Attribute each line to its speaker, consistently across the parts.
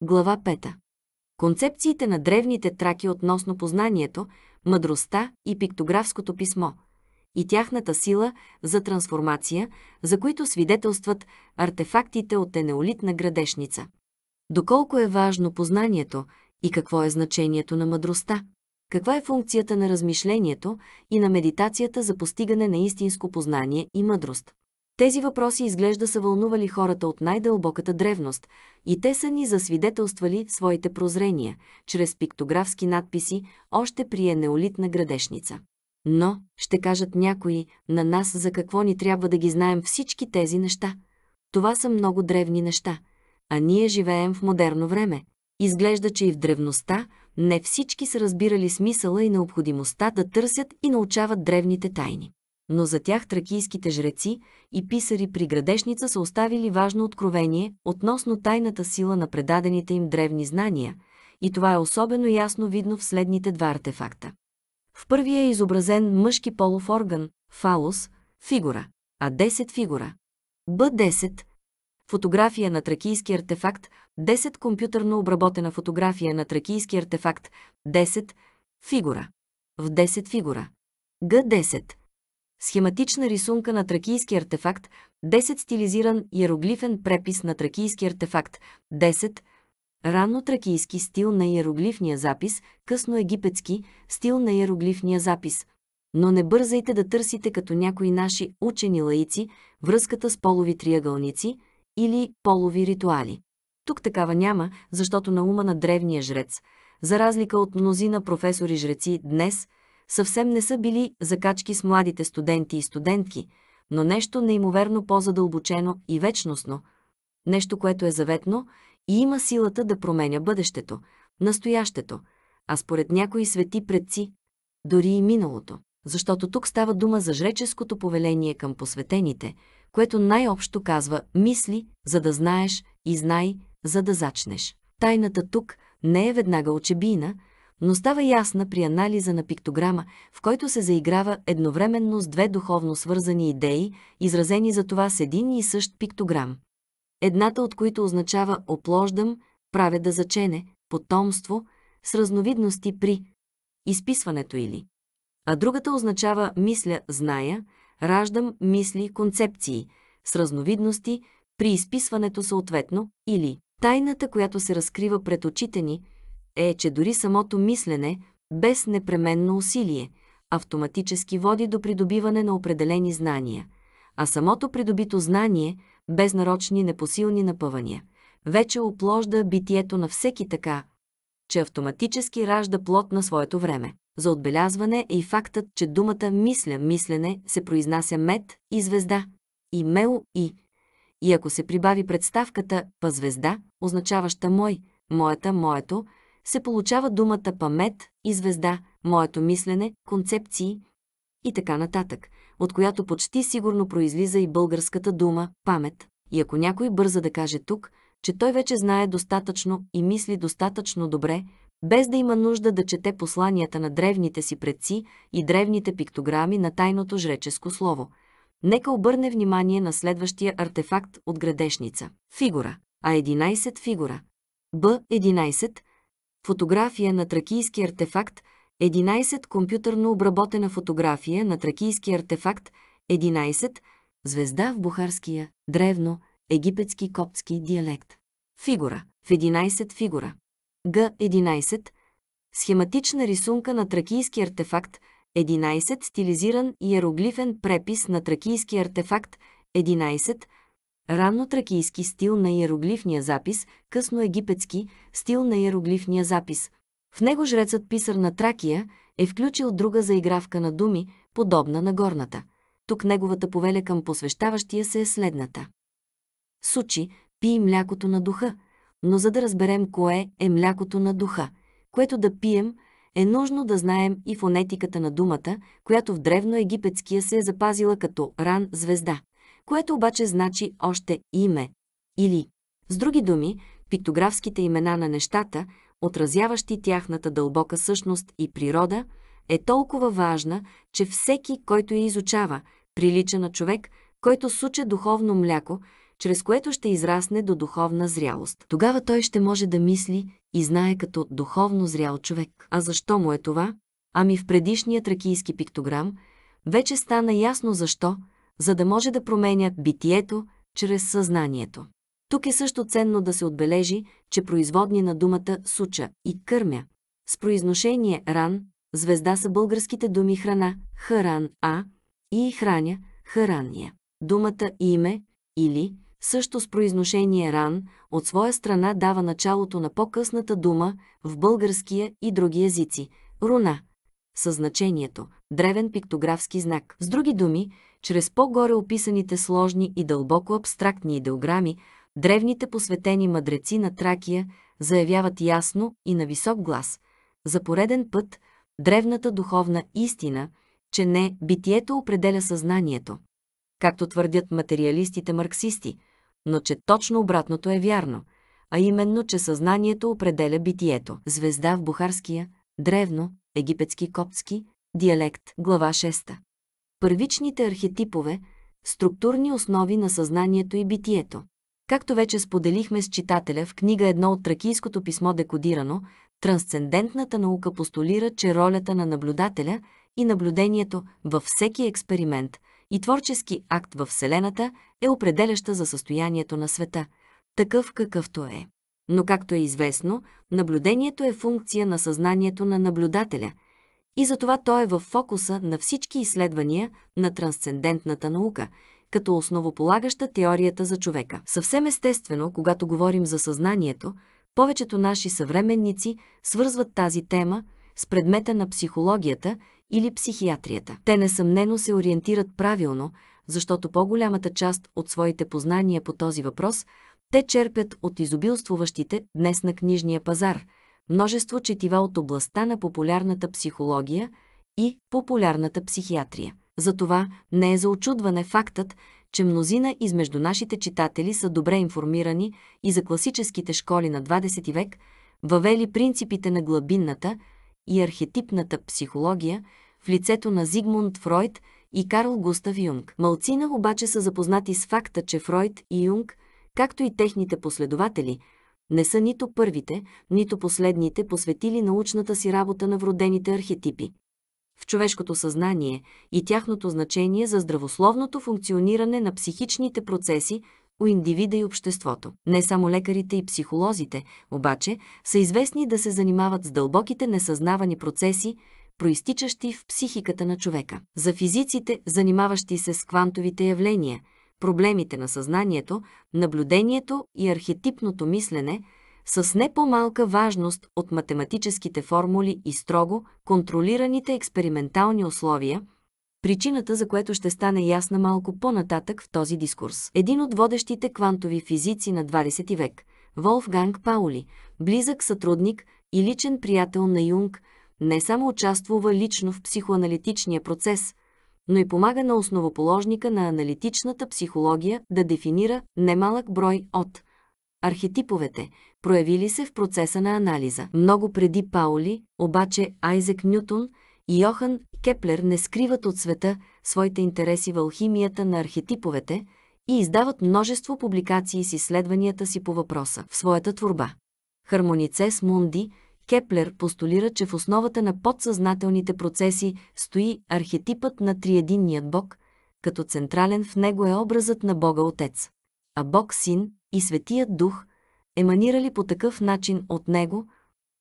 Speaker 1: Глава 5. Концепциите на древните траки относно познанието, мъдростта и пиктографското писмо и тяхната сила за трансформация, за които свидетелстват артефактите от енеолитна градешница. Доколко е важно познанието и какво е значението на мъдростта? Каква е функцията на размишлението и на медитацията за постигане на истинско познание и мъдрост? Тези въпроси изглежда са вълнували хората от най-дълбоката древност и те са ни засвидетелствали своите прозрения чрез пиктографски надписи още при енеолитна градешница. Но, ще кажат някои, на нас за какво ни трябва да ги знаем всички тези неща. Това са много древни неща, а ние живеем в модерно време. Изглежда, че и в древността не всички са разбирали смисъла и необходимостта да търсят и научават древните тайни но за тях тракийските жреци и писари при градешница са оставили важно откровение относно тайната сила на предадените им древни знания, и това е особено ясно видно в следните два артефакта. В първия е изобразен мъжки полов орган, фалос, фигура, а 10 фигура. Б10 фотография на тракийски артефакт, 10 компютърно обработена фотография на тракийски артефакт, 10 фигура. В 10 фигура. Г10 схематична рисунка на тракийски артефакт, 10 стилизиран иероглифен препис на тракийски артефакт, 10 ранно тракийски стил на иероглифния запис, късно египетски стил на иероглифния запис. Но не бързайте да търсите като някои наши учени лаици връзката с полови триъгълници или полови ритуали. Тук такава няма, защото на ума на древния жрец, за разлика от мнозина професори жреци днес – съвсем не са били закачки с младите студенти и студентки, но нещо неимоверно по-задълбочено и вечностно, нещо, което е заветно и има силата да променя бъдещето, настоящето, а според някои свети предци, дори и миналото. Защото тук става дума за жреческото повеление към посветените, което най-общо казва «мисли, за да знаеш и знай, за да зачнеш». Тайната тук не е веднага очебийна – но става ясна при анализа на пиктограма, в който се заиграва едновременно с две духовно свързани идеи, изразени за това с един и същ пиктограм. Едната от които означава «оплождам», «правя да зачене», «потомство», с разновидности при изписването или. А другата означава «мисля, зная», «раждам, мисли, концепции», с разновидности при изписването съответно или тайната, която се разкрива пред очите ни – е, че дори самото мислене, без непременно усилие, автоматически води до придобиване на определени знания, а самото придобито знание, без нарочни непосилни напъвания, вече опложда битието на всеки така, че автоматически ражда плод на своето време. За отбелязване е и фактът, че думата «мисля», «мислене» се произнася «мед» и «звезда» и «мел» и и ако се прибави представката «па звезда», означаваща «мой», «моята», «моето», се получава думата памет и звезда, моето мислене, концепции и така нататък, от която почти сигурно произлиза и българската дума памет. И ако някой бърза да каже тук, че той вече знае достатъчно и мисли достатъчно добре, без да има нужда да чете посланията на древните си предци и древните пиктограми на тайното жреческо слово. Нека обърне внимание на следващия артефакт от градешница – фигура, А11 фигура. Б11 фотография на тракийски артефакт, 11 компютърно обработена фотография на тракийски артефакт, 11 звезда в бухарския, древно, египетски коптски диалект. Фигура в 11 фигура. Г 11 схематична рисунка на тракийски артефакт, 11 стилизиран иероглифен препис на тракийски артефакт, 11 ранно-тракийски стил на иероглифния запис, късно-египетски стил на иероглифния запис. В него жрецът писар на Тракия е включил друга заигравка на думи, подобна на горната. Тук неговата повеля към посвещаващия се е следната. Сучи, пий млякото на духа, но за да разберем кое е млякото на духа, което да пием, е нужно да знаем и фонетиката на думата, която в древно египетския се е запазила като ран звезда което обаче значи още име или, с други думи, пиктографските имена на нещата, отразяващи тяхната дълбока същност и природа, е толкова важна, че всеки, който я изучава, прилича на човек, който суче духовно мляко, чрез което ще израсне до духовна зрялост. Тогава той ще може да мисли и знае като духовно зрял човек. А защо му е това? Ами в предишния тракийски пиктограм вече стана ясно защо – за да може да променя битието чрез съзнанието. Тук е също ценно да се отбележи, че производни на думата суча и кърмя с произношение ран, звезда са българските думи храна, харан, а и храня, харания. Думата име или също с произношение ран, от своя страна дава началото на по-късната дума в българския и други езици – руна, със значението – древен пиктографски знак. С други думи, чрез по-горе описаните сложни и дълбоко абстрактни идеограми, древните посветени мъдреци на Тракия заявяват ясно и на висок глас, за пореден път, древната духовна истина, че не битието определя съзнанието, както твърдят материалистите-марксисти, но че точно обратното е вярно, а именно, че съзнанието определя битието. Звезда в бухарския, древно, египетски коптски, диалект, глава 6 първичните архетипове, структурни основи на съзнанието и битието. Както вече споделихме с читателя в книга едно от тракийското писмо декодирано, трансцендентната наука постулира, че ролята на наблюдателя и наблюдението във всеки експеримент и творчески акт във Вселената е определяща за състоянието на света, такъв какъвто е. Но както е известно, наблюдението е функция на съзнанието на наблюдателя – и затова той е в фокуса на всички изследвания на трансцендентната наука, като основополагаща теорията за човека. Съвсем естествено, когато говорим за съзнанието, повечето наши съвременници свързват тази тема с предмета на психологията или психиатрията. Те несъмнено се ориентират правилно, защото по-голямата част от своите познания по този въпрос те черпят от изобилствуващите днес на книжния пазар – множество четива от областта на популярната психология и популярната психиатрия. Затова не е за очудване фактът, че мнозина измежду нашите читатели са добре информирани и за класическите школи на 20 век, въвели принципите на глабинната и архетипната психология в лицето на Зигмунд Фройд и Карл Густав Юнг. Малцина обаче са запознати с факта, че Фройд и Юнг, както и техните последователи – не са нито първите, нито последните посветили научната си работа на вродените архетипи в човешкото съзнание и тяхното значение за здравословното функциониране на психичните процеси у индивида и обществото. Не само лекарите и психолозите, обаче, са известни да се занимават с дълбоките несъзнавани процеси, проистичащи в психиката на човека. За физиците, занимаващи се с квантовите явления – проблемите на съзнанието, наблюдението и архетипното мислене с не по-малка важност от математическите формули и строго контролираните експериментални условия, причината за което ще стане ясна малко по-нататък в този дискурс. Един от водещите квантови физици на 20 век, Волфганг Паули, близък сътрудник и личен приятел на Юнг, не само участвува лично в психоаналитичния процес, но и помага на основоположника на аналитичната психология да дефинира немалък брой от архетиповете, проявили се в процеса на анализа. Много преди Паули, обаче Айзек Нютон и Йохан Кеплер не скриват от света своите интереси в алхимията на архетиповете и издават множество публикации с изследванията си по въпроса в своята творба. Хармоницес Мунди – Кеплер постулира, че в основата на подсъзнателните процеси стои архетипът на триединният Бог, като централен в него е образът на Бога Отец. А Бог Син и Светият Дух, еманирали по такъв начин от него,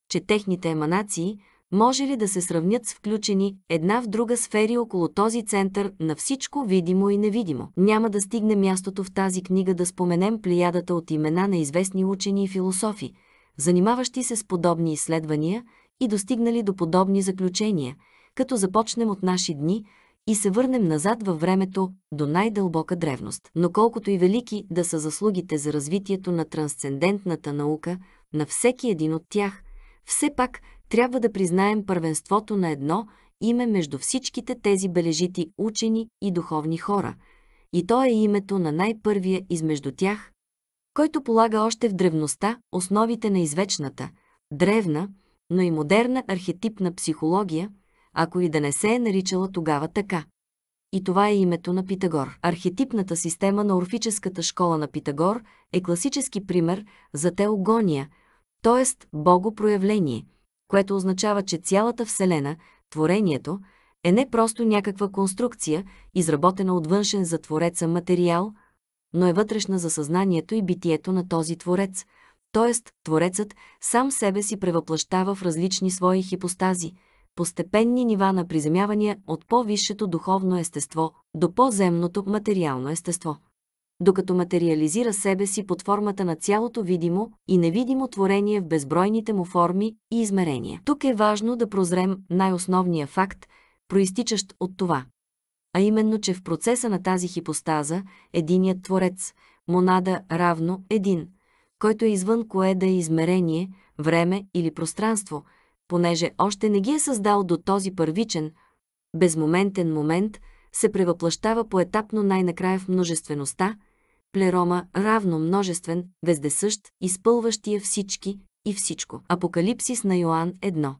Speaker 1: че техните еманации може ли да се сравнят с включени една в друга сфери около този център на всичко видимо и невидимо. Няма да стигне мястото в тази книга да споменем плеядата от имена на известни учени и философи – занимаващи се с подобни изследвания и достигнали до подобни заключения, като започнем от наши дни и се върнем назад във времето до най-дълбока древност. Но колкото и велики да са заслугите за развитието на трансцендентната наука на всеки един от тях, все пак трябва да признаем първенството на едно име между всичките тези бележити учени и духовни хора, и то е името на най-първия измежду тях, който полага още в древността основите на извечната, древна, но и модерна архетипна психология, ако и да не се е наричала тогава така. И това е името на Питагор. Архетипната система на орфическата школа на Питагор е класически пример за теогония, т.е. богопроявление, което означава, че цялата Вселена, творението, е не просто някаква конструкция, изработена от външен за Твореца материал – но е вътрешна за съзнанието и битието на този Творец, т.е. Творецът сам себе си превъплащава в различни свои хипостази, постепенни нива на приземявания от по-висшето духовно естество до по-земното материално естество. Докато материализира себе си под формата на цялото видимо и невидимо творение в безбройните му форми и измерения. Тук е важно да прозрем най-основния факт, проистичащ от това, а именно, че в процеса на тази хипостаза единият творец, монада равно един, който е извън кое да е измерение, време или пространство, понеже още не ги е създал до този първичен, безмоментен момент, се превъплащава поетапно най-накрая в множествеността, плерома равно множествен, вездесъщ, изпълващия всички и всичко. Апокалипсис на Йоан 1.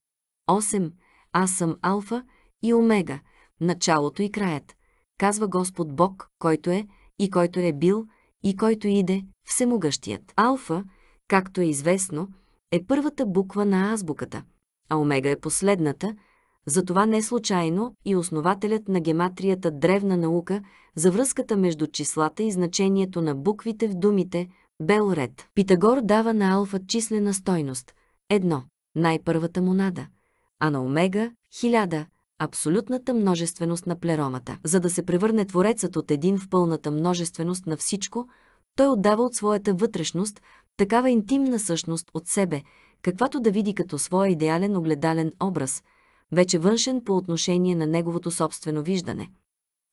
Speaker 1: 8. Аз съм Алфа и Омега – началото и краят, казва Господ Бог, който е и който е бил и който иде, всемогъщият. Алфа, както е известно, е първата буква на азбуката, а омега е последната, затова не случайно и основателят на гематрията древна наука за връзката между числата и значението на буквите в думите бел ред. Питагор дава на алфа числена стойност – едно, най-първата монада, а на омега – хиляда, абсолютната множественост на плеромата. За да се превърне Творецът от един в пълната множественост на всичко, той отдава от своята вътрешност такава интимна същност от себе, каквато да види като своя идеален огледален образ, вече външен по отношение на неговото собствено виждане,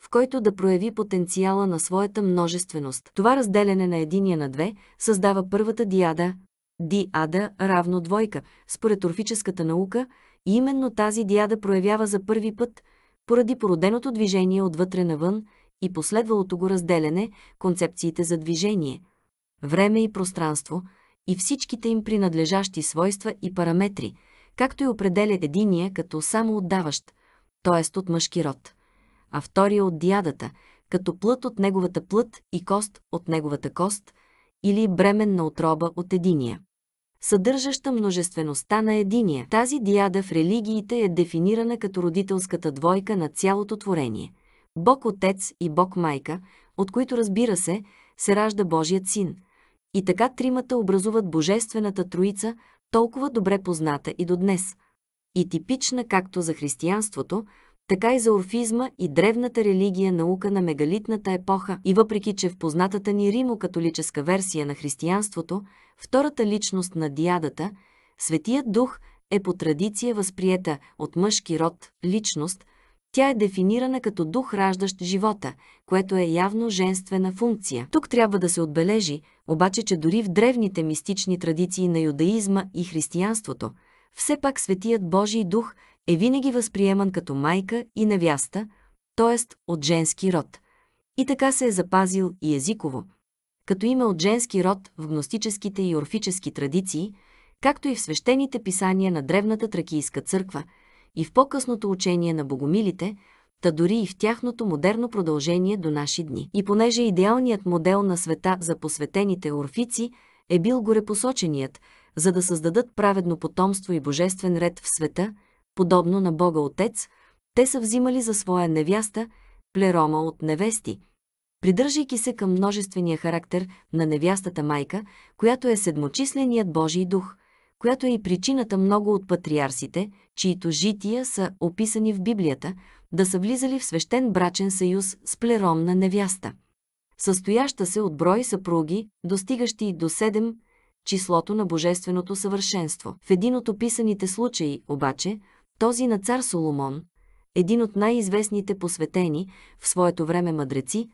Speaker 1: в който да прояви потенциала на своята множественост. Това разделяне на единия на две създава първата диада, диада равно двойка, според орфическата наука – и именно тази диада проявява за първи път, поради породеното движение отвътре навън и последвалото го разделяне, концепциите за движение, време и пространство и всичките им принадлежащи свойства и параметри, както и определя единия като само отдаващ, т.е. от мъжки род, а втория от диадата, като плът от неговата плът и кост от неговата кост или бременна отроба от единия съдържаща множествеността на единия. Тази диада в религиите е дефинирана като родителската двойка на цялото творение. Бог Отец и Бог Майка, от които разбира се, се ражда Божият Син. И така тримата образуват Божествената Троица, толкова добре позната и до днес. И типична както за християнството, така и за орфизма и древната религия наука на мегалитната епоха и въпреки, че в познатата ни римо-католическа версия на християнството, втората личност на диадата, Светият Дух е по традиция възприета от мъжки род личност, тя е дефинирана като дух раждащ живота, което е явно женствена функция. Тук трябва да се отбележи, обаче, че дори в древните мистични традиции на юдаизма и християнството, все пак Светият Божий Дух – е винаги възприеман като майка и невяста, т.е. от женски род. И така се е запазил и езиково, като име от женски род в гностическите и орфически традиции, както и в свещените писания на древната тракийска църква и в по-късното учение на богомилите, та дори и в тяхното модерно продължение до наши дни. И понеже идеалният модел на света за посветените орфици е бил горепосоченият, за да създадат праведно потомство и божествен ред в света, Подобно на Бога Отец, те са взимали за своя невяста плерома от невести, придържайки се към множествения характер на невястата майка, която е седмочисленият Божий дух, която е и причината много от патриарсите, чието жития са описани в Библията, да са влизали в свещен брачен съюз с плеромна невяста – състояща се от брой съпруги, достигащи до 7, числото на божественото съвършенство. В един от описаните случаи, обаче, този на цар Соломон, един от най-известните посветени в своето време мъдреци,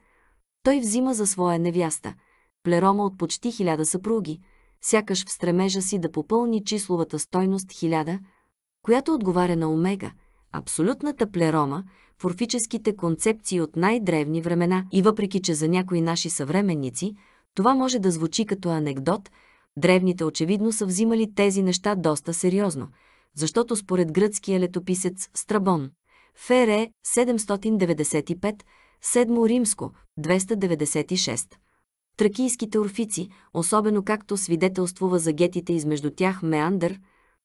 Speaker 1: той взима за своя невяста, плерома от почти хиляда съпруги, сякаш в стремежа си да попълни числовата стойност хиляда, която отговаря на омега, абсолютната плерома в орфическите концепции от най-древни времена и въпреки, че за някои наши съвременници това може да звучи като анекдот, древните очевидно са взимали тези неща доста сериозно – защото според гръцкия летописец Страбон, Фере 795, Седмо Римско 296. Тракийските орфици, особено както свидетелствува за гетите измежду тях Меандър,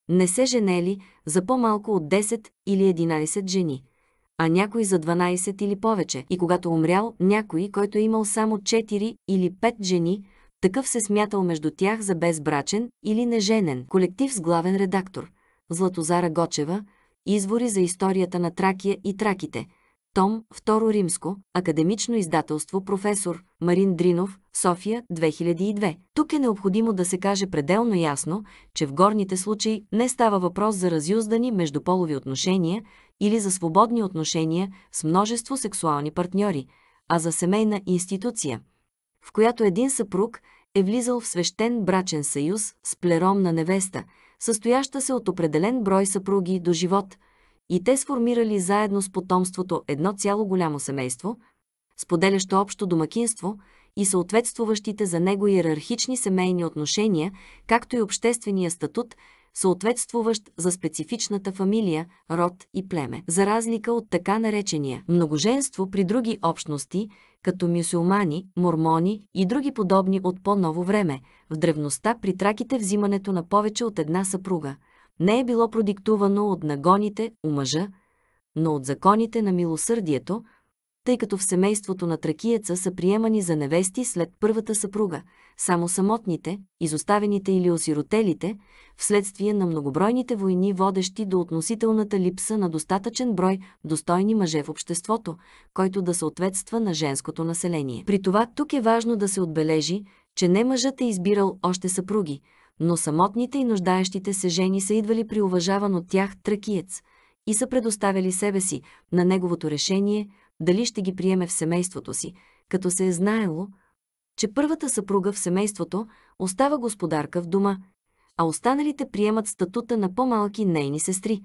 Speaker 1: не се женели за по-малко от 10 или 11 жени, а някой за 12 или повече. И когато умрял някой, който е имал само 4 или 5 жени, такъв се смятал между тях за безбрачен или неженен. Колектив с главен редактор. Златозара Гочева, Извори за историята на Тракия и Траките, том Второ Римско, академично издателство професор Марин Дринов, София 2002. Тук е необходимо да се каже пределно ясно, че в горните случаи не става въпрос за разюздани междуполови отношения или за свободни отношения с множество сексуални партньори, а за семейна институция, в която един съпруг е влизал в свещен брачен съюз с плером на невеста – състояща се от определен брой съпруги до живот, и те сформирали заедно с потомството едно цяло голямо семейство, споделящо общо домакинство и съответствуващите за него иерархични семейни отношения, както и обществения статут, съответствуващ за специфичната фамилия, род и племе. За разлика от така наречения многоженство при други общности, като мюсюлмани, мормони и други подобни от по-ново време – в древността при траките взимането на повече от една съпруга не е било продиктувано от нагоните у мъжа, но от законите на милосърдието, тъй като в семейството на тракиеца са приемани за невести след първата съпруга, само самотните, изоставените или осиротелите, вследствие на многобройните войни, водещи до относителната липса на достатъчен брой достойни мъже в обществото, който да съответства на женското население. При това тук е важно да се отбележи, че не мъжът е избирал още съпруги, но самотните и нуждаещите се жени са идвали при уважаван от тях тракиец и са предоставили себе си на неговото решение дали ще ги приеме в семейството си, като се е знаело, че първата съпруга в семейството остава господарка в дома, а останалите приемат статута на по-малки нейни сестри,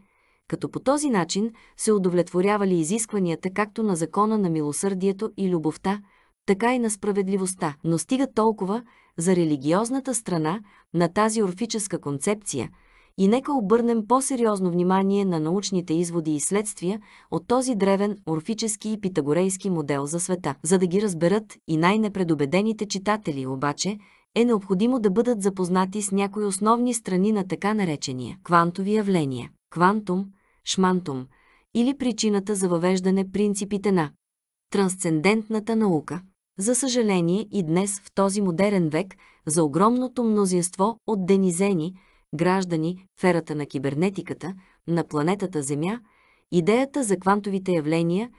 Speaker 1: като по този начин се удовлетворявали изискванията както на закона на милосърдието и любовта, така и на справедливостта, но стига толкова за религиозната страна на тази орфическа концепция и нека обърнем по-сериозно внимание на научните изводи и следствия от този древен орфически и питагорейски модел за света. За да ги разберат и най-непредобедените читатели обаче, е необходимо да бъдат запознати с някои основни страни на така наречения квантови явления – квантум, шмантум или причината за въвеждане принципите на трансцендентната наука за съжаление и днес в този модерен век, за огромното мнозинство от денизени, граждани в ерата на кибернетиката, на планетата Земя, идеята за квантовите явления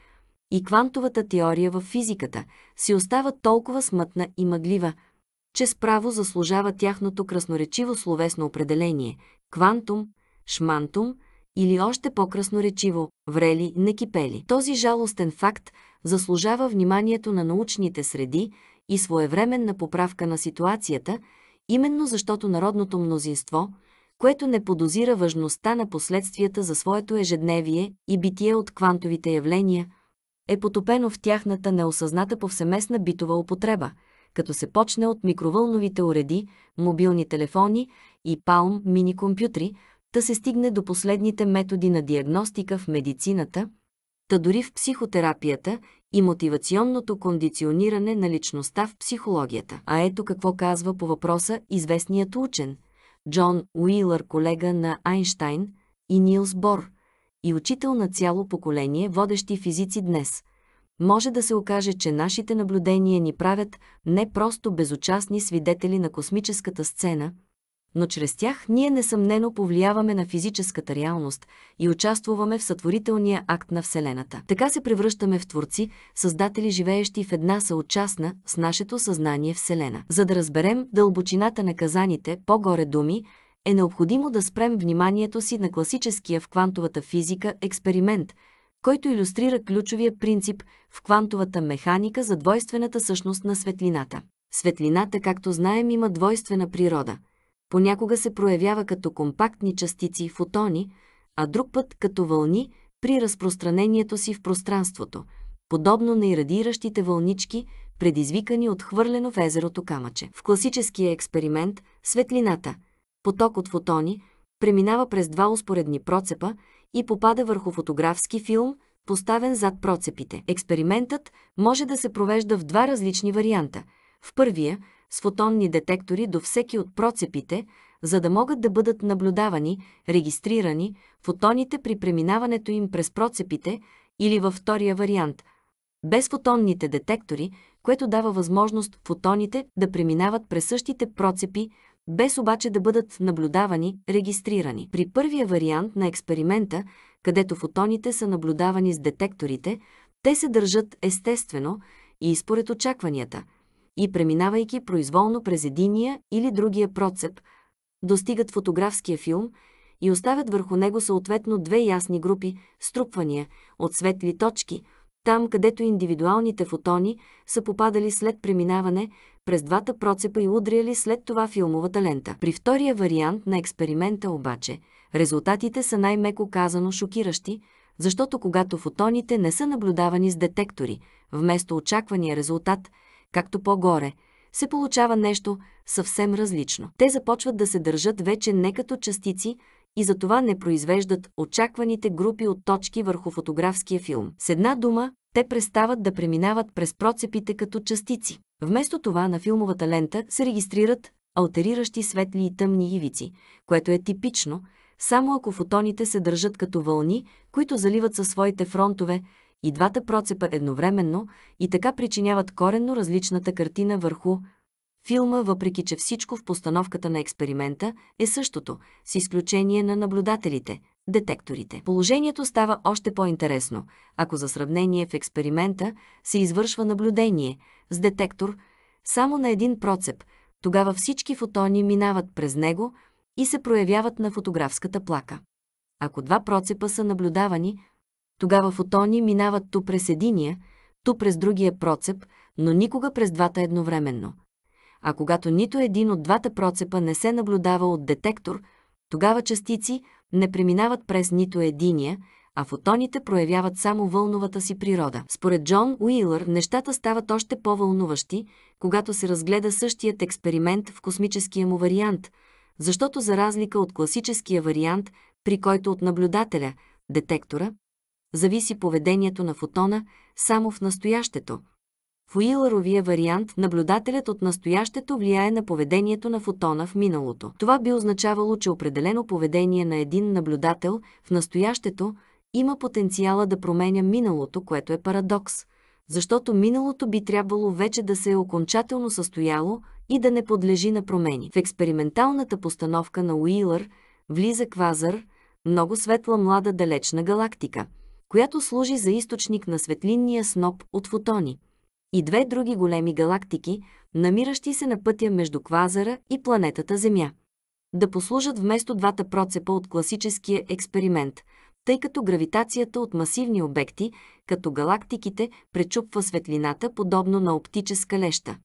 Speaker 1: и квантовата теория в физиката си остава толкова смътна и мъглива, че справо заслужава тяхното красноречиво словесно определение – квантум, шмантум – или още по-красноречиво – врели, некипели. Този жалостен факт заслужава вниманието на научните среди и своевременна поправка на ситуацията, именно защото народното мнозинство, което не подозира важността на последствията за своето ежедневие и битие от квантовите явления, е потопено в тяхната неосъзната повсеместна битова употреба, като се почне от микровълновите уреди, мобилни телефони и палм мини компютри, да се стигне до последните методи на диагностика в медицината – та дори в психотерапията и мотивационното кондициониране на личността в психологията. А ето какво казва по въпроса известният учен Джон Уилър, колега на Айнштайн и Нилс Бор и учител на цяло поколение водещи физици днес. Може да се окаже, че нашите наблюдения ни правят не просто безучастни свидетели на космическата сцена – но чрез тях ние несъмнено повлияваме на физическата реалност и участвуваме в сътворителния акт на Вселената. Така се превръщаме в творци, създатели, живеещи в една съучастна с нашето съзнание Вселена. За да разберем дълбочината на казаните по-горе думи, е необходимо да спрем вниманието си на класическия в квантовата физика експеримент – който иллюстрира ключовия принцип в квантовата механика за двойствената същност на светлината. Светлината, както знаем, има двойствена природа – понякога се проявява като компактни частици фотони, а друг път като вълни при разпространението си в пространството, подобно на ирадиращите вълнички, предизвикани от хвърлено в езерото камъче. В класическия експеримент светлината, поток от фотони, преминава през два успоредни процепа и попада върху фотографски филм, поставен зад процепите. Експериментът може да се провежда в два различни варианта. В първия – с фотонни детектори до всеки от процепите, за да могат да бъдат наблюдавани, регистрирани фотоните при преминаването им през процепите или във втория вариант – без фотонните детектори, което дава възможност фотоните да преминават през същите процепи, без обаче да бъдат наблюдавани, регистрирани. При първия вариант на експеримента, където фотоните са наблюдавани с детекторите, те се държат естествено и според очакванията – и преминавайки произволно през единия или другия процеп, достигат фотографския филм и оставят върху него съответно две ясни групи струпвания от светли точки, там където индивидуалните фотони са попадали след преминаване през двата процепа и удряли след това филмовата лента. При втория вариант на експеримента обаче, резултатите са най-меко казано шокиращи, защото когато фотоните не са наблюдавани с детектори, вместо очаквания резултат – както по-горе, се получава нещо съвсем различно. Те започват да се държат вече не като частици и затова не произвеждат очакваните групи от точки върху фотографския филм. С една дума, те престават да преминават през процепите като частици. Вместо това на филмовата лента се регистрират алтериращи светли и тъмни ивици, което е типично, само ако фотоните се държат като вълни, които заливат със своите фронтове, и двата процепа едновременно и така причиняват коренно различната картина върху филма, въпреки че всичко в постановката на експеримента е същото, с изключение на наблюдателите, детекторите. Положението става още по-интересно, ако за сравнение в експеримента се извършва наблюдение с детектор само на един процеп, тогава всички фотони минават през него и се проявяват на фотографската плака. Ако два процепа са наблюдавани, тогава фотони минават ту през единия, ту през другия процеп, но никога през двата едновременно. А когато нито един от двата процепа не се наблюдава от детектор, тогава частици не преминават през нито единия, а фотоните проявяват само вълновата си природа. Според Джон Уилър, нещата стават още по-вълнуващи, когато се разгледа същият експеримент в космическия му вариант, защото за разлика от класическия вариант, при който от наблюдателя, детектора, зависи поведението на фотона само в настоящето. В Уиларовия вариант наблюдателят от настоящето влияе на поведението на фотона в миналото. Това би означавало, че определено поведение на един наблюдател в настоящето има потенциала да променя миналото, което е парадокс, защото миналото би трябвало вече да се е окончателно състояло и да не подлежи на промени. В експерименталната постановка на Уилър влиза квазър, много светла млада далечна галактика – която служи за източник на светлинния сноп от фотони, и две други големи галактики, намиращи се на пътя между квазара и планетата Земя. Да послужат вместо двата процепа от класическия експеримент, тъй като гравитацията от масивни обекти, като галактиките, пречупва светлината подобно на оптическа леща.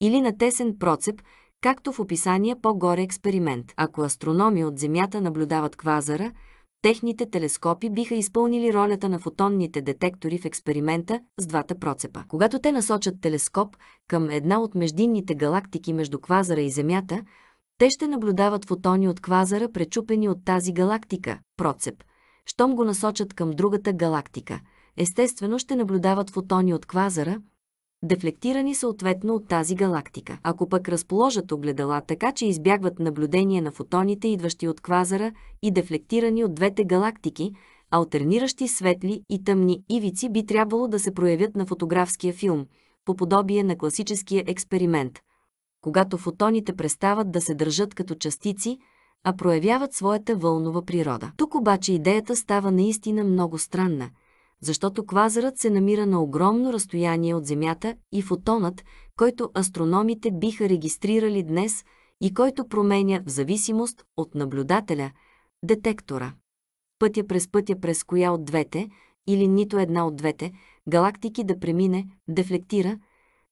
Speaker 1: Или на тесен процеп, както в описания по-горе експеримент. Ако астрономи от Земята наблюдават квазара – техните телескопи биха изпълнили ролята на фотонните детектори в експеримента с двата процепа. Когато те насочат телескоп към една от междинните галактики между квазара и Земята, те ще наблюдават фотони от квазара, пречупени от тази галактика, процеп. Щом го насочат към другата галактика, естествено ще наблюдават фотони от квазара, дефлектирани съответно от тази галактика. Ако пък разположат огледала така, че избягват наблюдение на фотоните, идващи от квазара и дефлектирани от двете галактики, алтерниращи светли и тъмни ивици би трябвало да се проявят на фотографския филм, по подобие на класическия експеримент, когато фотоните престават да се държат като частици, а проявяват своята вълнова природа. Тук обаче идеята става наистина много странна – защото квазарът се намира на огромно разстояние от Земята и фотонът, който астрономите биха регистрирали днес и който променя в зависимост от наблюдателя, детектора. Пътя през пътя през коя от двете, или нито една от двете, галактики да премине, дефлектира,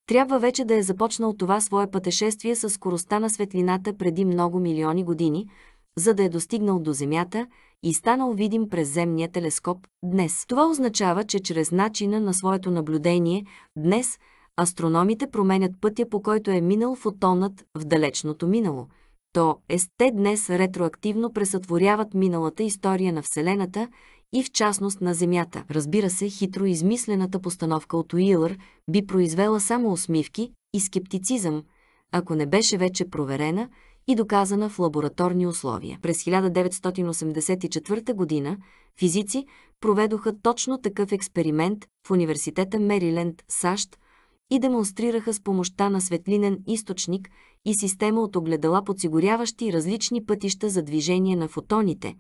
Speaker 1: трябва вече да е започнал това свое пътешествие със скоростта на светлината преди много милиони години, за да е достигнал до Земята и станал видим през земния телескоп днес. Това означава, че чрез начина на своето наблюдение днес астрономите променят пътя, по който е минал фотонът в далечното минало. То е те днес ретроактивно пресътворяват миналата история на Вселената и в частност на Земята. Разбира се, хитро измислената постановка от Уилър би произвела само усмивки и скептицизъм, ако не беше вече проверена – и доказана в лабораторни условия. През 1984 г. физици проведоха точно такъв експеримент в университета Мериленд, САЩ, и демонстрираха с помощта на светлинен източник и система от огледала, подсигуряващи различни пътища за движение на фотоните,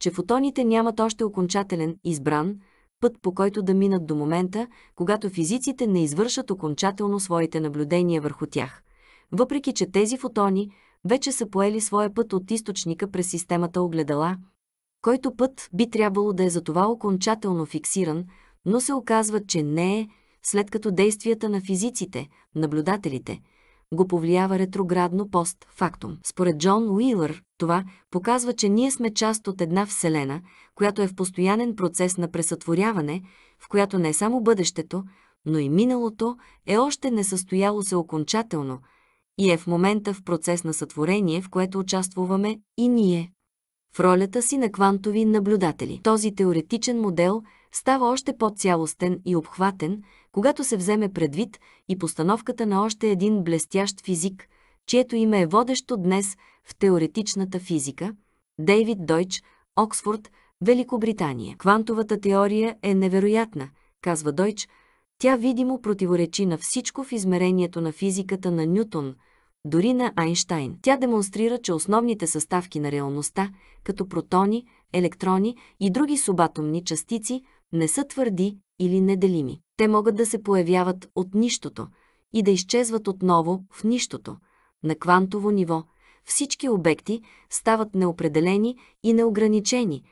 Speaker 1: че фотоните нямат още окончателен избран път, по който да минат до момента, когато физиците не извършат окончателно своите наблюдения върху тях. Въпреки, че тези фотони вече са поели своя път от източника през системата огледала, който път би трябвало да е за това окончателно фиксиран, но се оказва, че не е, след като действията на физиците, наблюдателите, го повлиява ретроградно пост-фактум. Според Джон Уилър, това показва, че ние сме част от една Вселена, която е в постоянен процес на пресътворяване, в която не е само бъдещето, но и миналото е още не състояло се окончателно – и е в момента в процес на сътворение, в което участвуваме и ние. В ролята си на квантови наблюдатели. Този теоретичен модел става още по-цялостен и обхватен, когато се вземе предвид и постановката на още един блестящ физик, чието име е водещо днес в теоретичната физика – Дейвид Дойч, Оксфорд, Великобритания. Квантовата теория е невероятна, казва Дойч – тя видимо противоречи на всичко в измерението на физиката на Нютон, дори на Айнштайн. Тя демонстрира, че основните съставки на реалността, като протони, електрони и други субатомни частици, не са твърди или неделими. Те могат да се появяват от нищото и да изчезват отново в нищото, на квантово ниво – всички обекти стават неопределени и неограничени,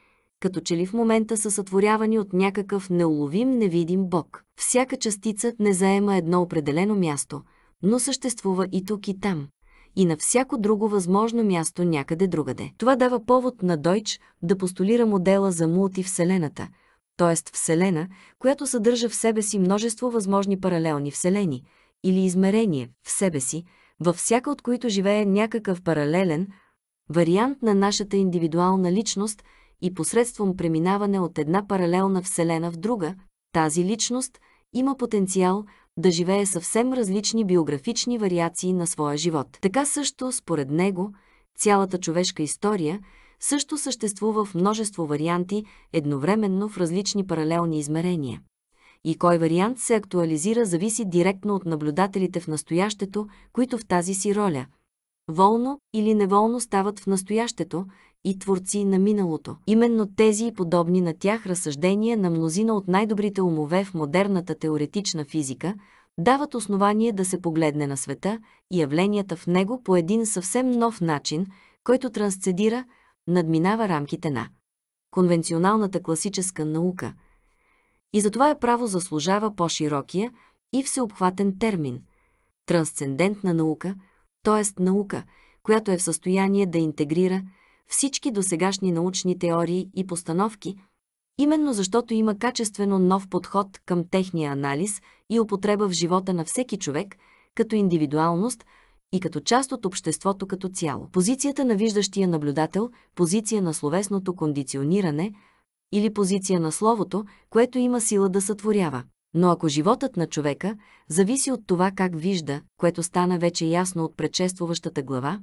Speaker 1: като че ли в момента са сътворявани от някакъв неуловим невидим бог. Всяка частица не заема едно определено място, но съществува и тук и там, и на всяко друго възможно място някъде другаде. Това дава повод на Дойч да постулира модела за мултивселената, т.е. вселена, която съдържа в себе си множество възможни паралелни вселени или измерения в себе си, във всяка от които живее някакъв паралелен вариант на нашата индивидуална личност – и посредством преминаване от една паралелна вселена в друга, тази личност има потенциал да живее съвсем различни биографични вариации на своя живот. Така също, според него, цялата човешка история също съществува в множество варианти едновременно в различни паралелни измерения. И кой вариант се актуализира зависи директно от наблюдателите в настоящето, които в тази си роля – волно или неволно стават в настоящето и творци на миналото. Именно тези и подобни на тях разсъждения на мнозина от най-добрите умове в модерната теоретична физика дават основание да се погледне на света и явленията в него по един съвсем нов начин, който трансцедира, надминава рамките на конвенционалната класическа наука. И затова е право заслужава по-широкия и всеобхватен термин – трансцендентна наука, т.е. наука, която е в състояние да интегрира – всички досегашни научни теории и постановки, именно защото има качествено нов подход към техния анализ и употреба в живота на всеки човек като индивидуалност и като част от обществото като цяло. Позицията на виждащия наблюдател, позиция на словесното кондициониране или позиция на словото, което има сила да сътворява. Но ако животът на човека зависи от това как вижда, което стана вече ясно от предшествуващата глава,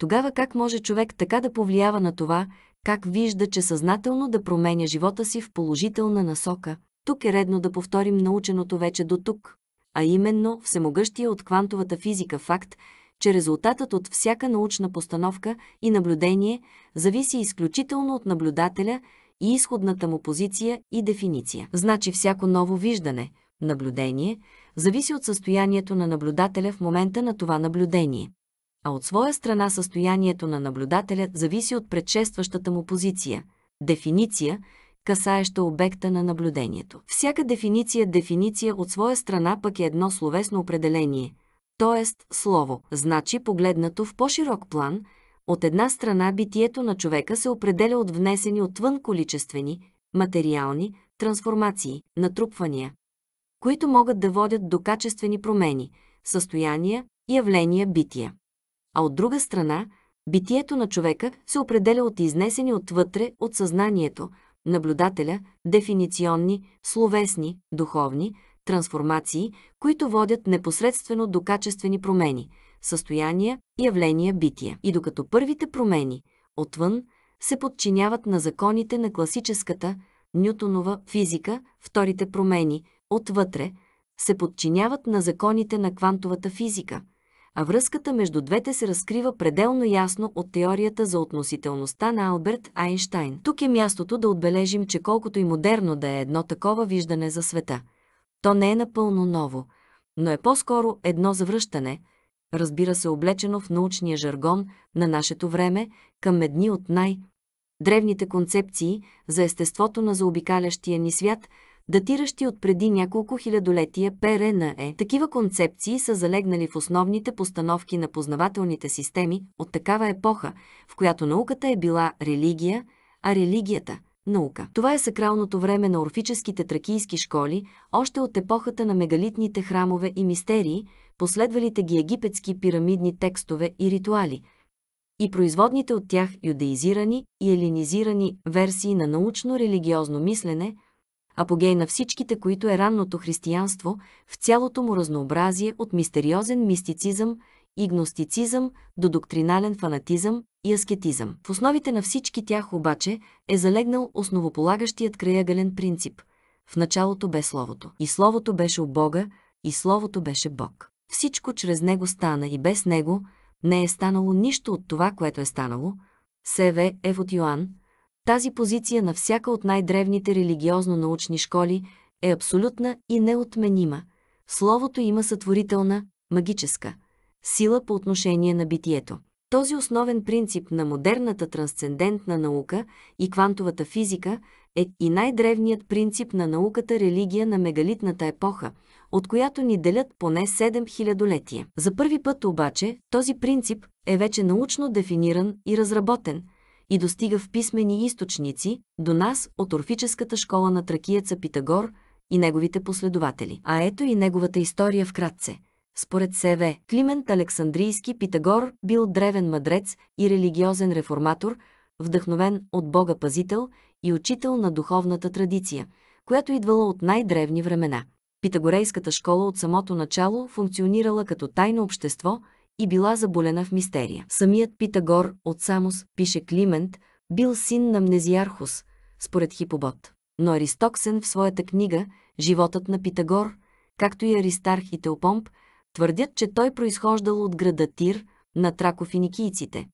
Speaker 1: тогава как може човек така да повлиява на това, как вижда, че съзнателно да променя живота си в положителна насока? Тук е редно да повторим наученото вече до тук, а именно всемогъщия от квантовата физика факт, че резултатът от всяка научна постановка и наблюдение зависи изключително от наблюдателя и изходната му позиция и дефиниция. Значи всяко ново виждане, наблюдение, зависи от състоянието на наблюдателя в момента на това наблюдение а от своя страна състоянието на наблюдателя зависи от предшестващата му позиция – дефиниция, касаеща обекта на наблюдението. Всяка дефиниция дефиниция от своя страна пък е едно словесно определение, т.е. слово, значи погледнато в по-широк план, от една страна битието на човека се определя от внесени отвън количествени, материални, трансформации, натрупвания, които могат да водят до качествени промени, състояния, явления, бития а от друга страна, битието на човека се определя от изнесени отвътре от съзнанието, наблюдателя, дефиниционни, словесни, духовни, трансформации, които водят непосредствено до качествени промени, състояния, явления, бития. И докато първите промени, отвън, се подчиняват на законите на класическата, Нютонова физика, вторите промени, отвътре, се подчиняват на законите на квантовата физика – а връзката между двете се разкрива пределно ясно от теорията за относителността на Алберт Айнштайн. Тук е мястото да отбележим, че колкото и модерно да е едно такова виждане за света, то не е напълно ново, но е по-скоро едно завръщане, разбира се облечено в научния жаргон на нашето време към едни от най- древните концепции за естеството на заобикалящия ни свят – датиращи от преди няколко хилядолетия ПРНЕ. Такива концепции са залегнали в основните постановки на познавателните системи от такава епоха, в която науката е била религия, а религията – наука. Това е сакралното време на орфическите тракийски школи, още от епохата на мегалитните храмове и мистерии, последвалите ги египетски пирамидни текстове и ритуали – и производните от тях юдеизирани и елинизирани версии на научно-религиозно мислене – апогей на всичките, които е ранното християнство, в цялото му разнообразие от мистериозен мистицизъм и гностицизъм до доктринален фанатизъм и аскетизъм. В основите на всички тях обаче е залегнал основополагащият краягален принцип. В началото бе Словото. И Словото беше у Бога, и Словото беше Бог. Всичко чрез Него стана и без Него не е станало нищо от това, което е станало. Севе Евот Йоанн, тази позиция на всяка от най-древните религиозно-научни школи е абсолютна и неотменима. Словото има сътворителна, магическа сила по отношение на битието. Този основен принцип на модерната трансцендентна наука и квантовата физика е и най-древният принцип на науката религия на мегалитната епоха, от която ни делят поне 7 хилядолетия. За първи път обаче този принцип е вече научно дефиниран и разработен – и достига в писмени източници до нас от орфическата школа на тракиеца Питагор и неговите последователи. А ето и неговата история вкратце. Според СВ, Климент Александрийски Питагор бил древен мъдрец и религиозен реформатор, вдъхновен от Бога Пазител и учител на духовната традиция, която идвала от най-древни времена. Питагорейската школа от самото начало функционирала като тайно общество – и била заболена в мистерия. Самият Питагор от Самос, пише Климент, бил син на Мнезиархус, според Хипобот. Но Аристоксен в своята книга «Животът на Питагор», както и Аристарх и Теопомп, твърдят, че той произхождал от града Тир на тракофиникийците,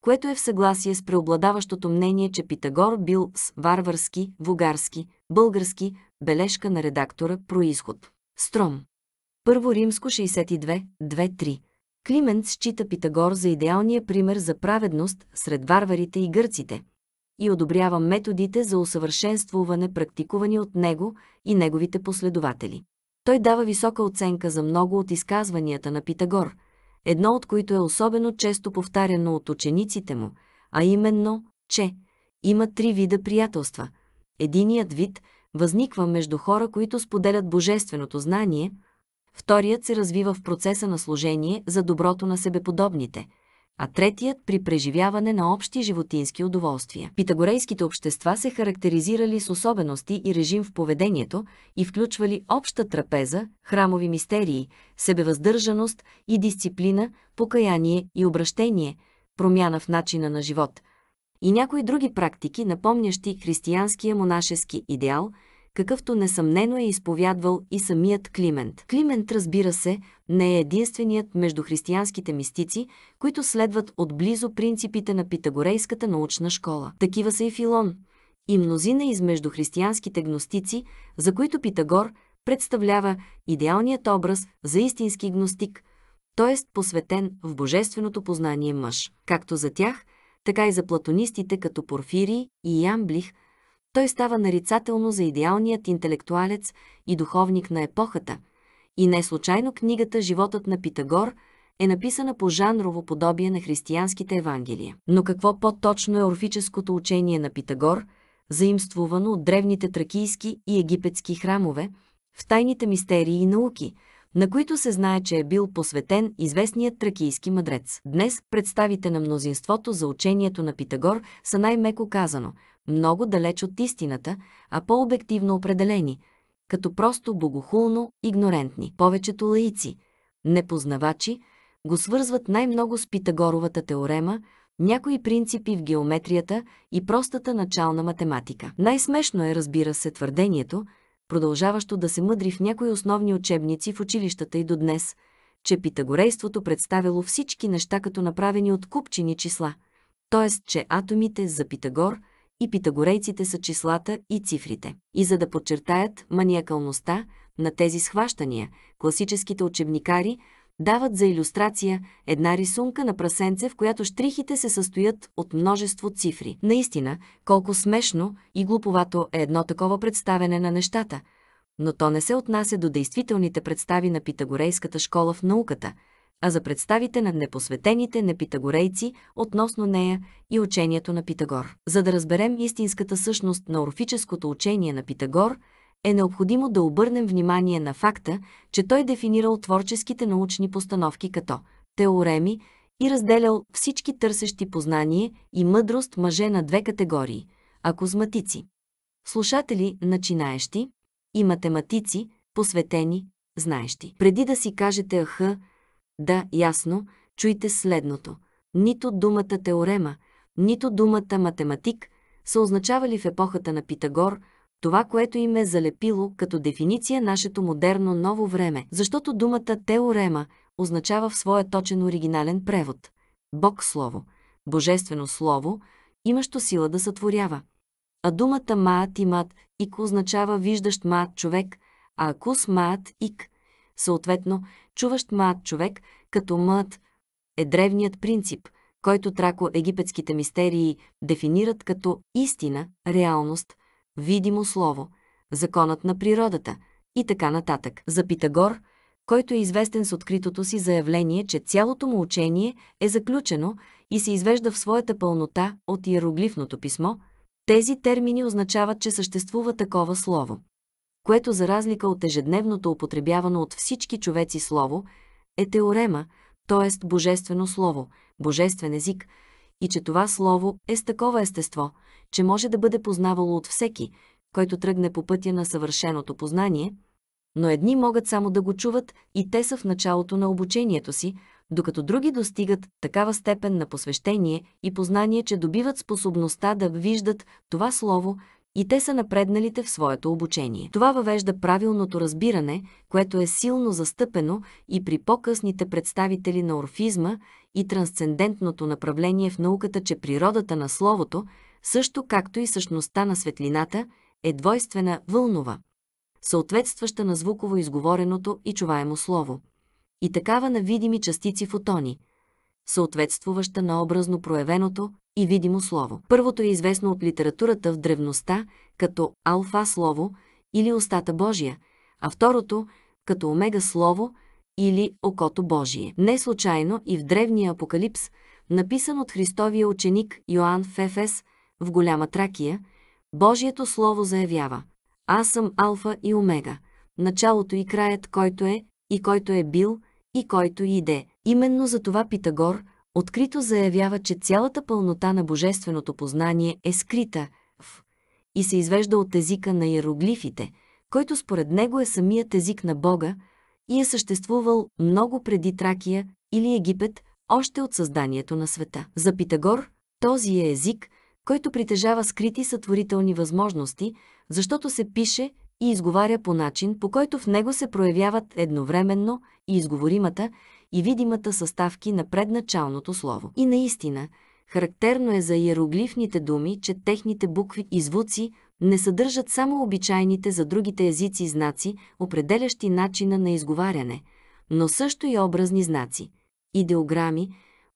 Speaker 1: което е в съгласие с преобладаващото мнение, че Питагор бил с варварски, вугарски, български, бележка на редактора происход. Стром. Първо римско 62, 2-3. Климент счита Питагор за идеалния пример за праведност сред варварите и гърците и одобрява методите за усъвършенствуване, практикувани от него и неговите последователи. Той дава висока оценка за много от изказванията на Питагор, едно от които е особено често повтаряно от учениците му, а именно, че има три вида приятелства. Единият вид възниква между хора, които споделят божественото знание – вторият се развива в процеса на служение за доброто на себеподобните, а третият при преживяване на общи животински удоволствия. Питагорейските общества се характеризирали с особености и режим в поведението и включвали обща трапеза, храмови мистерии, себевъздържаност и дисциплина, покаяние и обращение, промяна в начина на живот – и някои други практики, напомнящи християнския монашески идеал – какъвто несъмнено е изповядвал и самият Климент. Климент, разбира се, не е единственият между християнските мистици, които следват отблизо принципите на питагорейската научна школа. Такива са и Филон, и мнозина измежду християнските гностици, за които Питагор представлява идеалният образ за истински гностик, т.е. посветен в божественото познание мъж. Както за тях, така и за платонистите като Порфирий и Ямблих – той става нарицателно за идеалният интелектуалец и духовник на епохата. И не случайно книгата «Животът на Питагор» е написана по жанрово подобие на християнските евангелия. Но какво по-точно е орфическото учение на Питагор, заимствувано от древните тракийски и египетски храмове, в тайните мистерии и науки, на които се знае, че е бил посветен известният тракийски мъдрец. Днес представите на мнозинството за учението на Питагор са най-меко казано – много далеч от истината, а по-обективно определени, като просто богохулно игнорентни. Повечето лаици, непознавачи, го свързват най-много с Питагоровата теорема, някои принципи в геометрията и простата начална математика. Най-смешно е, разбира се, твърдението, продължаващо да се мъдри в някои основни учебници в училищата и до днес, че питагорейството представило всички неща като направени от купчини числа, т.е. че атомите за Питагор – и питагорейците са числата и цифрите. И за да подчертаят маниакалността на тези схващания, класическите учебникари дават за иллюстрация една рисунка на прасенце, в която штрихите се състоят от множество цифри. Наистина, колко смешно и глуповато е едно такова представене на нещата, но то не се отнася до действителните представи на питагорейската школа в науката – а за представите на непосветените непитагорейци относно нея и учението на Питагор. За да разберем истинската същност на орфическото учение на Питагор, е необходимо да обърнем внимание на факта, че той дефинирал творческите научни постановки като теореми и разделял всички търсещи познание и мъдрост мъже на две категории – акозматици, слушатели – начинаещи, и математици – посветени, знаещи. Преди да си кажете аха, да, ясно, чуйте следното. Нито думата теорема, нито думата математик са означавали в епохата на Питагор това, което им е залепило като дефиниция нашето модерно ново време, защото думата теорема означава в своя точен оригинален превод – Бог Слово, Божествено Слово, имащо сила да сътворява. А думата маат и мат ик означава виждащ маат човек, а акус маат ик Съответно, чуващ маат човек, като мът, е древният принцип, който трако-египетските мистерии дефинират като истина, реалност, видимо слово, законът на природата и така нататък. За Питагор – който е известен с откритото си заявление, че цялото му учение е заключено и се извежда в своята пълнота от иероглифното писмо, тези термини означават, че съществува такова слово което за разлика от ежедневното употребявано от всички човеци слово, е теорема, т.е. божествено слово, божествен език, и че това слово е с такова естество, че може да бъде познавало от всеки, който тръгне по пътя на съвършеното познание, но едни могат само да го чуват и те са в началото на обучението си, докато други достигат такава степен на посвещение и познание, че добиват способността да виждат това слово и те са напредналите в своето обучение. Това въвежда правилното разбиране, което е силно застъпено и при по-късните представители на орфизма и трансцендентното направление в науката, че природата на Словото, също както и същността на светлината, е двойствена вълнова, съответстваща на звуково изговореното и чуваемо слово, и такава на видими частици фотони – съответствуваща на образно проявеното и видимо слово. Първото е известно от литературата в древността като алфа слово или устата Божия, а второто като омега слово или окото Божие. Не случайно и в древния апокалипс, написан от Христовия ученик Йоанн Фефес в Голяма Тракия, Божието Слово заявява «Аз съм Алфа и Омега, началото и краят, който е, и който е бил, и който иде, Именно за това Питагор открито заявява, че цялата пълнота на божественото познание е скрита в и се извежда от езика на иероглифите, който според него е самият език на Бога и е съществувал много преди Тракия или Египет, още от създанието на света. За Питагор този е език, който притежава скрити сътворителни възможности, защото се пише и изговаря по начин, по който в него се проявяват едновременно и изговоримата, и видимата съставки на предначалното слово. И наистина, характерно е за иероглифните думи, че техните букви и звуци не съдържат само обичайните за другите езици знаци, определящи начина на изговаряне, но също и образни знаци, идеограми,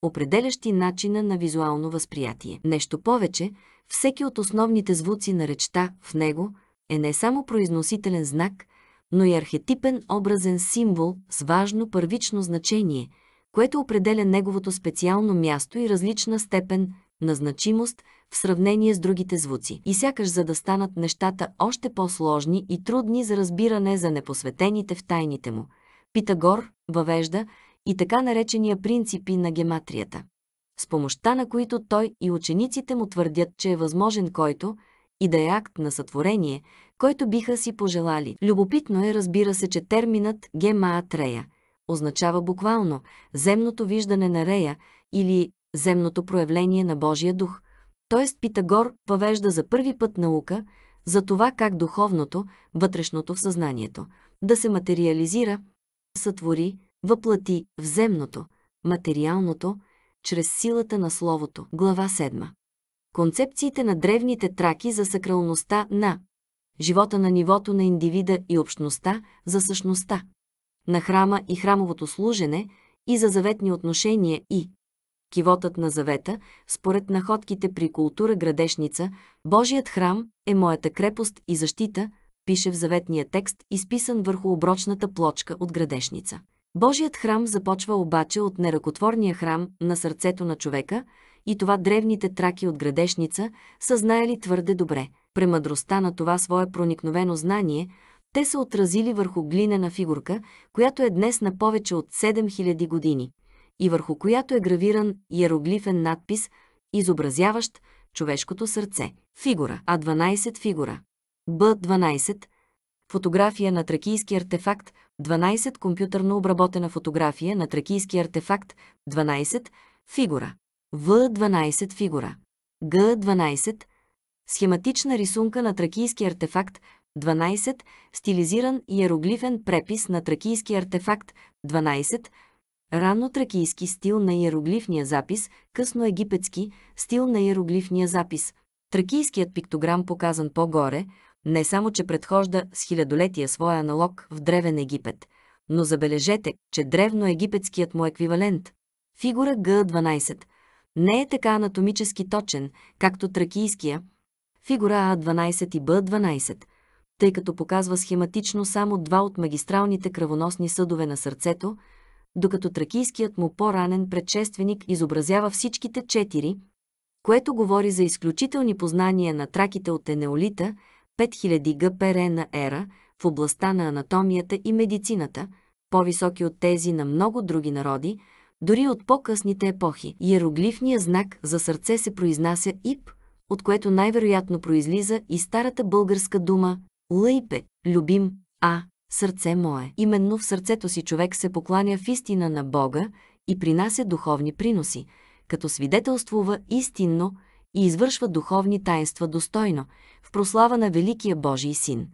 Speaker 1: определящи начина на визуално възприятие. Нещо повече, всеки от основните звуци на речта в него е не само произносителен знак – но и архетипен образен символ с важно първично значение, което определя неговото специално място и различна степен на значимост в сравнение с другите звуци. И сякаш за да станат нещата още по-сложни и трудни за разбиране за непосветените в тайните му, Питагор въвежда и така наречения принципи на гематрията, с помощта на които той и учениците му твърдят, че е възможен който и да е акт на сътворение, който биха си пожелали. Любопитно е, разбира се, че терминът «гемаат рея» означава буквално земното виждане на рея или земното проявление на Божия дух. Тоест Питагор въвежда за първи път наука за това как духовното, вътрешното в съзнанието, да се материализира, сътвори, въплати в земното, материалното, чрез силата на Словото. Глава 7. Концепциите на древните траки за сакралността на живота на нивото на индивида и общността, за същността, на храма и храмовото служене и за заветни отношения и кивотът на завета, според находките при култура градешница, Божият храм е моята крепост и защита, пише в заветния текст, изписан върху оброчната плочка от градешница. Божият храм започва обаче от неръкотворния храм на сърцето на човека, и това древните траки от градешница са знаели твърде добре. Премъдростта на това свое проникновено знание те са отразили върху глинена фигурка, която е днес на повече от 7000 години и върху която е гравиран иероглифен надпис, изобразяващ човешкото сърце. Фигура А12 фигура Б12 фотография на тракийски артефакт 12 компютърно обработена фотография на тракийски артефакт 12 фигура в12 фигура. Г12 схематична рисунка на тракийски артефакт 12 стилизиран иероглифен препис на тракийски артефакт 12 рано тракийски стил на иероглифния запис, късно египетски стил на иероглифния запис. Тракийският пиктограм, показан по-горе, не само, че предхожда с хилядолетия своя аналог в Древен Египет, но забележете, че древноегипетският му еквивалент – фигура Г12 – не е така анатомически точен, както тракийския, фигура А12 и Б12, тъй като показва схематично само два от магистралните кръвоносни съдове на сърцето, докато тракийският му по-ранен предшественик изобразява всичките четири, което говори за изключителни познания на траките от енеолита 5000 ГПР на ера в областта на анатомията и медицината, по-високи от тези на много други народи, дори от по-късните епохи иероглифният знак за сърце се произнася ип, от което най-вероятно произлиза и старата българска дума лъйпе, любим, а, сърце мое. Именно в сърцето си човек се покланя в истина на Бога и принася духовни приноси, като свидетелствува истинно и извършва духовни таинства достойно, в прослава на Великия Божий Син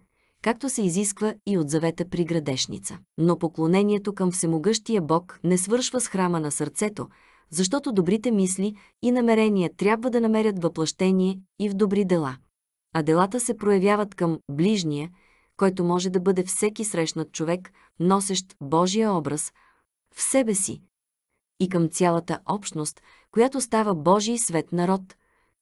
Speaker 1: както се изисква и от завета при градешница. Но поклонението към всемогъщия Бог не свършва с храма на сърцето, защото добрите мисли и намерения трябва да намерят въплъщение и в добри дела. А делата се проявяват към ближния, който може да бъде всеки срещнат човек, носещ Божия образ в себе си и към цялата общност, която става Божий свет народ –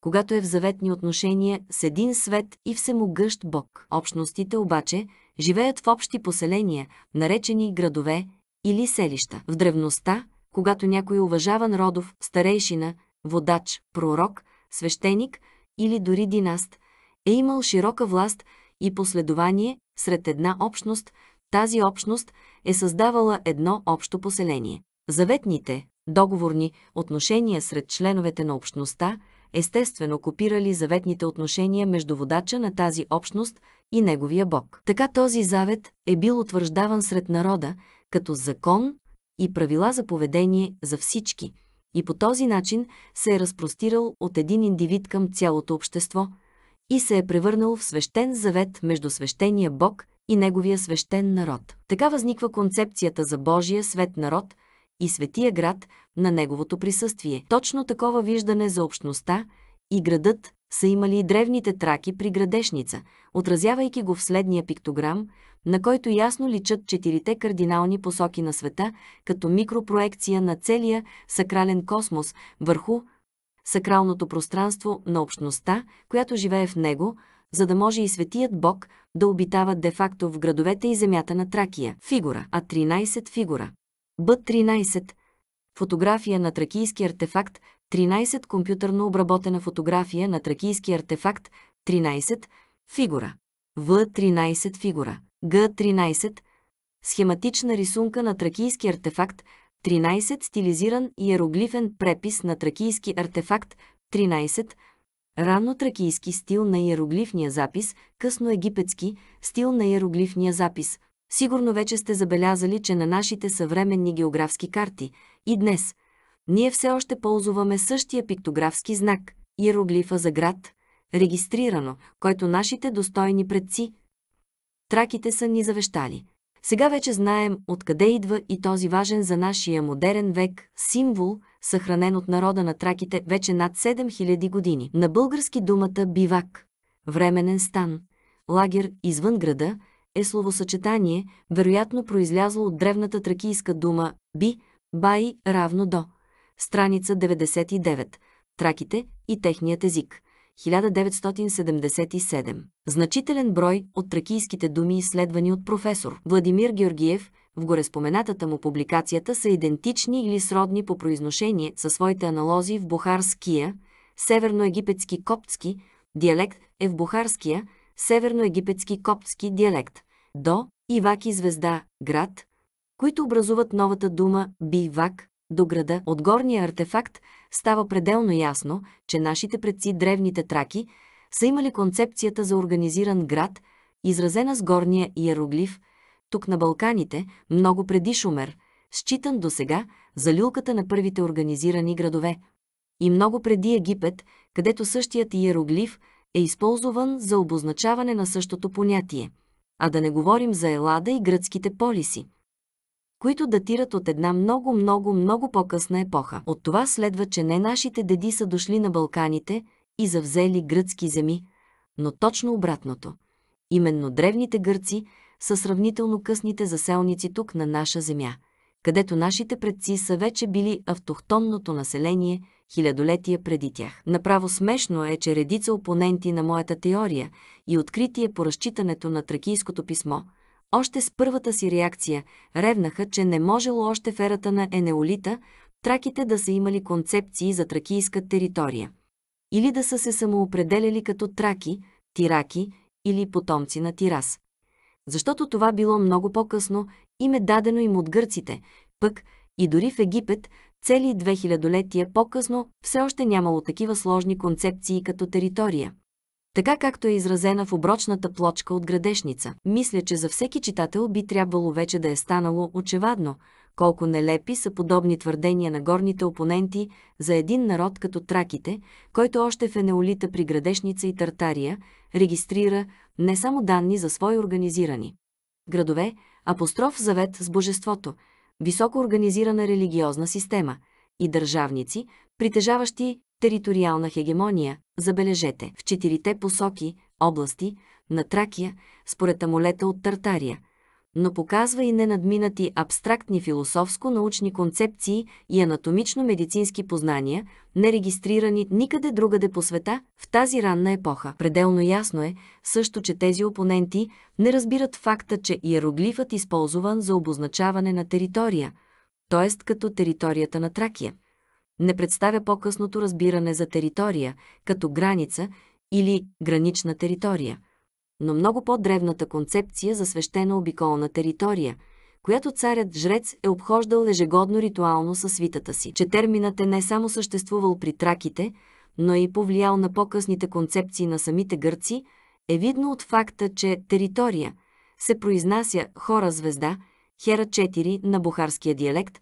Speaker 1: когато е в заветни отношения с един свет и всемогъщ Бог. Общностите обаче живеят в общи поселения, наречени градове или селища. В древността, когато някой уважаван родов, старейшина, водач, пророк, свещеник или дори династ, е имал широка власт и последование сред една общност, тази общност е създавала едно общо поселение. Заветните, договорни отношения сред членовете на общността – естествено копирали заветните отношения между водача на тази общност и неговия Бог. Така този завет е бил утвърждаван сред народа като закон и правила за поведение за всички и по този начин се е разпростирал от един индивид към цялото общество и се е превърнал в свещен завет между свещения Бог и неговия свещен народ. Така възниква концепцията за Божия свет народ – и светия град на неговото присъствие. Точно такова виждане за общността и градът са имали и древните траки при градешница, отразявайки го в следния пиктограм, на който ясно личат четирите кардинални посоки на света, като микропроекция на целия сакрален космос върху сакралното пространство на общността, която живее в него, за да може и светият Бог да обитава де-факто в градовете и земята на Тракия. Фигура А13 фигура Б13 фотография на тракийски артефакт 13 компютърно обработена фотография на тракийски артефакт 13 фигура В13 фигура Г13 схематична рисунка на тракийски артефакт 13 стилизиран иероглифен препис на тракийски артефакт 13 ранно тракийски стил на иероглифния запис, късно египетски стил на иероглифния запис – Сигурно вече сте забелязали, че на нашите съвременни географски карти и днес ние все още ползваме същия пиктографски знак – иероглифа за град, регистрирано, който нашите достойни предци – траките са ни завещали. Сега вече знаем откъде идва и този важен за нашия модерен век символ, съхранен от народа на траките вече над 7000 години. На български думата бивак – временен стан, лагер извън града – е словосъчетание, вероятно произлязло от древната тракийска дума би, бай равно до. Страница 99. Траките и техният език. 1977. Значителен брой от тракийските думи, изследвани от професор Владимир Георгиев, в гореспоменатата му публикацията са идентични или сродни по произношение със своите аналози в бухарския, северноегипетски коптски, диалект е в бухарския, северноегипетски коптски диалект, до, Ивак и звезда, град, които образуват новата дума бивак, до града. От горния артефакт става пределно ясно, че нашите предци древните траки са имали концепцията за организиран град, изразена с горния иероглиф, тук на Балканите, много преди Шумер, считан до сега за люлката на първите организирани градове. И много преди Египет, където същият иероглиф – е използван за обозначаване на същото понятие, а да не говорим за Елада и гръцките полиси, които датират от една много-много-много по-късна епоха. От това следва, че не нашите деди са дошли на Балканите и завзели гръцки земи, но точно обратното. Именно древните гърци са сравнително късните заселници тук на наша земя, където нашите предци са вече били автохтонното население – хилядолетия преди тях. Направо смешно е, че редица опоненти на моята теория и откритие по разчитането на тракийското писмо, още с първата си реакция ревнаха, че не можело още в ерата на Енеолита траките да са имали концепции за тракийска територия. Или да са се самоопределяли като траки, тираки или потомци на Тирас. Защото това било много по-късно, им е дадено им от гърците, пък и дори в Египет цели две хилядолетия по-късно, все още нямало такива сложни концепции като територия. Така както е изразена в оброчната плочка от градешница, мисля, че за всеки читател би трябвало вече да е станало очевадно, колко нелепи са подобни твърдения на горните опоненти за един народ като траките, който още в енеолита при градешница и Тартария регистрира не само данни за свои организирани градове, апостроф завет с божеството – високо организирана религиозна система и държавници, притежаващи териториална хегемония, забележете, в четирите посоки, области, на Тракия, според амулета от Тартария – но показва и ненадминати абстрактни философско-научни концепции и анатомично-медицински познания, нерегистрирани никъде другаде по света в тази ранна епоха. Пределно ясно е също, че тези опоненти не разбират факта, че иероглифът използван за обозначаване на територия, т.е. като територията на Тракия. Не представя по-късното разбиране за територия като граница или гранична територия – но много по-древната концепция за свещена обиколна територия, която царят жрец е обхождал ежегодно ритуално със свитата си, че терминът е не само съществувал при траките, но и повлиял на по-късните концепции на самите гърци, е видно от факта, че територия се произнася хора-звезда, хера 4 на бухарския диалект,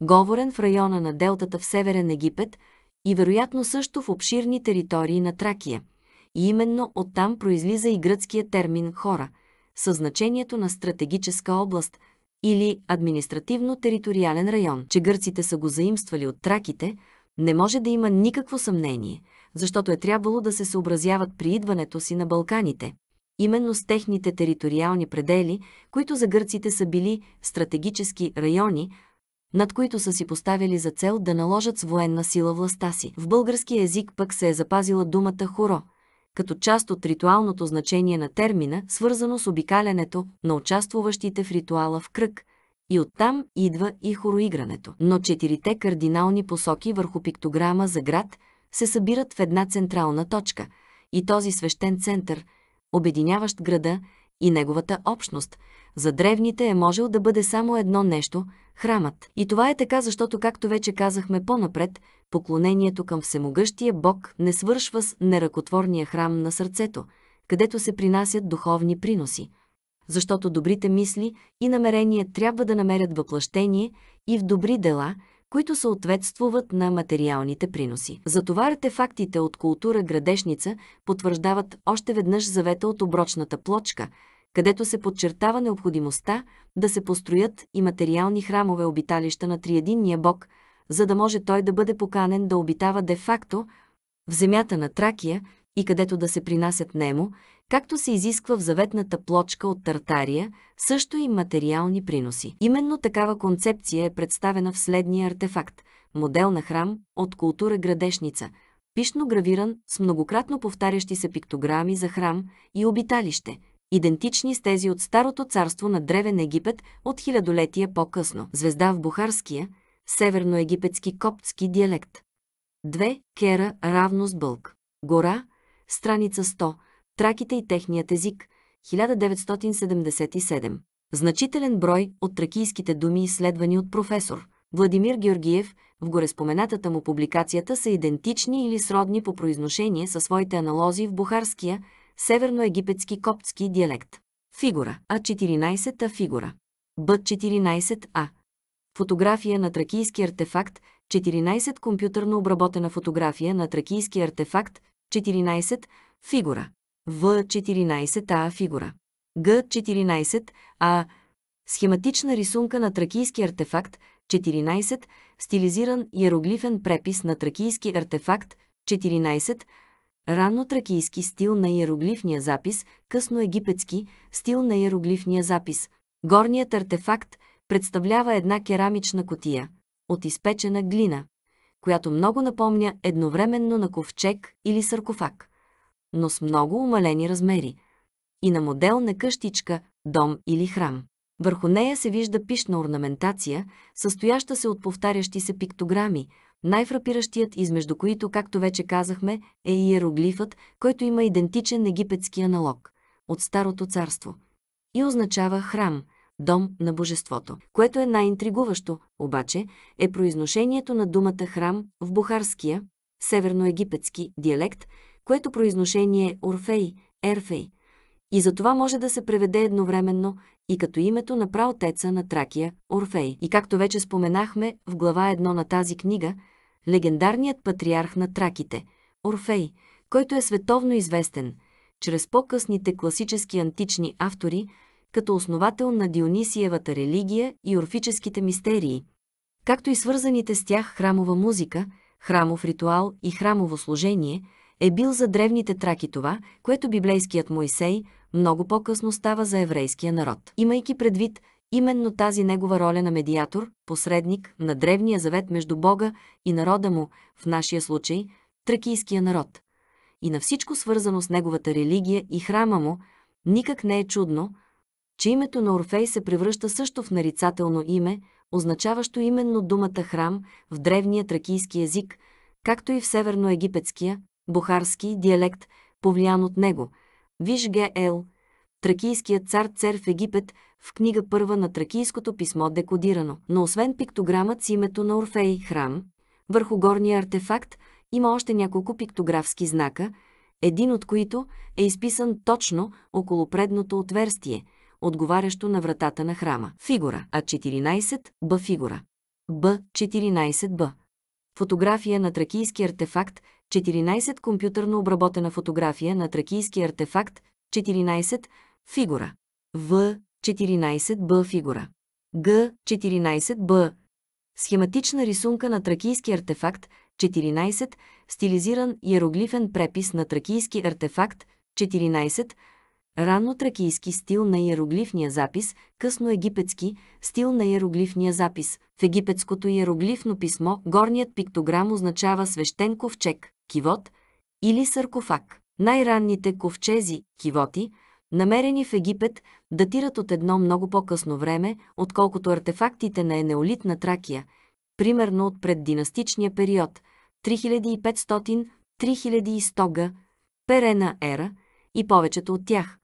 Speaker 1: говорен в района на делтата в Северен Египет и вероятно също в обширни територии на Тракия – и именно оттам произлиза и гръцкия термин «хора», със значението на стратегическа област или административно-териториален район. Че гърците са го заимствали от траките, не може да има никакво съмнение, защото е трябвало да се съобразяват при идването си на Балканите. Именно с техните териториални предели, които за гърците са били стратегически райони, над които са си поставили за цел да наложат с военна сила властта си. В български език пък се е запазила думата «хоро», като част от ритуалното значение на термина, свързано с обикалянето на участвуващите в ритуала в кръг, и оттам идва и хороигрането. Но четирите кардинални посоки върху пиктограма за град се събират в една централна точка и този свещен център, обединяващ града и неговата общност, за древните е можел да бъде само едно нещо – храмът. И това е така, защото, както вече казахме по-напред, поклонението към всемогъщия Бог не свършва с неръкотворния храм на сърцето, където се принасят духовни приноси, защото добрите мисли и намерения трябва да намерят въплъщение и в добри дела, които съответствуват на материалните приноси. Затова артефактите от култура градешница потвърждават още веднъж завета от оброчната плочка – където се подчертава необходимостта да се построят и материални храмове обиталища на триединния Бог – за да може той да бъде поканен да обитава де-факто в земята на Тракия и където да се принасят немо, както се изисква в заветната плочка от Тартария, също и материални приноси. Именно такава концепция е представена в следния артефакт – модел на храм от култура градешница, пишно гравиран с многократно повтарящи се пиктограми за храм и обиталище – идентични с тези от Старото царство на Древен Египет от хилядолетия по-късно. Звезда в Бухарския – северноегипетски коптски диалект. 2. Кера равно с Бълг. Гора, страница 100, траките и техният език, 1977. Значителен брой от тракийските думи, изследвани от професор Владимир Георгиев, в гореспоменатата му публикацията са идентични или сродни по произношение със своите аналози в бухарския, северноегипетски коптски диалект. Фигура А14 фигура Б14А Фотография на тракийски артефакт 14. Компютърно обработена фотография на тракийски артефакт 14. Фигура. В14А фигура. Г14А схематична рисунка на тракийски артефакт 14, стилизиран иероглифен препис на тракийски артефакт 14, ранно тракийски стил на иероглифния запис, късно египетски стил на иероглифния запис. Горният артефакт представлява една керамична котия от изпечена глина, която много напомня едновременно на ковчег или саркофаг, но с много умалени размери и на модел на къщичка, дом или храм. Върху нея се вижда пишна орнаментация, състояща се от повтарящи се пиктограми, най-фрапиращият измежду които, както вече казахме, е иероглифът, който има идентичен египетски аналог от Старото царство и означава храм – дом на божеството. Което е най-интригуващо, обаче, е произношението на думата храм в бухарския, северноегипетски диалект, което произношение е Орфей, Ерфей. И за това може да се преведе едновременно и като името на праотеца на Тракия, Орфей. И както вече споменахме в глава 1 на тази книга, легендарният патриарх на траките, Орфей, който е световно известен, чрез по-късните класически антични автори, като основател на Дионисиевата религия и орфическите мистерии, както и свързаните с тях храмова музика, храмов ритуал и храмово служение, е бил за древните траки това, което библейският Моисей много по-късно става за еврейския народ. Имайки предвид именно тази негова роля на медиатор, посредник на древния завет между Бога и народа му, в нашия случай – тракийския народ, и на всичко свързано с неговата религия и храма му, никак не е чудно – че името на Орфей се превръща също в нарицателно име, означаващо именно думата храм в древния тракийски език, както и в северноегипетския, бухарски диалект, повлиян от него. Виж Г.Л. Тракийският цар Цер в Египет в книга първа на тракийското писмо декодирано. Но освен пиктограмът с името на Орфей храм, върху горния артефакт има още няколко пиктографски знака, един от които е изписан точно около предното отверстие – отговарящо на вратата на храма. Фигура А14, Б фигура. Б14Б. Фотография на тракийски артефакт 14 компютърно обработена фотография на тракийски артефакт 14 фигура. В 14Б фигура. Г 14Б. Схематична рисунка на тракийски артефакт 14, стилизиран иероглифен препис на тракийски артефакт 14, Рано тракийски стил на иероглифния запис, късно египетски стил на иероглифния запис. В египетското иероглифно писмо горният пиктограм означава свещен ковчег, кивот или саркофаг. Най-ранните ковчези, кивоти, намерени в Египет, датират от едно много по-късно време, отколкото артефактите на енеолитна Тракия, примерно от преддинастичния период 3500-3100 г. Перена ера – и повечето от тях,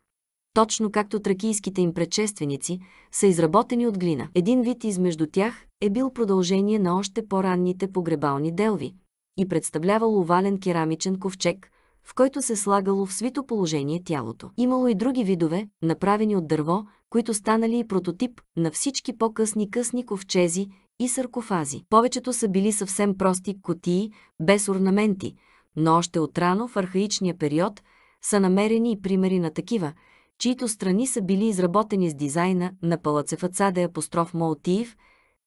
Speaker 1: точно както тракийските им предшественици, са изработени от глина. Един вид измежду тях е бил продължение на още по-ранните погребални делви и представлявал овален керамичен ковчег, в който се слагало в свито положение тялото. Имало и други видове, направени от дърво, които станали и прототип на всички по-късни късни ковчези и саркофази. Повечето са били съвсем прости котии, без орнаменти, но още отрано в архаичния период са намерени и примери на такива – чието страни са били изработени с дизайна на палацефацаде апостроф Молтиев,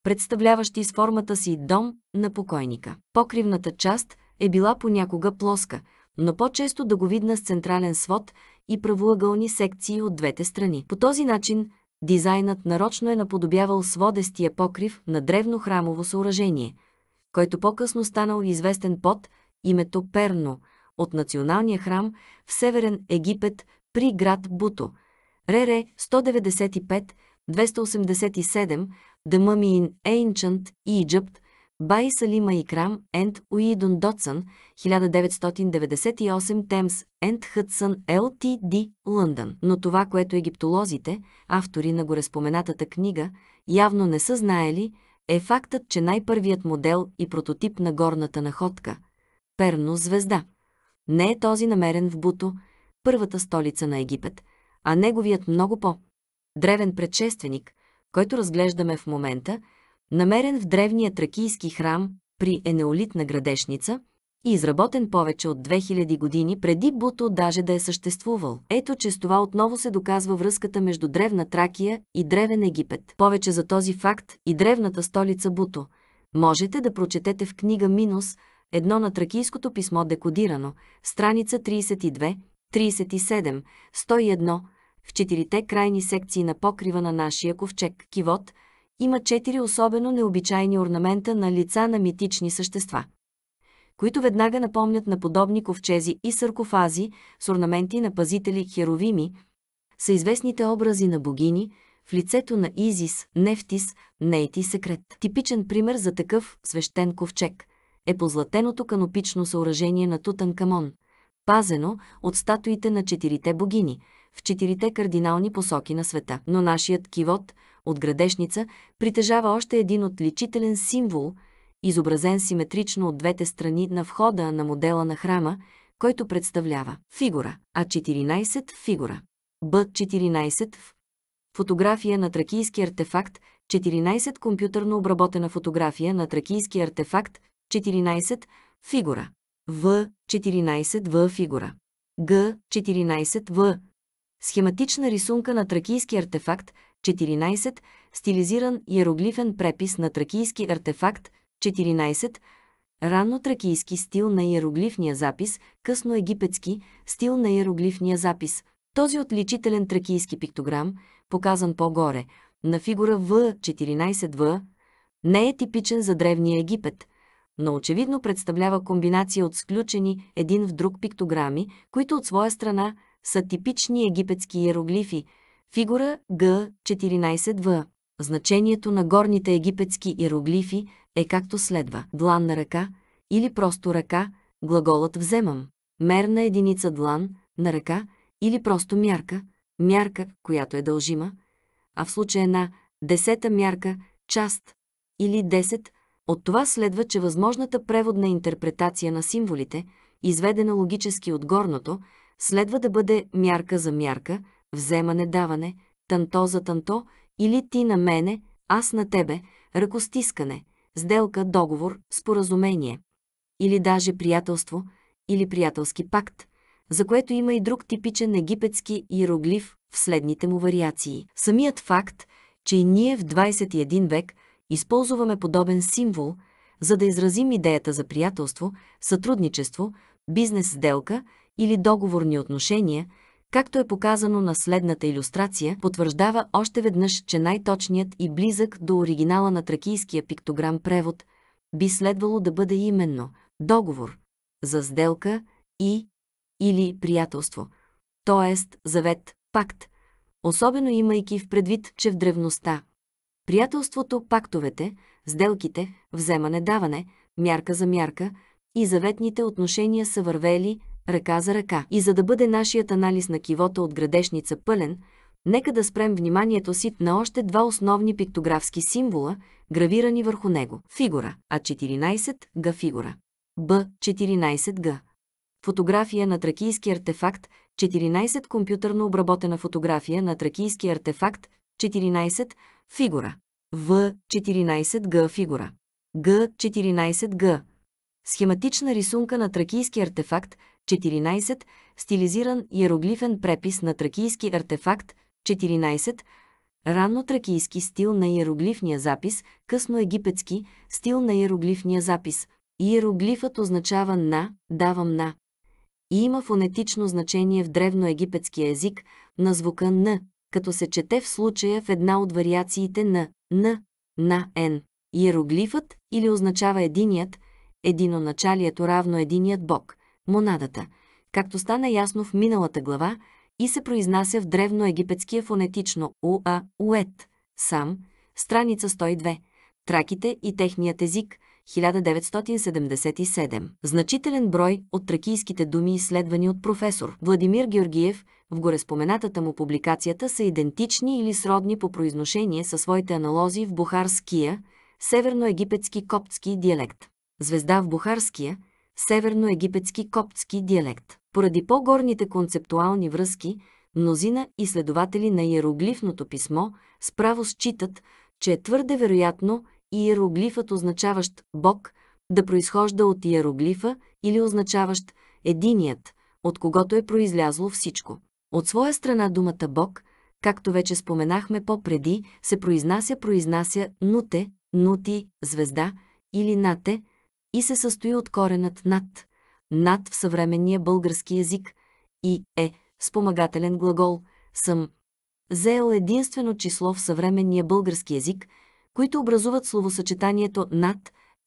Speaker 1: представляващи с формата си дом на покойника. Покривната част е била понякога плоска, но по-често да го видна с централен свод и правоъгълни секции от двете страни. По този начин дизайнът нарочно е наподобявал сводестия покрив на древно храмово съоръжение, който по-късно станал известен под името Перно от националния храм в Северен Египет при град Буто. Рере 195 287 The Mummy in Ancient Egypt by Салима Икрам and Уидон Дотсън 1998 Темс and Хътсън LTD Лъндън. Но това, което египтолозите, автори на гореспоменатата книга, явно не са знаели, е фактът, че най-първият модел и прототип на горната находка – перно звезда – не е този намерен в Буто – първата столица на Египет, а неговият много по древен предшественик, който разглеждаме в момента, намерен в древния тракийски храм при енеолитна градешница и изработен повече от 2000 години преди Буто даже да е съществувал. Ето, че с това отново се доказва връзката между древна Тракия и древен Египет. Повече за този факт и древната столица Буто можете да прочетете в книга Минус, едно на тракийското писмо декодирано, страница 32, 37, 101, в четирите крайни секции на покрива на нашия ковчег, кивот, има четири особено необичайни орнамента на лица на митични същества, които веднага напомнят на подобни ковчези и саркофази с орнаменти на пазители херовими, са известните образи на богини в лицето на Изис, Нефтис, Нейти Секрет. Типичен пример за такъв свещен ковчег е позлатеното канопично съоръжение на Тутанкамон, пазено от статуите на четирите богини в четирите кардинални посоки на света. Но нашият кивот от градешница притежава още един отличителен символ, изобразен симетрично от двете страни на входа на модела на храма, който представлява фигура А14 фигура Б14 в фотография на тракийски артефакт 14 компютърно обработена фотография на тракийски артефакт 14 фигура в, 14В фигура. Г, 14В. Схематична рисунка на тракийски артефакт, 14, стилизиран иероглифен препис на тракийски артефакт, 14, ранно тракийски стил на иероглифния запис, късно египетски стил на иероглифния запис. Този отличителен тракийски пиктограм, показан по-горе, на фигура В14В, не е типичен за Древния Египет – но очевидно представлява комбинация от сключени един в друг пиктограми, които от своя страна са типични египетски иероглифи. Фигура Г14В. Значението на горните египетски иероглифи е както следва. Длан на ръка или просто ръка, глаголът вземам. Мерна единица длан на ръка или просто мярка, мярка, която е дължима, а в случая на десета мярка част или 10 от това следва, че възможната преводна интерпретация на символите, изведена логически от горното, следва да бъде мярка за мярка, вземане-даване, танто за танто или ти на мене, аз на тебе, ръкостискане, сделка, договор, споразумение или даже приятелство или приятелски пакт, за което има и друг типичен египетски иероглиф в следните му вариации. Самият факт, че и ние в 21 век – Използваме подобен символ, за да изразим идеята за приятелство, сътрудничество, бизнес сделка или договорни отношения, както е показано на следната иллюстрация, потвърждава още веднъж, че най-точният и близък до оригинала на тракийския пиктограм превод би следвало да бъде именно договор за сделка и или приятелство, т.е. завет, пакт, особено имайки в предвид, че в древността Приятелството, пактовете, сделките, вземане-даване, мярка за мярка и заветните отношения са вървели ръка за ръка. И за да бъде нашият анализ на кивота от градешница пълен, нека да спрем вниманието си на още два основни пиктографски символа, гравирани върху него. Фигура А14 Г фигура. Б 14 Г. Фотография на тракийски артефакт 14 компютърно обработена фотография на тракийски артефакт 14 Фигура. В 14Г фигура. Г 14Г. Схематична рисунка на тракийски артефакт 14, стилизиран иероглифен препис на тракийски артефакт 14, ранно тракийски стил на иероглифния запис, късно египетски стил на иероглифния запис. Иероглифът означава на, давам на. И има фонетично значение в древноегипетския език на звука «н», като се чете в случая в една от вариациите на «н», на «н». Иероглифът или означава единият, единоначалието равно единият бог, монадата, както стана ясно в миналата глава, и се произнася в древноегипетския фонетично «уа», «ует», «сам», страница 102, траките и техният език – 1977. Значителен брой от тракийските думи, изследвани от професор Владимир Георгиев, в гореспоменатата му публикацията са идентични или сродни по произношение със своите аналози в бухарския, северноегипетски коптски диалект. Звезда в бухарския, северноегипетски коптски диалект. Поради по-горните концептуални връзки, мнозина изследователи на иероглифното писмо справо считат, че е твърде вероятно иероглифът означаващ Бог да произхожда от иероглифа или означаващ единият, от когото е произлязло всичко. От своя страна думата Бог, както вече споменахме по-преди, се произнася произнася нуте, нути, звезда или нате и се състои от коренът над, над в съвременния български язик и е спомагателен глагол съм, заел единствено число в съвременния български язик – които образуват словосъчетанието над,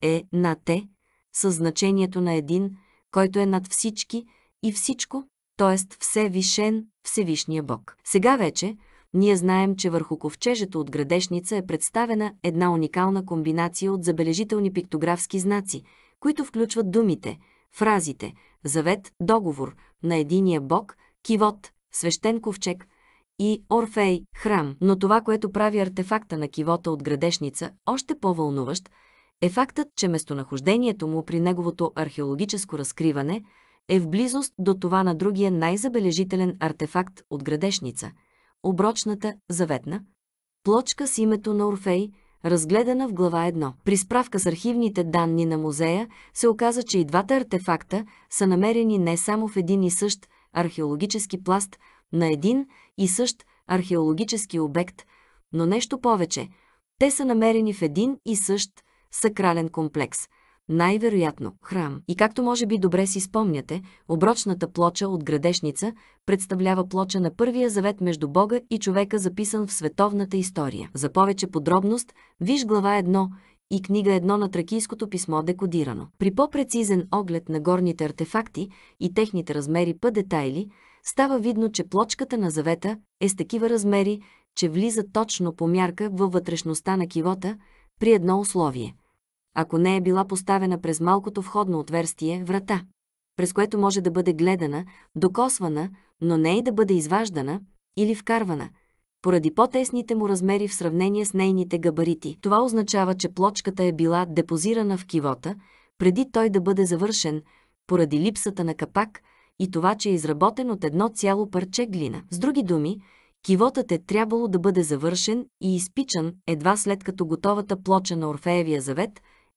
Speaker 1: е, на те, със значението на един, който е над всички и всичко, т.е. всевишен, всевишния Бог. Сега вече ние знаем, че върху ковчежето от градешница е представена една уникална комбинация от забележителни пиктографски знаци, които включват думите, фразите, завет, договор на единия Бог, кивот, свещен ковчег – и Орфей – храм, но това, което прави артефакта на кивота от градешница още по-вълнуващ, е фактът, че местонахождението му при неговото археологическо разкриване е в близост до това на другия най-забележителен артефакт от градешница – оброчната заветна, плочка с името на Орфей, разгледана в глава 1. При справка с архивните данни на музея се оказа, че и двата артефакта са намерени не само в един и същ археологически пласт на един – и същ археологически обект, но нещо повече. Те са намерени в един и същ сакрален комплекс – най-вероятно храм. И както може би добре си спомняте, оброчната плоча от градешница представлява плоча на първия завет между Бога и човека, записан в световната история. За повече подробност, виж глава 1 и книга 1 на тракийското писмо декодирано. При по-прецизен оглед на горните артефакти и техните размери по детайли, става видно, че плочката на завета е с такива размери, че влиза точно по мярка във вътрешността на кивота при едно условие. Ако не е била поставена през малкото входно отверстие – врата, през което може да бъде гледана, докосвана, но не и да бъде изваждана или вкарвана, поради по-тесните му размери в сравнение с нейните габарити. Това означава, че плочката е била депозирана в кивота, преди той да бъде завършен, поради липсата на капак – и това, че е изработен от едно цяло парче глина. С други думи, кивотът е трябвало да бъде завършен и изпичан едва след като готовата плоча на Орфеевия завет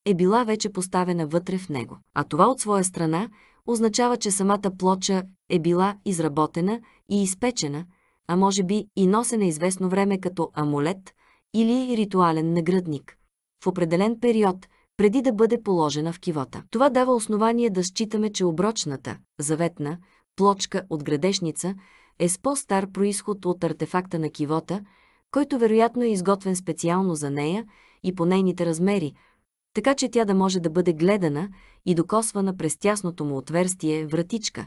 Speaker 1: е била вече поставена вътре в него. А това от своя страна означава, че самата плоча е била изработена и изпечена, а може би и носена известно време като амулет или ритуален наградник. В определен период – преди да бъде положена в кивота. Това дава основание да считаме, че оброчната, заветна, плочка от градешница е с по-стар происход от артефакта на кивота, който вероятно е изготвен специално за нея и по нейните размери, така че тя да може да бъде гледана и докосвана през тясното му отверстие вратичка,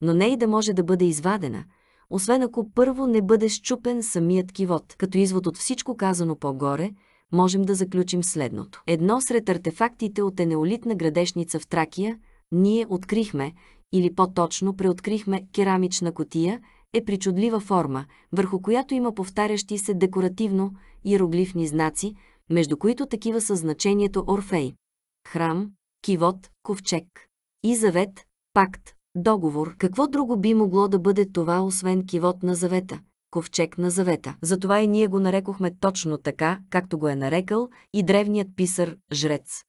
Speaker 1: но не и да може да бъде извадена, освен ако първо не бъде щупен самият кивот. Като извод от всичко казано по-горе – можем да заключим следното. Едно сред артефактите от енеолитна градешница в Тракия, ние открихме, или по-точно преоткрихме керамична котия, е причудлива форма, върху която има повтарящи се декоративно иероглифни знаци, между които такива са значението Орфей, храм, кивот, ковчег и завет, пакт, договор. Какво друго би могло да бъде това, освен кивот на завета, ковчег на завета. Затова и ние го нарекохме точно така, както го е нарекал и древният писар Жрец,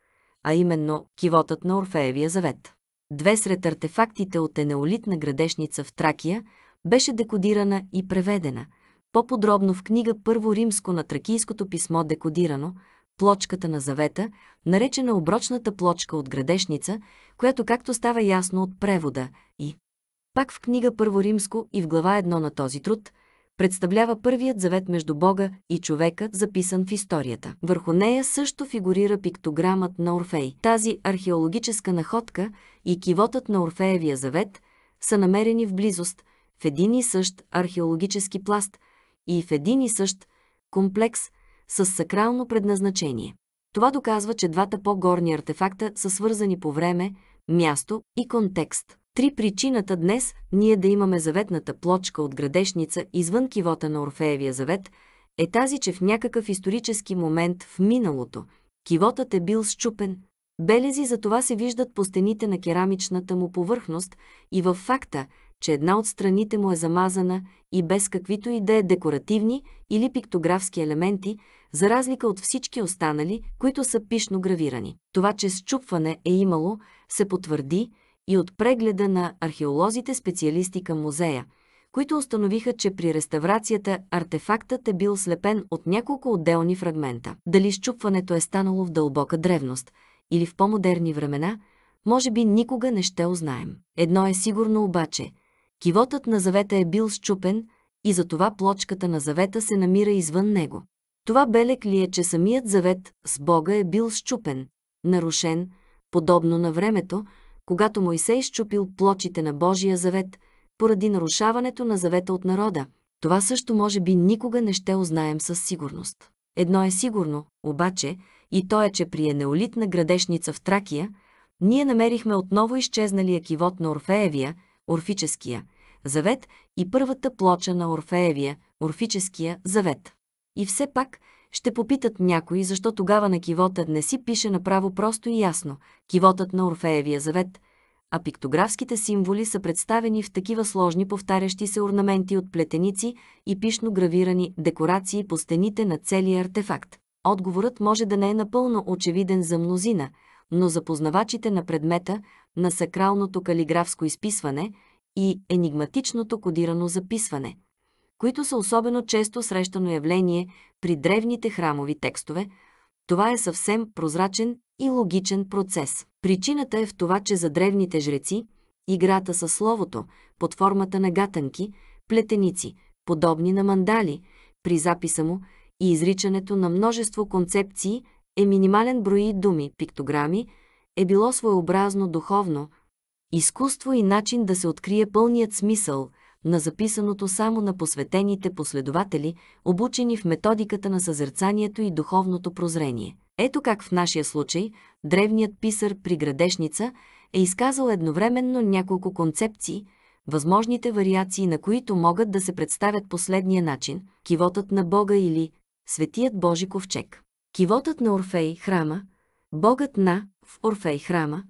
Speaker 1: а именно кивотът на Орфеевия завет. Две сред артефактите от енеолитна градешница в Тракия беше декодирана и преведена. По-подробно в книга Първо римско на тракийското писмо декодирано, плочката на завета, наречена оброчната плочка от градешница, която както става ясно от превода и пак в книга Първо римско и в глава 1 на този труд, представлява първият завет между Бога и човека, записан в историята. Върху нея също фигурира пиктограмът на Орфей. Тази археологическа находка и кивотът на Орфеевия завет са намерени в близост, в един и същ археологически пласт и в един и същ комплекс с сакрално предназначение. Това доказва, че двата по-горни артефакта са свързани по време, място и контекст. Три причината днес ние да имаме заветната плочка от градешница извън кивота на Орфеевия завет е тази, че в някакъв исторически момент в миналото кивотът е бил счупен. Белези за това се виждат по стените на керамичната му повърхност и във факта, че една от страните му е замазана и без каквито и да е декоративни или пиктографски елементи, за разлика от всички останали, които са пишно гравирани. Това, че счупване е имало, се потвърди и от прегледа на археолозите-специалисти към музея, които установиха, че при реставрацията артефактът е бил слепен от няколко отделни фрагмента. Дали щупването е станало в дълбока древност или в по-модерни времена, може би никога не ще узнаем. Едно е сигурно обаче – кивотът на завета е бил щупен и затова плочката на завета се намира извън него. Това белек ли е, че самият завет с Бога е бил щупен, нарушен, подобно на времето, когато Мойсей щупил е плочите на Божия завет, поради нарушаването на завета от народа. Това също може би никога не ще узнаем със сигурност. Едно е сигурно, обаче, и то е, че при енеолитна градешница в Тракия, ние намерихме отново изчезналия кивот на Орфеевия, Орфическия, завет и първата плоча на Орфеевия, Орфическия завет. И все пак, ще попитат някои, защо тогава на кивота не си пише направо просто и ясно кивотът на Орфеевия завет, а пиктографските символи са представени в такива сложни повтарящи се орнаменти от плетеници и пишно гравирани декорации по стените на целия артефакт. Отговорът може да не е напълно очевиден за мнозина, но за познавачите на предмета, на сакралното калиграфско изписване и енигматичното кодирано записване – които са особено често срещано явление при древните храмови текстове, това е съвсем прозрачен и логичен процес. Причината е в това, че за древните жреци играта със словото под формата на гатанки, плетеници, подобни на мандали, при записа му и изричането на множество концепции е минимален брои думи, пиктограми, е било своеобразно духовно, изкуство и начин да се открие пълният смисъл – на записаното само на посветените последователи, обучени в методиката на съзерцанието и духовното прозрение. Ето как в нашия случай древният писар при градешница е изказал едновременно няколко концепции, възможните вариации на които могат да се представят последния начин – кивотът на Бога или Светият Божи ковчег. Кивотът на Орфей храма, Богът на в Орфей храма,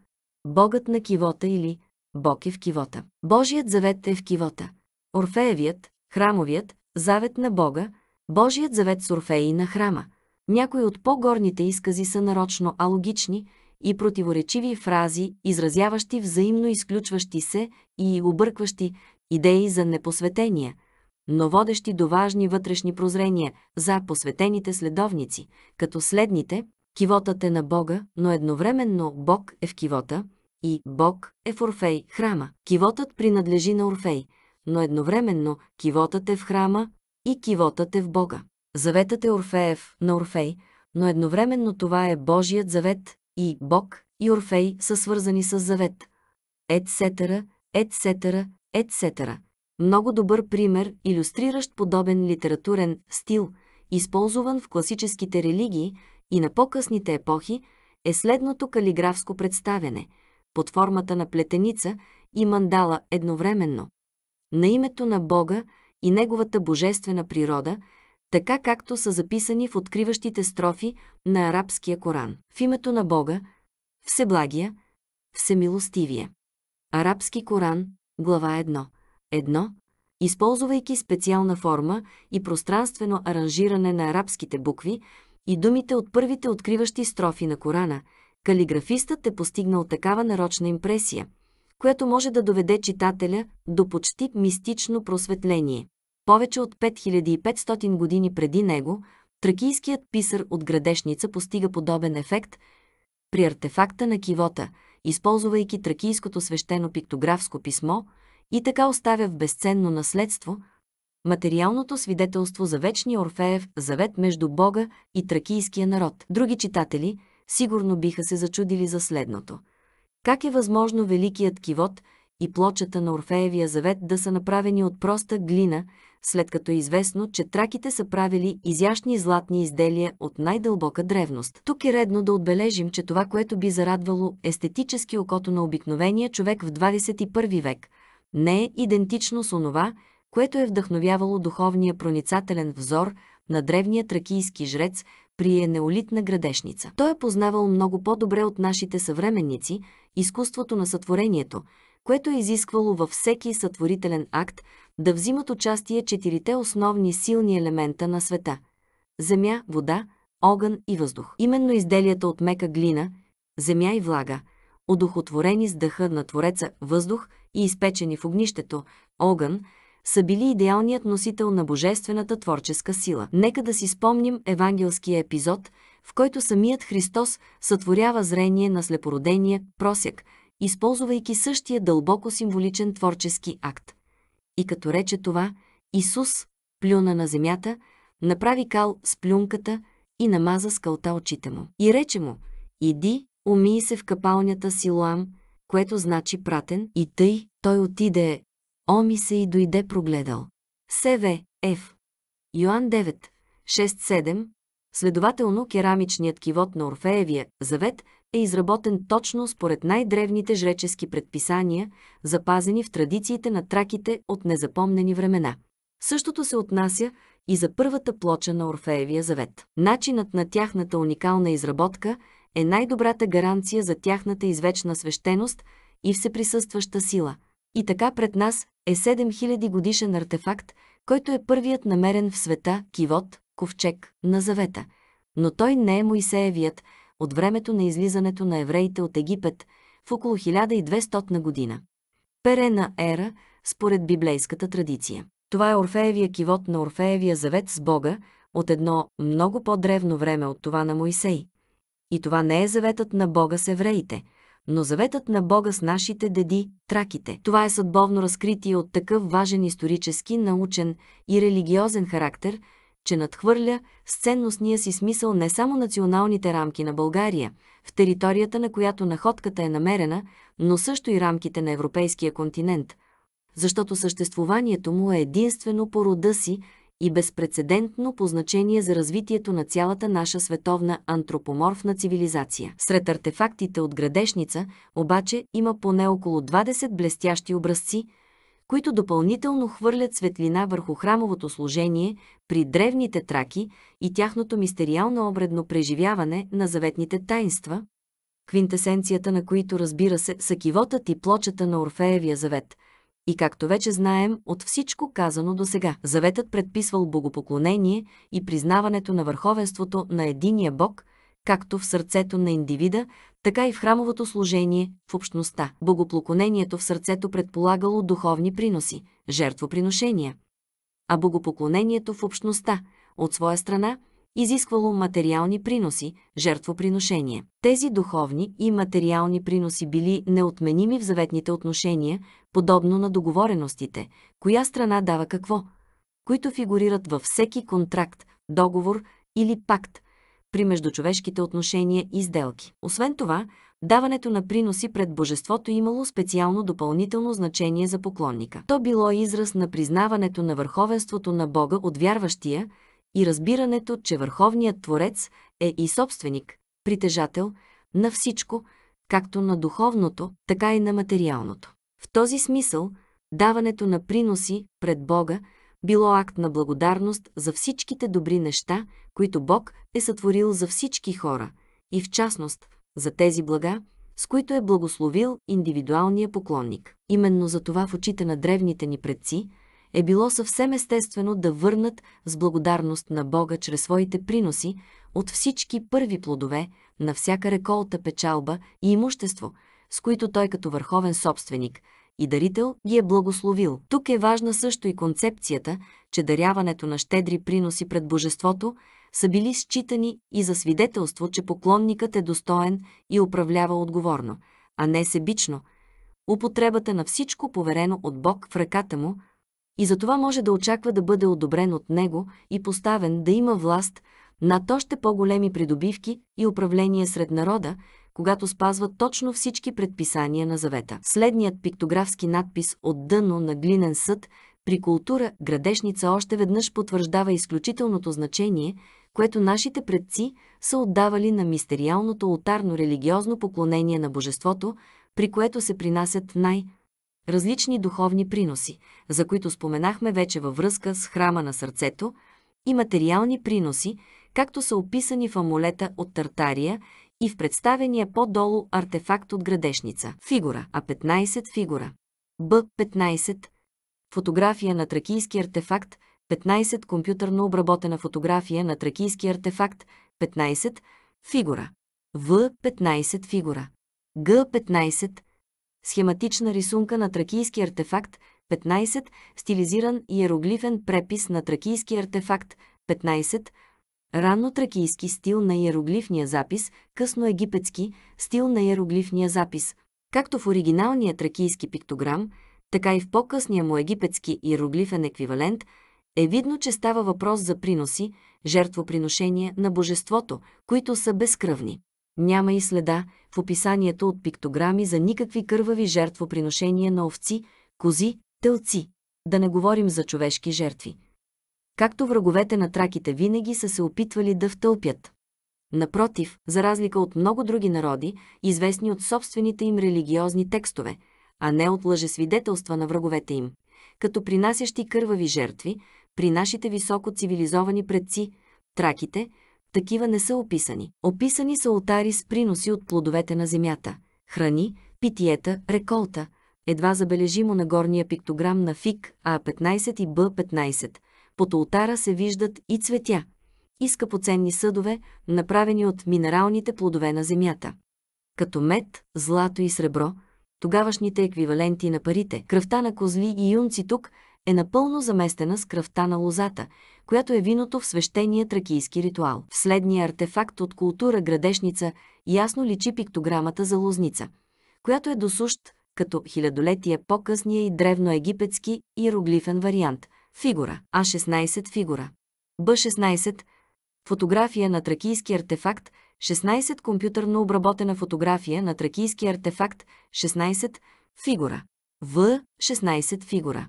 Speaker 1: Богът на кивота или Бог е в кивота. Божият завет е в кивота. Орфеевият, храмовият, завет на Бога, Божият завет с Орфеи на храма. Някои от по-горните изкази са нарочно алогични и противоречиви фрази, изразяващи взаимно изключващи се и объркващи идеи за непосветения, но водещи до важни вътрешни прозрения за посветените следовници, като следните «Кивотът е на Бога, но едновременно Бог е в кивота» и «Бог е в Орфей храма». Кивотът принадлежи на Орфей – но едновременно кивотът е в храма и кивотът е в Бога. Заветът е Орфеев на Орфей, но едновременно това е Божият завет и Бог и Орфей са свързани с завет. Етсетера, етсетера, етсетера. Много добър пример, иллюстриращ подобен литературен стил, използван в класическите религии и на по-късните епохи, е следното калиграфско представяне, под формата на плетеница и мандала едновременно на името на Бога и Неговата божествена природа, така както са записани в откриващите строфи на арабския Коран. В името на Бога, Всеблагия, Всемилостивие. Арабски Коран, глава 1. 1. Използвайки специална форма и пространствено аранжиране на арабските букви и думите от първите откриващи строфи на Корана, калиграфистът е постигнал такава нарочна импресия – което може да доведе читателя до почти мистично просветление. Повече от 5500 години преди него, тракийският писар от градешница постига подобен ефект при артефакта на кивота, използвайки тракийското свещено пиктографско писмо и така оставя в безценно наследство материалното свидетелство за вечния Орфеев завет между Бога и тракийския народ. Други читатели сигурно биха се зачудили за следното – как е възможно великият кивот и плочата на Орфеевия завет да са направени от проста глина, след като е известно, че траките са правили изящни златни изделия от най-дълбока древност. Тук е редно да отбележим, че това, което би зарадвало естетически окото на обикновения човек в 21 век, не е идентично с онова, което е вдъхновявало духовния проницателен взор на древния тракийски жрец при енеолитна градешница. Той е познавал много по-добре от нашите съвременници изкуството на сътворението, което е изисквало във всеки сътворителен акт да взимат участие четирите основни силни елемента на света – земя, вода, огън и въздух. Именно изделията от мека глина, земя и влага, одухотворени с дъха на Твореца въздух и изпечени в огнището, огън – са били идеалният носител на божествената творческа сила. Нека да си спомним евангелския епизод, в който самият Христос сътворява зрение на слепородения просяк, използвайки същия дълбоко символичен творчески акт. И като рече това, Исус плюна на земята, направи кал с плюнката и намаза скалта очите му. И рече му, иди, умий се в капалнята Силуам, което значи пратен, и тъй той отиде Оми се и дойде прогледал. СВ, Ф. Йоан 9, 6-7. Следователно, керамичният кивот на Орфеевия завет е изработен точно според най-древните жречески предписания, запазени в традициите на траките от незапомнени времена. Същото се отнася и за първата плоча на Орфеевия завет. Начинът на тяхната уникална изработка е най-добрата гаранция за тяхната извечна свещеност и всеприсъстваща сила – и така пред нас е 7000 годишен артефакт, който е първият намерен в света кивот, ковчег на завета. Но той не е Моисеевият от времето на излизането на евреите от Египет в около 1200 година. Перена ера според библейската традиция. Това е Орфеевия кивот на Орфеевия завет с Бога от едно много по-древно време от това на Моисей. И това не е заветът на Бога с евреите – но заветът на Бога с нашите деди, траките. Това е съдбовно разкритие от такъв важен исторически, научен и религиозен характер, че надхвърля с ценностния си смисъл не само националните рамки на България, в територията на която находката е намерена, но също и рамките на европейския континент, защото съществуванието му е единствено по рода си и безпредседентно по значение за развитието на цялата наша световна антропоморфна цивилизация. Сред артефактите от градешница обаче има поне около 20 блестящи образци, които допълнително хвърлят светлина върху храмовото служение при древните траки и тяхното мистериално обредно преживяване на заветните таинства, квинтесенцията на които разбира се са кивотът и плочата на Орфеевия завет – и както вече знаем от всичко казано до сега. Заветът предписвал богопоклонение и признаването на върховенството на единия Бог, както в сърцето на индивида, така и в храмовото служение в общността. Богопоклонението в сърцето предполагало духовни приноси, жертвоприношения, а богопоклонението в общността, от своя страна, изисквало материални приноси, жертвоприношение. Тези духовни и материални приноси били неотменими в заветните отношения, подобно на договореностите, коя страна дава какво, които фигурират във всеки контракт, договор или пакт при междучовешките отношения и сделки. Освен това, даването на приноси пред Божеството имало специално допълнително значение за поклонника. То било израз на признаването на върховенството на Бога от вярващия, и разбирането, че Върховният Творец е и собственик, притежател на всичко, както на духовното, така и на материалното. В този смисъл, даването на приноси пред Бога било акт на благодарност за всичките добри неща, които Бог е сътворил за всички хора и в частност за тези блага, с които е благословил индивидуалния поклонник. Именно за това в очите на древните ни предци – е било съвсем естествено да върнат с благодарност на Бога чрез своите приноси от всички първи плодове на всяка реколта печалба и имущество, с които той като върховен собственик и дарител ги е благословил. Тук е важна също и концепцията, че даряването на щедри приноси пред Божеството са били считани и за свидетелство, че поклонникът е достоен и управлява отговорно, а не себично – употребата на всичко поверено от Бог в ръката му – и затова може да очаква да бъде одобрен от него и поставен да има власт над още по-големи придобивки и управление сред народа, когато спазва точно всички предписания на завета. Следният пиктографски надпис от дъно на глинен съд при култура градешница още веднъж потвърждава изключителното значение, което нашите предци са отдавали на мистериалното ултарно религиозно поклонение на божеството, при което се принасят най- различни духовни приноси, за които споменахме вече във връзка с храма на сърцето, и материални приноси, както са описани в амулета от Тартария и в представения по-долу артефакт от градешница. Фигура А15 фигура. Б15 фотография на тракийски артефакт 15 компютърно обработена фотография на тракийски артефакт 15 фигура. В15 фигура. Г15 схематична рисунка на тракийски артефакт 15, стилизиран иероглифен препис на тракийски артефакт 15, ранно тракийски стил на иероглифния запис, късно египетски стил на иероглифния запис, както в оригиналния тракийски пиктограм, така и в по-късния му египетски иероглифен еквивалент, е видно, че става въпрос за приноси, жертвоприношения на божеството, които са безкръвни. Няма и следа в описанието от пиктограми за никакви кървави жертвоприношения на овци, кози, тълци. Да не говорим за човешки жертви. Както враговете на траките винаги са се опитвали да втълпят. Напротив, за разлика от много други народи, известни от собствените им религиозни текстове, а не от лъжесвидетелства на враговете им, като принасящи кървави жертви, при нашите високо цивилизовани предци, траките – такива не са описани. Описани са отари с приноси от плодовете на земята, храни, питиета, реколта, едва забележимо на горния пиктограм на ФИК А15 и Б15. Под ултара се виждат и цветя, и скъпоценни съдове, направени от минералните плодове на земята. Като мед, злато и сребро, тогавашните еквиваленти на парите, кръвта на козли и юнци тук – е напълно заместена с кръвта на лозата, която е виното в свещения тракийски ритуал. В следния артефакт от култура градешница ясно личи пиктограмата за лозница, която е досущ като хилядолетие по-късния и древноегипетски иероглифен вариант – фигура А16 фигура. Б16 – фотография на тракийски артефакт, 16 компютърно обработена фотография на тракийски артефакт, 16 фигура. В16 фигура.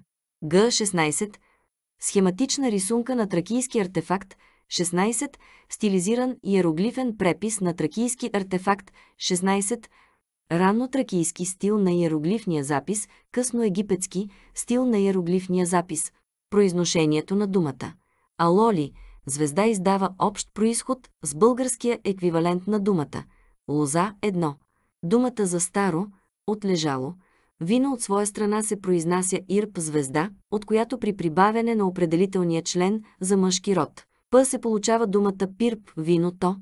Speaker 1: Г-16 – схематична рисунка на тракийски артефакт 16, стилизиран иероглифен препис на тракийски артефакт 16, ранно тракийски стил на иероглифния запис, късно египетски стил на иероглифния запис, произношението на думата. Алоли – звезда издава общ происход с българския еквивалент на думата. Лоза – едно. Думата за старо – отлежало – Вино от своя страна се произнася Ирп звезда, от която при прибавяне на определителния член за мъжки род. П се получава думата пирп виното,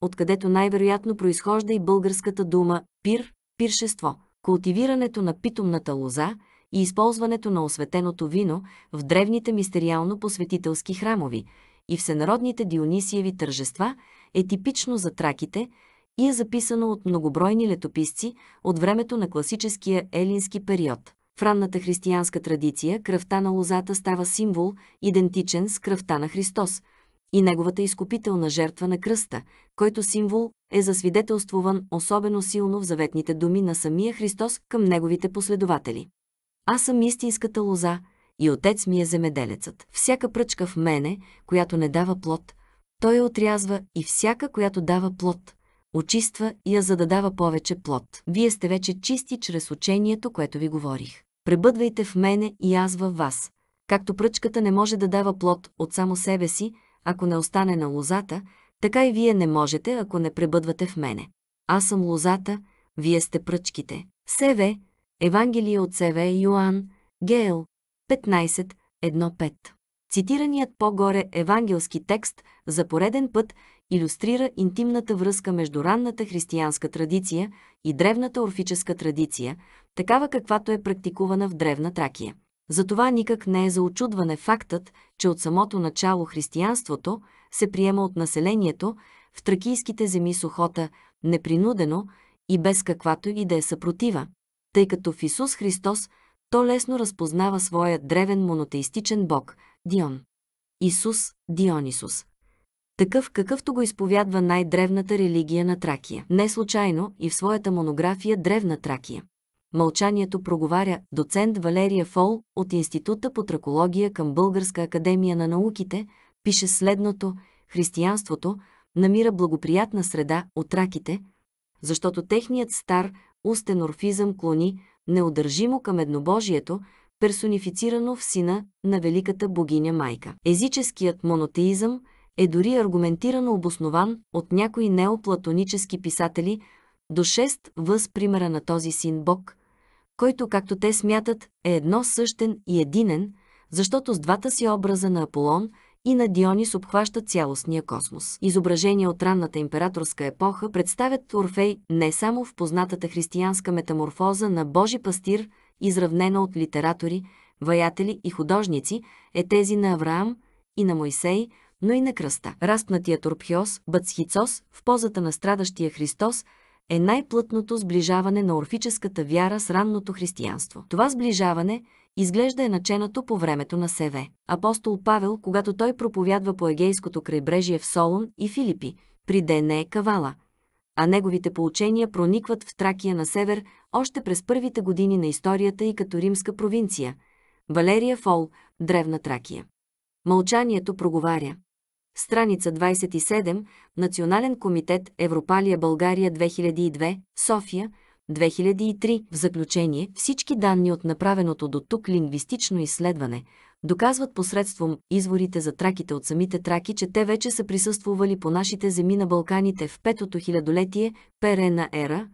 Speaker 1: откъдето най-вероятно произхожда и българската дума пир, пиршество. Култивирането на питомната лоза и използването на осветеното вино в древните мистериално-посветителски храмови и всенародните дионисиеви тържества е типично за траките – и е записано от многобройни летописци от времето на класическия елински период. В ранната християнска традиция кръвта на лозата става символ, идентичен с кръвта на Христос и неговата изкупителна жертва на кръста, който символ е засвидетелствуван особено силно в заветните думи на самия Христос към неговите последователи. Аз съм истинската лоза и отец ми е земеделецът. Всяка пръчка в мене, която не дава плод, той отрязва и всяка, която дава плод, очиства я, за да дава повече плод. Вие сте вече чисти чрез учението, което ви говорих. Пребъдвайте в мене и аз във вас. Както пръчката не може да дава плод от само себе си, ако не остане на лозата, така и вие не можете, ако не пребъдвате в мене. Аз съм лозата, вие сте пръчките. Севе, Евангелие от Севе Йоан, Гейл, 15, 1-5. Цитираният по-горе евангелски текст за пореден път илюстрира интимната връзка между ранната християнска традиция и древната орфическа традиция, такава каквато е практикувана в древна Тракия. Затова никак не е за очудване фактът, че от самото начало християнството се приема от населението в тракийските земи с охота, непринудено и без каквато и да е съпротива, тъй като в Исус Христос то лесно разпознава своя древен монотеистичен бог – Дион. Исус – Дионисус такъв какъвто го изповядва най-древната религия на Тракия. Не случайно и в своята монография Древна Тракия. Мълчанието проговаря доцент Валерия Фол от Института по тракология към Българска академия на науките, пише следното «Християнството намира благоприятна среда от раките, защото техният стар устен орфизъм клони неудържимо към еднобожието, персонифицирано в сина на великата богиня майка. Езическият монотеизъм – е дори аргументирано обоснован от някои неоплатонически писатели до 6 въз примера на този син Бог, който, както те смятат, е едно същен и единен, защото с двата си образа на Аполон и на Дионис обхваща цялостния космос. Изображения от ранната императорска епоха представят Орфей не само в познатата християнска метаморфоза на Божи пастир, изравнена от литератори, ваятели и художници, е тези на Авраам и на Моисей, но и на кръста. Разпнатият Орпхиос, Бацхицос, в позата на страдащия Христос, е най-плътното сближаване на орфическата вяра с ранното християнство. Това сближаване изглежда е наченато по времето на Севе. Апостол Павел, когато той проповядва по егейското крайбрежие в Солон и Филипи, при Дене е Кавала, а неговите поучения проникват в Тракия на север още през първите години на историята и като римска провинция. Валерия Фол, Древна Тракия. Мълчанието проговаря страница 27, Национален комитет Европалия България 2002, София, 2003. В заключение, всички данни от направеното до тук лингвистично изследване доказват посредством изворите за траките от самите траки, че те вече са присъствували по нашите земи на Балканите в петото хилядолетие, перена ера,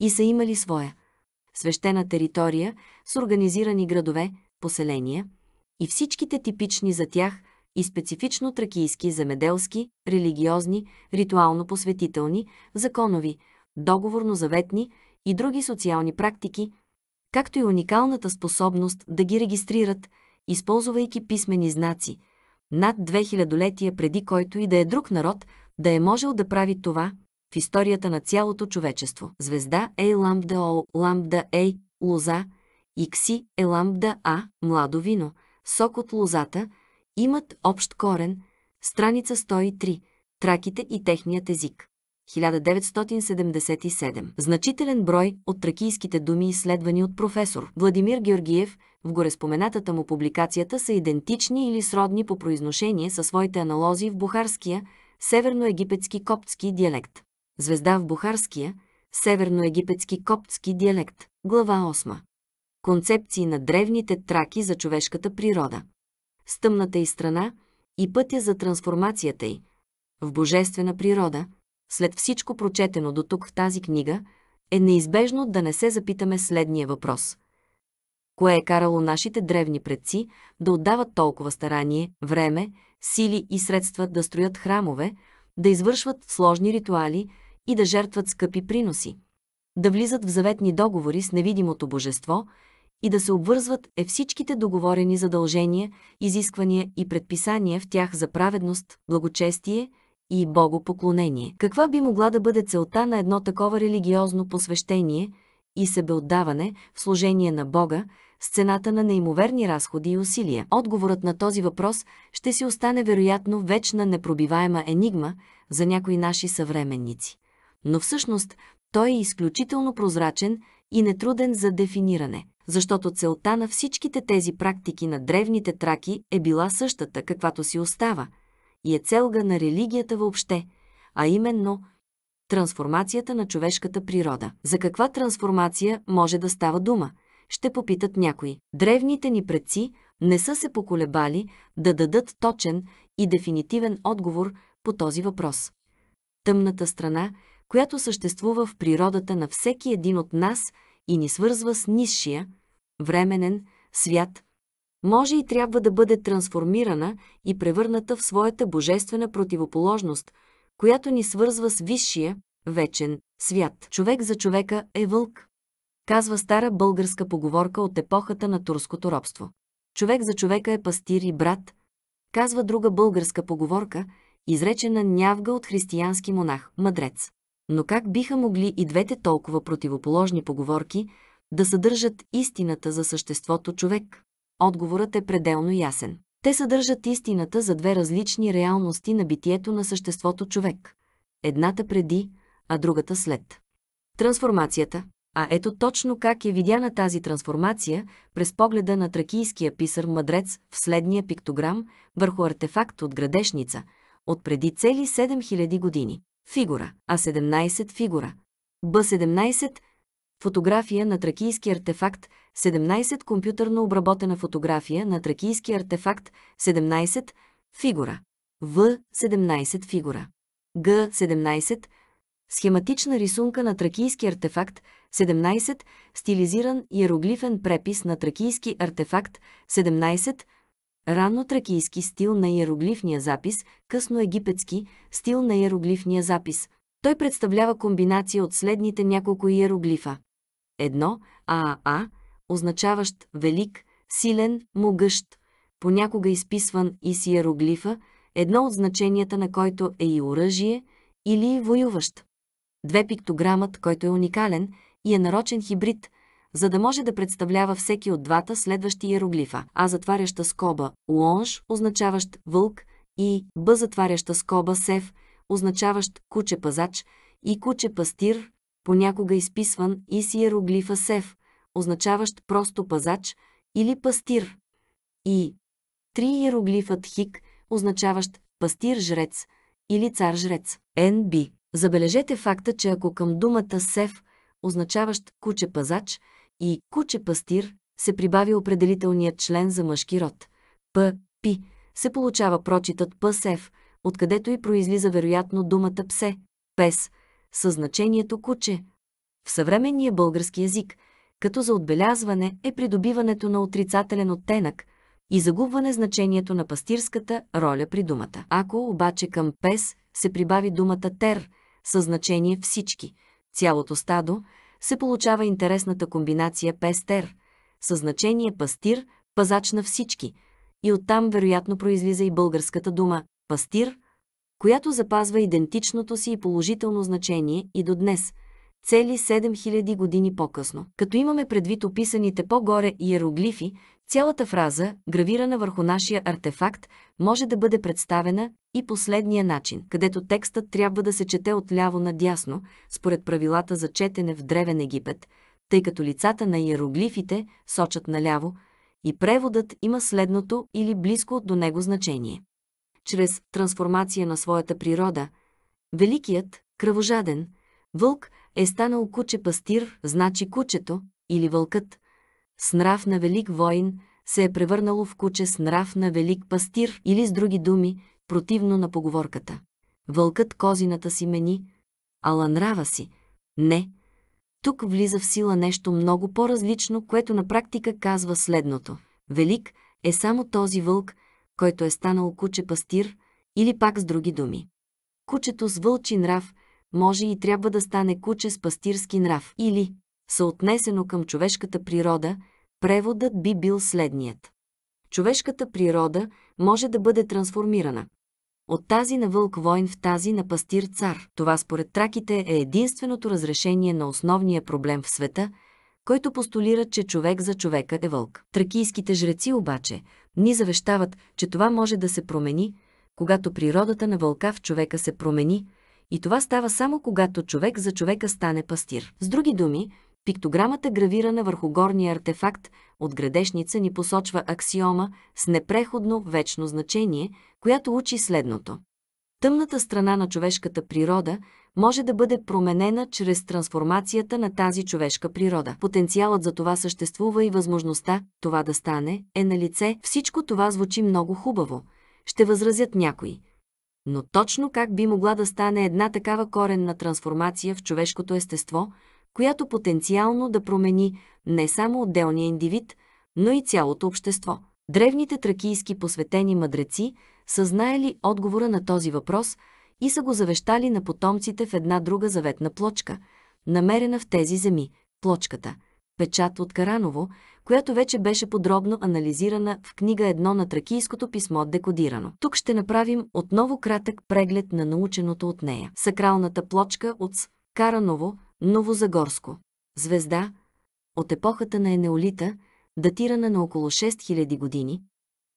Speaker 1: и са имали своя свещена територия с организирани градове, поселения и всичките типични за тях – и специфично тракийски земеделски, религиозни, ритуално-посветителни, законови, договорно-заветни и други социални практики, както и уникалната способност да ги регистрират, използвайки писмени знаци, над 2000 хилядолетия преди който и да е друг народ да е можел да прави това в историята на цялото човечество. Звезда е ламбда О, ламбда Ей, лоза, икси е ламбда А, младо вино, сок от лозата – имат общ корен, страница 103, траките и техният език. 1977. Значителен брой от тракийските думи, изследвани от професор Владимир Георгиев в гореспоменатата му публикацията, са идентични или сродни по произношение със своите аналози в бухарския, северноегипетски коптски диалект. Звезда в бухарския, северноегипетски коптски диалект. Глава 8. Концепции на древните траки за човешката природа с тъмната й страна и пътя за трансформацията й в божествена природа, след всичко прочетено до тук в тази книга, е неизбежно да не се запитаме следния въпрос. Кое е карало нашите древни предци да отдават толкова старание, време, сили и средства да строят храмове, да извършват сложни ритуали и да жертват скъпи приноси, да влизат в заветни договори с невидимото божество – и да се обвързват е всичките договорени задължения, изисквания и предписания в тях за праведност, благочестие и богопоклонение. Каква би могла да бъде целта на едно такова религиозно посвещение и себеотдаване в служение на Бога, с цената на неимоверни разходи и усилия? Отговорът на този въпрос ще си остане вероятно вечна непробиваема енигма за някои наши съвременници. Но всъщност той е изключително прозрачен и нетруден за дефиниране, защото целта на всичките тези практики на древните траки е била същата, каквато си остава, и е целга на религията въобще, а именно трансформацията на човешката природа. За каква трансформация може да става дума? Ще попитат някои. Древните ни предци не са се поколебали да дадат точен и дефинитивен отговор по този въпрос. Тъмната страна която съществува в природата на всеки един от нас и ни свързва с низшия, временен свят, може и трябва да бъде трансформирана и превърната в своята божествена противоположност, която ни свързва с висшия, вечен свят. Човек за човека е вълк, казва стара българска поговорка от епохата на турското робство. Човек за човека е пастир и брат, казва друга българска поговорка, изречена нявга от християнски монах, мъдрец но как биха могли и двете толкова противоположни поговорки да съдържат истината за съществото човек? Отговорът е пределно ясен. Те съдържат истината за две различни реалности на битието на съществото човек. Едната преди, а другата след. Трансформацията. А ето точно как е видяна тази трансформация през погледа на тракийския писър-мъдрец в следния пиктограм върху артефакт от градешница от преди цели 7000 години фигура, а 17 фигура. Б17 фотография на тракийски артефакт, 17 компютърно обработена фотография на тракийски артефакт, 17 фигура. В17 фигура. Г17 схематична рисунка на тракийски артефакт, 17 стилизиран иероглифен препис на тракийски артефакт, 17 ранно тракийски стил на иероглифния запис, късно египетски стил на иероглифния запис. Той представлява комбинация от следните няколко иероглифа. Едно ААА, означаващ велик, силен, могъщ, понякога изписван и с иероглифа, едно от значенията на който е и оръжие или воюващ. Две пиктограмът, който е уникален и е нарочен хибрид – за да може да представлява всеки от двата следващи иероглифа, а затваряща скоба лонж, означаващ вълк, и б затваряща скоба сев, означаващ куче-пазач и куче-пастир, понякога изписван и с иероглифа сев, означаващ просто пазач или пастир, и три иероглифът хик, означаващ пастир-жрец или цар-жрец, НБ. Забележете факта, че ако към думата сев, означаващ куче-пазач, и куче пастир се прибави определителният член за мъжки род. П, пи, се получава прочитът пъсев, откъдето и произлиза вероятно думата псе, пес, със значението куче. В съвременния български язик, като за отбелязване е придобиването на отрицателен оттенък и загубване значението на пастирската роля при думата. Ако обаче към пес се прибави думата тер, със значение всички, цялото стадо, се получава интересната комбинация пестер, със значение пастир, пазач на всички, и оттам вероятно произлиза и българската дума пастир, която запазва идентичното си и положително значение и до днес, цели 7000 години по-късно. Като имаме предвид описаните по-горе иероглифи, Цялата фраза, гравирана върху нашия артефакт, може да бъде представена и последния начин, където текстът трябва да се чете отляво надясно, според правилата за четене в Древен Египет, тъй като лицата на иероглифите сочат наляво и преводът има следното или близко до него значение. Чрез трансформация на своята природа, великият, кръвожаден, вълк е станал куче-пастир, значи кучето, или вълкът – с нрав на велик воин се е превърнало в куче с нрав на велик пастир или с други думи, противно на поговорката. Вълкът козината си мени, ала нрава си. Не. Тук влиза в сила нещо много по-различно, което на практика казва следното. Велик е само този вълк, който е станал куче пастир или пак с други думи. Кучето с вълчи нрав може и трябва да стане куче с пастирски нрав или съотнесено към човешката природа, преводът би бил следният. Човешката природа може да бъде трансформирана. От тази на вълк войн в тази на пастир цар. Това според траките е единственото разрешение на основния проблем в света, който постулира, че човек за човека е вълк. Тракийските жреци обаче ни завещават, че това може да се промени, когато природата на вълка в човека се промени, и това става само когато човек за човека стане пастир. С други думи, Пиктограмата, гравирана върху горния артефакт от градешница, ни посочва аксиома с непреходно вечно значение, която учи следното. Тъмната страна на човешката природа може да бъде променена чрез трансформацията на тази човешка природа. Потенциалът за това съществува и възможността това да стане е на лице. Всичко това звучи много хубаво, ще възразят някои. Но точно как би могла да стане една такава коренна трансформация в човешкото естество – която потенциално да промени не само отделния индивид, но и цялото общество. Древните тракийски посветени мъдреци са знаели отговора на този въпрос и са го завещали на потомците в една друга заветна плочка, намерена в тези земи – плочката – печат от Караново, която вече беше подробно анализирана в книга 1 на тракийското писмо декодирано. Тук ще направим отново кратък преглед на наученото от нея. Сакралната плочка от Караново Новозагорско. Звезда от епохата на Енеолита, датирана на около 6000 години,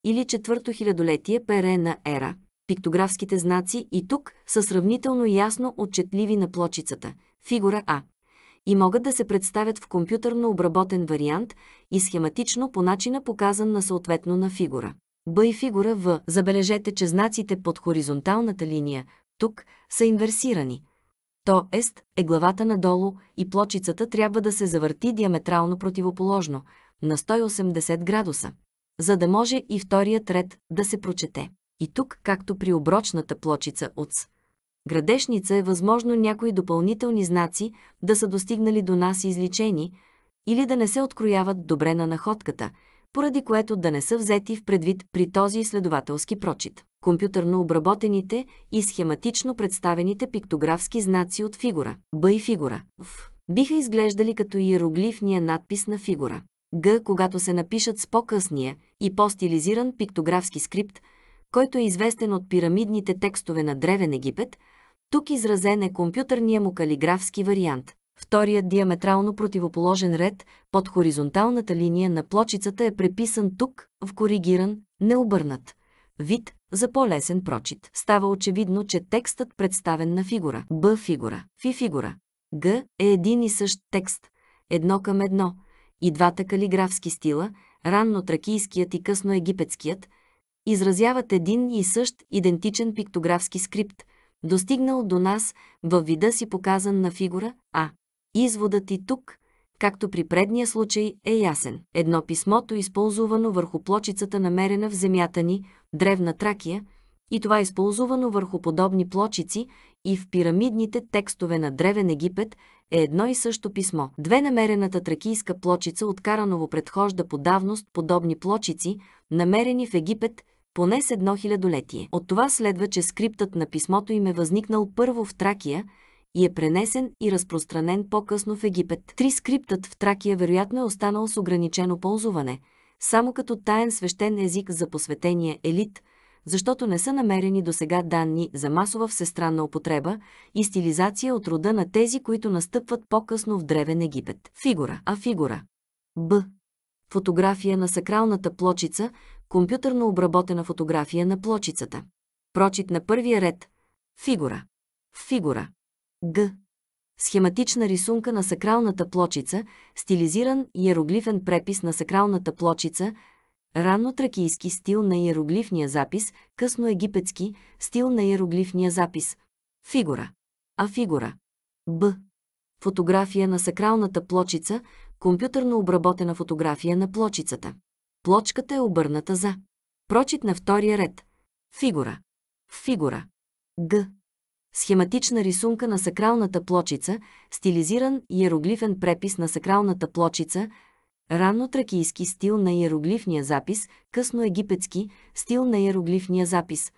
Speaker 1: или четвърто хилядолетие перена ера. Пиктографските знаци и тук са сравнително ясно отчетливи на плочицата, фигура А, и могат да се представят в компютърно обработен вариант и схематично по начина показан на съответно на фигура. Б и фигура В. Забележете, че знаците под хоризонталната линия тук са инверсирани – то ест е главата надолу и плочицата трябва да се завърти диаметрално противоположно, на 180 градуса, за да може и вторият ред да се прочете. И тук, както при оброчната плочица от С, градешница е възможно някои допълнителни знаци да са достигнали до нас изличени или да не се открояват добре на находката, поради което да не са взети в предвид при този изследователски прочит компютърно обработените и схематично представените пиктографски знаци от фигура, Б и фигура, В, биха изглеждали като иероглифния надпис на фигура. Г, когато се напишат с по-късния и по-стилизиран пиктографски скрипт, който е известен от пирамидните текстове на Древен Египет, тук изразен е компютърния му калиграфски вариант. Вторият диаметрално противоположен ред под хоризонталната линия на плочицата е преписан тук, в коригиран, необърнат вид, за по-лесен прочит. Става очевидно, че текстът представен на фигура, Б фигура, Фи фигура, Г е един и същ текст, едно към едно, и двата калиграфски стила, ранно тракийският и късно египетският, изразяват един и същ идентичен пиктографски скрипт, достигнал до нас във вида си показан на фигура А. Изводът и тук както при предния случай, е ясен. Едно писмото, е използвано върху плочицата намерена в земята ни, древна Тракия, и това е използвано върху подобни плочици и в пирамидните текстове на Древен Египет е едно и също писмо. Две намерената тракийска плочица от Караново предхожда по давност подобни плочици, намерени в Египет поне с едно хилядолетие. От това следва, че скриптът на писмото им е възникнал първо в Тракия – и е пренесен и разпространен по-късно в Египет. Три скриптът в Тракия вероятно е останал с ограничено ползуване, само като таен свещен език за посветения елит, защото не са намерени до сега данни за масова всестранна употреба и стилизация от рода на тези, които настъпват по-късно в Древен Египет. Фигура, а фигура. Б. Фотография на сакралната плочица, компютърно обработена фотография на плочицата. Прочит на първия ред. Фигура. Фигура. Г. Схематична рисунка на сакралната плочица, стилизиран иероглифен препис на сакралната плочица, ранно тракийски стил на иероглифния запис, късно египетски стил на иероглифния запис. Фигура. А фигура. Б. Фотография на сакралната плочица, компютърно обработена фотография на плочицата. Плочката е обърната за. Прочит на втория ред. Фигура. Фигура. Г схематична рисунка на сакралната плочица, стилизиран иероглифен препис на сакралната плочица, рано тракийски стил на иероглифния запис, късно египетски стил на иероглифния запис.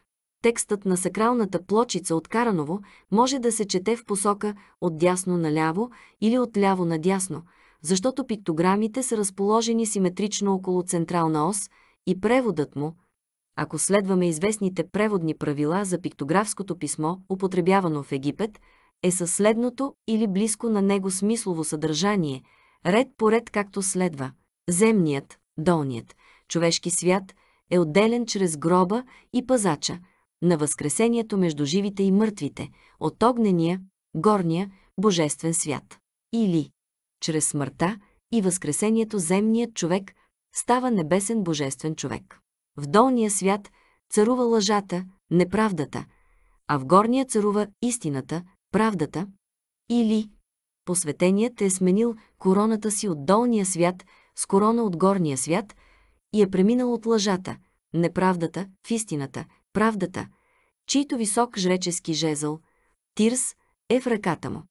Speaker 1: Текстът на сакралната плочица от Караново може да се чете в посока от дясно наляво или от ляво надясно, защото пиктограмите са разположени симетрично около централна ос и преводът му – ако следваме известните преводни правила за пиктографското писмо, употребявано в Египет, е със следното или близко на него смислово съдържание, ред по ред както следва. Земният, долният, човешки свят е отделен чрез гроба и пазача, на възкресението между живите и мъртвите, от огнения, горния, божествен свят. Или, чрез смъртта и възкресението земният човек става небесен божествен човек. В долния свят царува лъжата, неправдата, а в горния царува истината, правдата. Или посветеният е сменил короната си от долния свят с корона от горния свят и е преминал от лъжата, неправдата в истината, правдата, чийто висок жречески жезъл, Тирс, е в ръката му.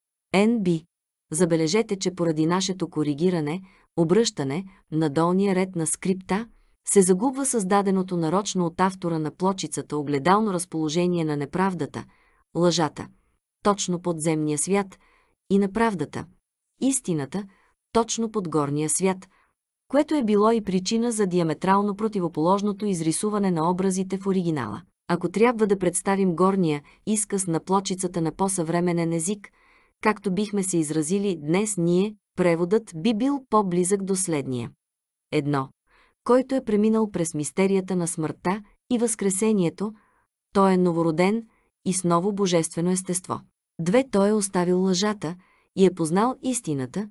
Speaker 1: НБ. Забележете, че поради нашето коригиране, обръщане на долния ред на скрипта – се загубва създаденото нарочно от автора на плочицата огледално разположение на неправдата, лъжата, точно подземния свят и неправдата, истината, точно под горния свят, което е било и причина за диаметрално противоположното изрисуване на образите в оригинала. Ако трябва да представим горния изказ на плочицата на по-съвременен език, както бихме се изразили днес ние, преводът би бил по-близък до следния. Едно който е преминал през мистерията на смъртта и възкресението, той е новороден и с ново божествено естество. Две той е оставил лъжата и е познал истината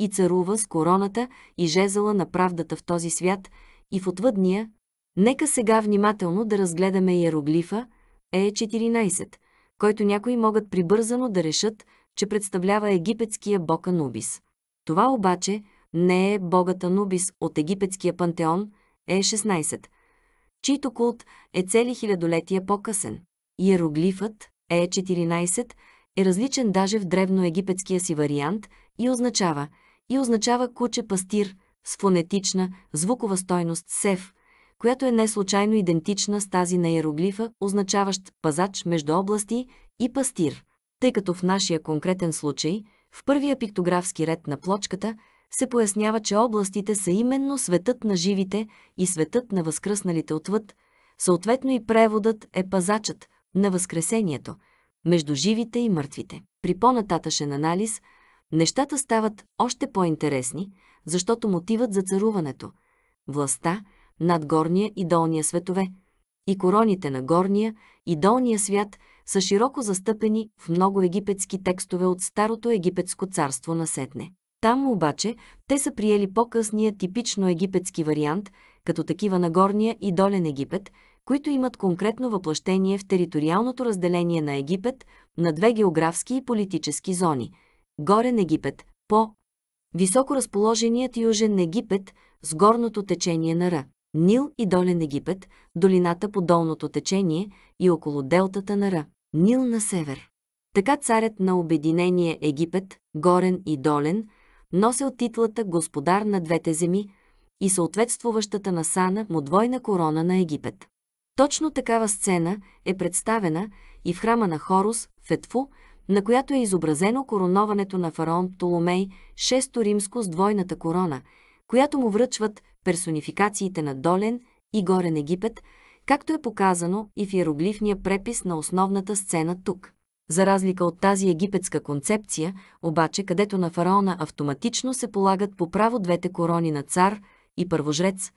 Speaker 1: и царува с короната и жезала на правдата в този свят и в отвъдния. Нека сега внимателно да разгледаме иероглифа Е14, който някои могат прибързано да решат, че представлява египетския бог Анубис. Това обаче – не е богът Анубис от египетския пантеон, е 16, чийто култ е цели хилядолетия по-късен. Иероглифът е 14 е различен даже в древноегипетския си вариант и означава и означава куче пастир с фонетична звукова стойност сев, която е не случайно идентична с тази на иероглифа, означаващ пазач между области и пастир, тъй като в нашия конкретен случай, в първия пиктографски ред на плочката – се пояснява, че областите са именно светът на живите и светът на възкръсналите отвъд, съответно и преводът е пазачът на възкресението между живите и мъртвите. При по-нататъшен анализ нещата стават още по-интересни, защото мотивът за царуването – властта над горния и долния светове и короните на горния и долния свят са широко застъпени в много египетски текстове от Старото египетско царство на Сетне. Там обаче те са приели по-късния типично египетски вариант, като такива на горния и долен Египет, които имат конкретно въплъщение в териториалното разделение на Египет на две географски и политически зони – Горен Египет, по високо разположеният Южен Египет с горното течение на Ра, Нил и Долен Египет, долината по долното течение и около делтата на Ра, Нил на север. Така царят на обединение Египет, горен и долен – Носел титлата «Господар на двете земи» и съответствуващата на сана му двойна корона на Египет. Точно такава сцена е представена и в храма на Хорус, в Етфу, на която е изобразено короноването на фараон Толомей, VI римско с двойната корона, която му връчват персонификациите на Долен и Горен Египет, както е показано и в иероглифния препис на основната сцена тук. За разлика от тази египетска концепция, обаче където на фараона автоматично се полагат по право двете корони на цар и първожрец,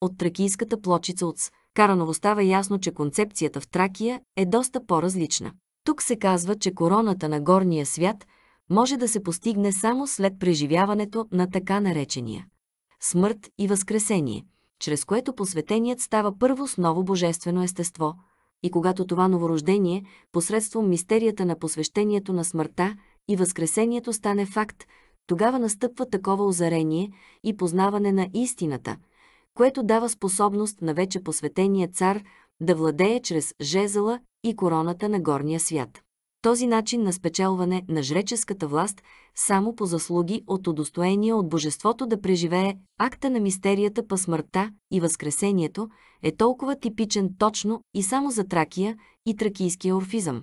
Speaker 1: от тракийската плочица от Караново става ясно, че концепцията в Тракия е доста по-различна. Тук се казва, че короната на горния свят може да се постигне само след преживяването на така наречения смърт и възкресение, чрез което посветеният става първо с ново божествено естество – и когато това новорождение, посредством мистерията на посвещението на смъртта и възкресението стане факт, тогава настъпва такова озарение и познаване на истината, което дава способност на вече посветения цар да владее чрез жезъла и короната на горния свят. Този начин на спечелване на жреческата власт само по заслуги от удостоение от Божеството да преживее акта на мистерията по смъртта и възкресението е толкова типичен точно и само за Тракия и тракийския орфизъм.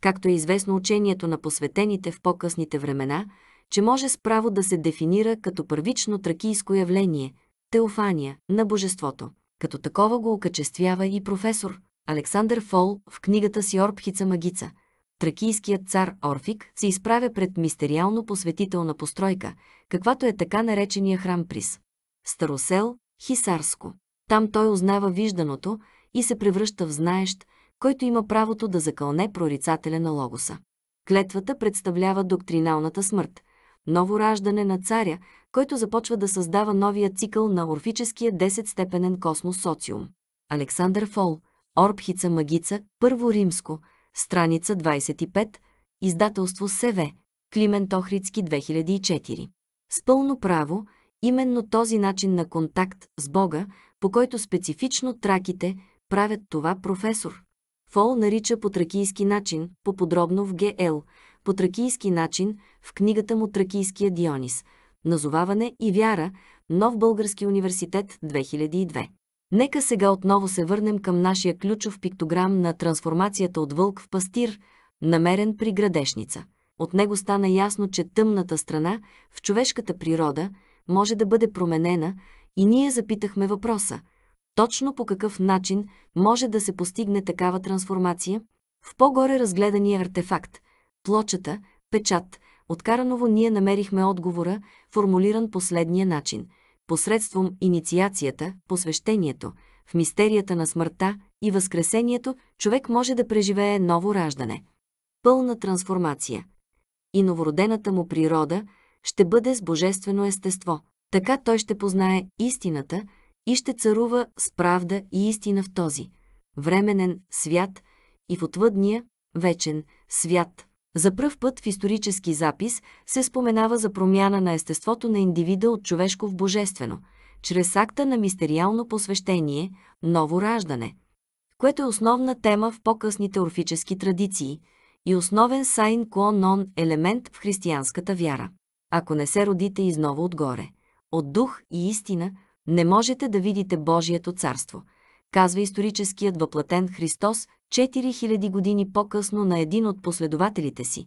Speaker 1: Както е известно учението на посветените в по-късните времена, че може справо да се дефинира като първично тракийско явление – теофания на божеството. Като такова го окачествява и професор Александър Фол в книгата си Орбхица Магица – тракийският цар Орфик се изправя пред мистериално посветителна постройка, каквато е така наречения храм Прис. Старосел, Хисарско. Там той узнава вижданото и се превръща в знаещ, който има правото да закълне прорицателя на Логоса. Клетвата представлява доктриналната смърт, ново раждане на царя, който започва да създава новия цикъл на орфическия 10-степенен космос социум. Александър Фол, Орбхица Магица, Първо Римско – страница 25, издателство СВ, Климент Охридски 2004. С пълно право, именно този начин на контакт с Бога, по който специфично траките правят това професор. Фол нарича по тракийски начин, по-подробно в ГЛ, по тракийски начин в книгата му «Тракийския Дионис», назоваване и вяра, Нов български университет 2002. Нека сега отново се върнем към нашия ключов пиктограм на трансформацията от вълк в пастир, намерен при градешница. От него стана ясно, че тъмната страна в човешката природа може да бъде променена и ние запитахме въпроса – точно по какъв начин може да се постигне такава трансформация? В по-горе разгледания артефакт – плочата, печат, от Караново ние намерихме отговора, формулиран последния начин – посредством инициацията, посвещението, в мистерията на смъртта и възкресението, човек може да преживее ново раждане, пълна трансформация. И новородената му природа ще бъде с божествено естество. Така той ще познае истината и ще царува с правда и истина в този – временен свят и в отвъдния, вечен свят – за пръв път в исторически запис се споменава за промяна на естеството на индивида от човешко в божествено, чрез акта на мистериално посвещение, ново раждане, което е основна тема в по-късните орфически традиции и основен сайн клонон елемент в християнската вяра. Ако не се родите изново отгоре, от дух и истина, не можете да видите Божието царство, казва историческият въплатен Христос 4000 години по-късно на един от последователите си,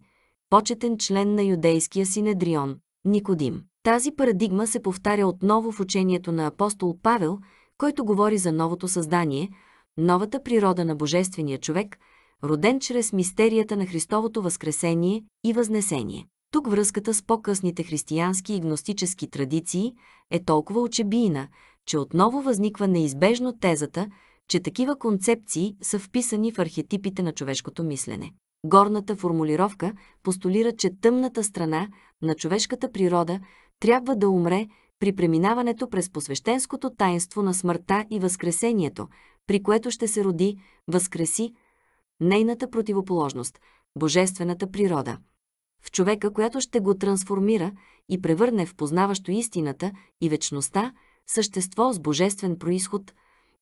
Speaker 1: почетен член на юдейския синедрион, Никодим. Тази парадигма се повтаря отново в учението на апостол Павел, който говори за новото създание, новата природа на божествения човек, роден чрез мистерията на Христовото възкресение и възнесение. Тук връзката с по-късните християнски и гностически традиции е толкова очебийна, че отново възниква неизбежно тезата – че такива концепции са вписани в архетипите на човешкото мислене. Горната формулировка постулира, че тъмната страна на човешката природа трябва да умре при преминаването през посвещенското таинство на смъртта и възкресението, при което ще се роди, възкреси, нейната противоположност – божествената природа. В човека, която ще го трансформира и превърне в познаващо истината и вечността, същество с божествен происход,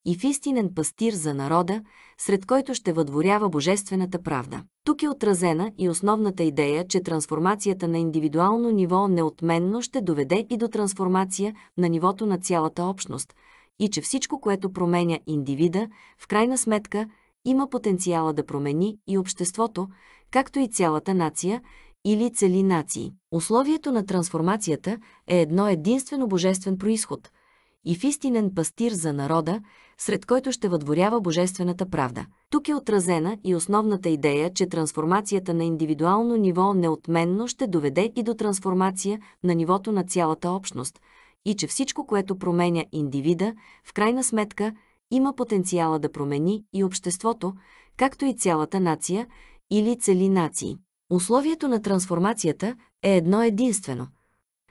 Speaker 1: и в истинен пастир за народа, сред който ще въдворява божествената правда. Тук е отразена и основната идея, че трансформацията на индивидуално ниво неотменно ще доведе и до трансформация на нивото на цялата общност и че всичко, което променя индивида, в крайна сметка има потенциала да промени и обществото, както и цялата нация или цели нации. Условието на трансформацията е едно единствено божествен происход – и в истинен пастир за народа, сред който ще въдворява божествената правда. Тук е отразена и основната идея, че трансформацията на индивидуално ниво неотменно ще доведе и до трансформация на нивото на цялата общност и че всичко, което променя индивида, в крайна сметка има потенциала да промени и обществото, както и цялата нация или цели нации. Условието на трансформацията е едно единствено –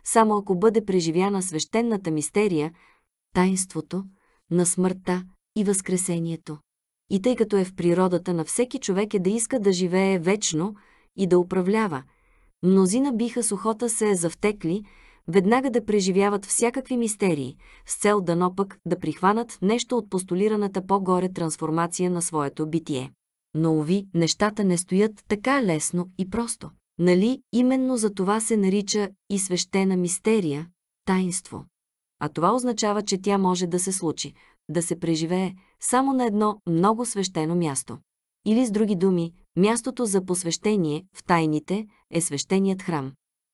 Speaker 1: само ако бъде преживяна свещенната мистерия таинството, на смъртта и възкресението. И тъй като е в природата на всеки човек е да иска да живее вечно и да управлява, мнозина биха с охота се завтекли, веднага да преживяват всякакви мистерии, с цел дано пък да прихванат нещо от постулираната по-горе трансформация на своето битие. Но уви, нещата не стоят така лесно и просто. Нали именно за това се нарича и свещена мистерия, таинство. А това означава, че тя може да се случи, да се преживее само на едно много свещено място. Или с други думи, мястото за посвещение в тайните е свещеният храм.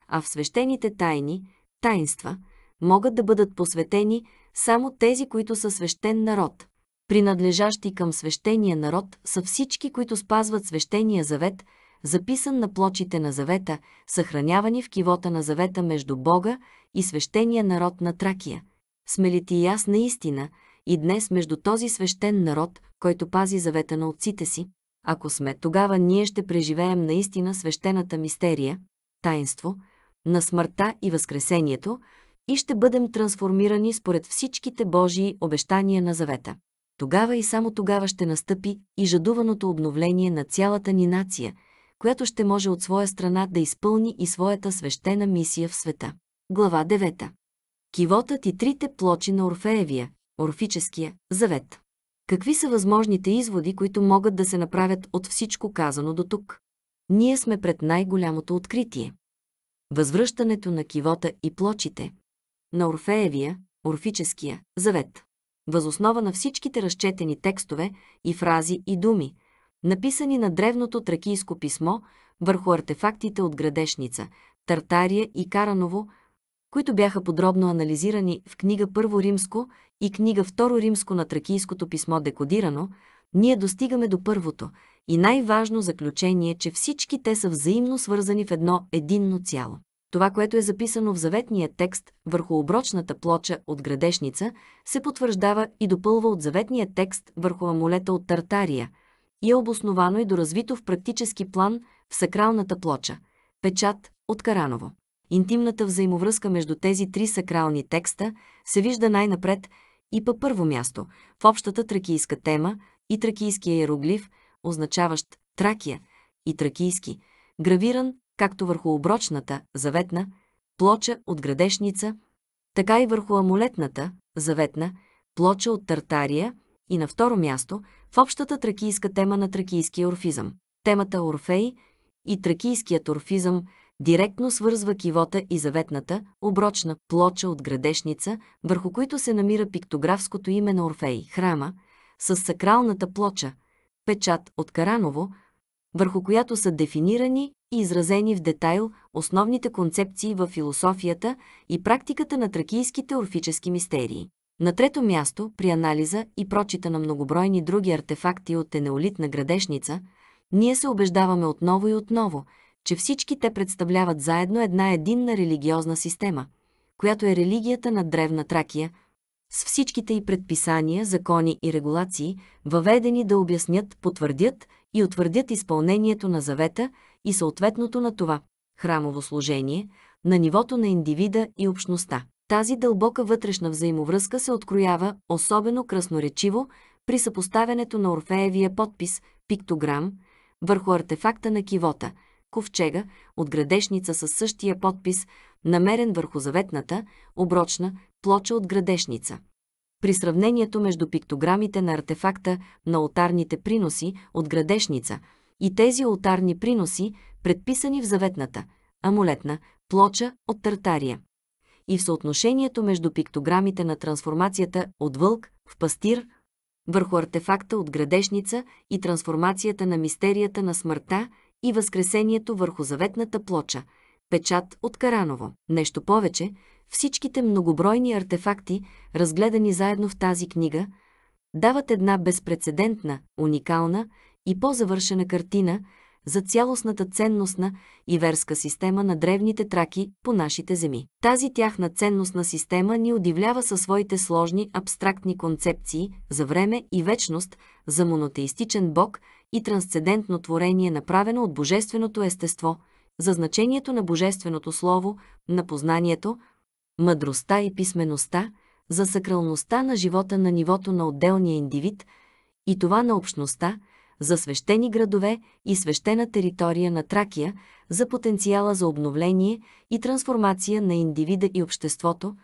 Speaker 1: А в свещените тайни, таинства, могат да бъдат посветени само тези, които са свещен народ. Принадлежащи към свещения народ са всички, които спазват свещения завет – записан на плочите на завета, съхранявани в кивота на завета между Бога и свещения народ на Тракия. Смелити и аз наистина, и днес между този свещен народ, който пази завета на отците си, ако сме, тогава ние ще преживеем наистина свещената мистерия, таинство, на смъртта и възкресението и ще бъдем трансформирани според всичките Божии обещания на завета. Тогава и само тогава ще настъпи и жадуваното обновление на цялата ни нация, която ще може от своя страна да изпълни и своята свещена мисия в света. Глава 9. Кивотът и трите плочи на Орфеевия, Орфическия, завет. Какви са възможните изводи, които могат да се направят от всичко казано до тук? Ние сме пред най-голямото откритие. Възвръщането на кивота и плочите. На Орфеевия, Орфическия, завет. Възоснова на всичките разчетени текстове и фрази и думи, написани на древното тракийско писмо върху артефактите от Градешница, Тартария и Караново, които бяха подробно анализирани в книга Първо римско и книга Второ римско на тракийското писмо декодирано, ние достигаме до първото и най-важно заключение, че всички те са взаимно свързани в едно единно цяло. Това, което е записано в заветния текст върху оброчната плоча от градешница, се потвърждава и допълва от заветния текст върху амулета от Тартария – и е обосновано и доразвито в практически план в сакралната плоча – печат от Караново. Интимната взаимовръзка между тези три сакрални текста се вижда най-напред и по първо място в общата тракийска тема и тракийския иероглиф, означаващ Тракия и тракийски, гравиран както върху оброчната, заветна, плоча от градешница, така и върху амулетната, заветна, плоча от Тартария и на второ място в общата тракийска тема на тракийския орфизъм. Темата Орфей и тракийският орфизъм директно свързва кивота и заветната, оброчна плоча от градешница, върху които се намира пиктографското име на Орфей, храма, с сакралната плоча, печат от Караново, върху която са дефинирани и изразени в детайл основните концепции в философията и практиката на тракийските орфически мистерии. На трето място, при анализа и прочита на многобройни други артефакти от енеолитна градешница, ние се убеждаваме отново и отново, че всички те представляват заедно една единна религиозна система, която е религията на Древна Тракия, с всичките и предписания, закони и регулации, въведени да обяснят, потвърдят и утвърдят изпълнението на завета и съответното на това храмово служение на нивото на индивида и общността тази дълбока вътрешна взаимовръзка се откроява особено красноречиво при съпоставянето на Орфеевия подпис, пиктограм, върху артефакта на кивота, ковчега, от градешница със същия подпис, намерен върху заветната, оброчна, плоча от градешница. При сравнението между пиктограмите на артефакта на алтарните приноси от градешница и тези алтарни приноси, предписани в заветната, амулетна, плоча от тартария и в съотношението между пиктограмите на трансформацията от вълк в пастир, върху артефакта от градешница и трансформацията на мистерията на смъртта и възкресението върху заветната плоча, печат от Караново. Нещо повече, всичките многобройни артефакти, разгледани заедно в тази книга, дават една безпредседентна, уникална и по-завършена картина – за цялостната ценностна и верска система на древните траки по нашите земи. Тази тяхна ценностна система ни удивлява със своите сложни абстрактни концепции за време и вечност, за монотеистичен бог и трансцендентно творение, направено от божественото естество, за значението на божественото слово, на познанието, мъдростта и писмеността, за сакралността на живота на нивото на отделния индивид и това на общността – за свещени градове и свещена територия на Тракия, за потенциала за обновление и трансформация на индивида и обществото,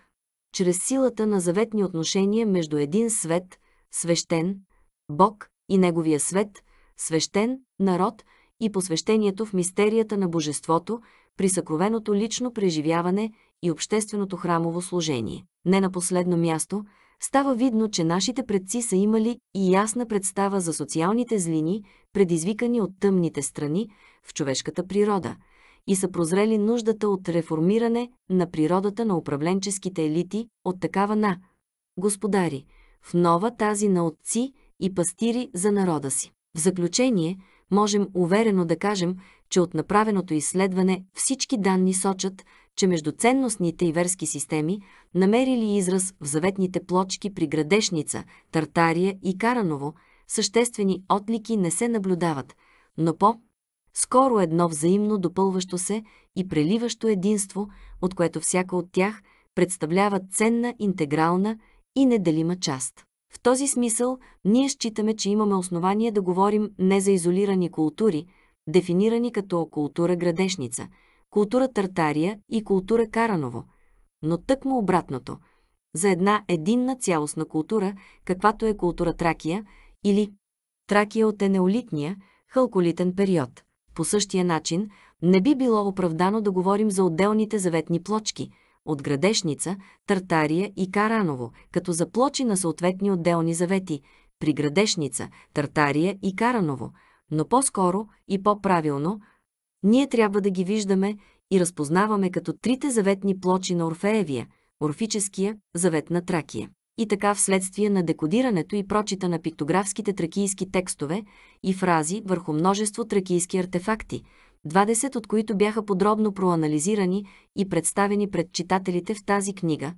Speaker 1: чрез силата на заветни отношения между един свет, свещен, Бог и Неговия свет, свещен, народ и посвещението в мистерията на Божеството при съкровеното лично преживяване и общественото храмово служение. Не на последно място – става видно, че нашите предци са имали и ясна представа за социалните злини, предизвикани от тъмните страни в човешката природа, и са прозрели нуждата от реформиране на природата на управленческите елити от такава на господари, в нова тази на отци и пастири за народа си. В заключение, можем уверено да кажем, че от направеното изследване всички данни сочат, че между ценностните и верски системи намерили израз в заветните плочки при Градешница, Тартария и Караново, съществени отлики не се наблюдават, но по скоро едно взаимно допълващо се и преливащо единство, от което всяка от тях представлява ценна, интегрална и неделима част. В този смисъл ние считаме, че имаме основание да говорим не за изолирани култури, дефинирани като култура градешница – култура Тартария и култура Караново, но тъкмо обратното – за една единна цялостна култура, каквато е култура Тракия или Тракия от енеолитния, халколитен период. По същия начин не би било оправдано да говорим за отделните заветни плочки от Градешница, Тартария и Караново, като за плочи на съответни отделни завети при Градешница, Тартария и Караново, но по-скоро и по-правилно – ние трябва да ги виждаме и разпознаваме като трите заветни плочи на Орфеевия, Орфическия, завет на Тракия. И така вследствие на декодирането и прочита на пиктографските тракийски текстове и фрази върху множество тракийски артефакти, 20 от които бяха подробно проанализирани и представени пред читателите в тази книга,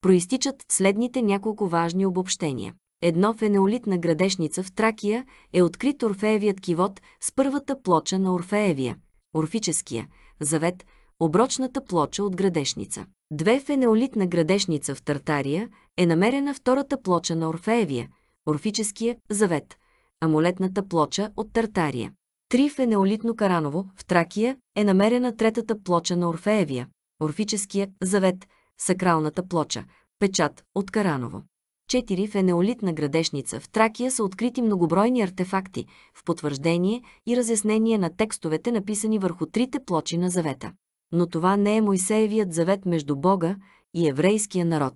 Speaker 1: проистичат следните няколко важни обобщения. Едно фенеолитна градешница в Тракия е открит Орфеевият кивот с първата плоча на Орфеевия. Орфическия завет, оброчната плоча от градешница. Две фенеолитна градешница в Тартария е намерена втората плоча на Орфеевия, Орфическия завет, амулетната плоча от Тартария. Три фенеолитно Караново в Тракия е намерена третата плоча на Орфеевия, Орфическия завет, сакралната плоча, печат от Караново. 4 в енеолитна градешница в Тракия са открити многобройни артефакти в потвърждение и разяснение на текстовете, написани върху трите плочи на завета. Но това не е Мойсеевият завет между Бога и еврейския народ,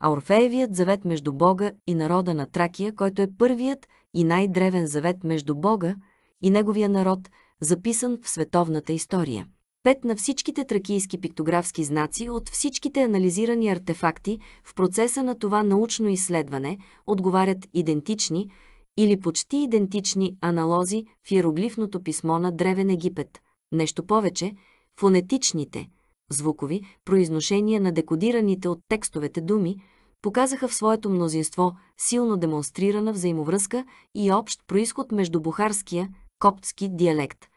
Speaker 1: а Орфеевият завет между Бога и народа на Тракия, който е първият и най-древен завет между Бога и неговия народ, записан в световната история. Пет на всичките тракийски пиктографски знаци от всичките анализирани артефакти в процеса на това научно изследване отговарят идентични или почти идентични аналози в иероглифното писмо на Древен Египет. Нещо повече, фонетичните, звукови, произношения на декодираните от текстовете думи показаха в своето мнозинство силно демонстрирана взаимовръзка и общ происход между бухарския, коптски диалект –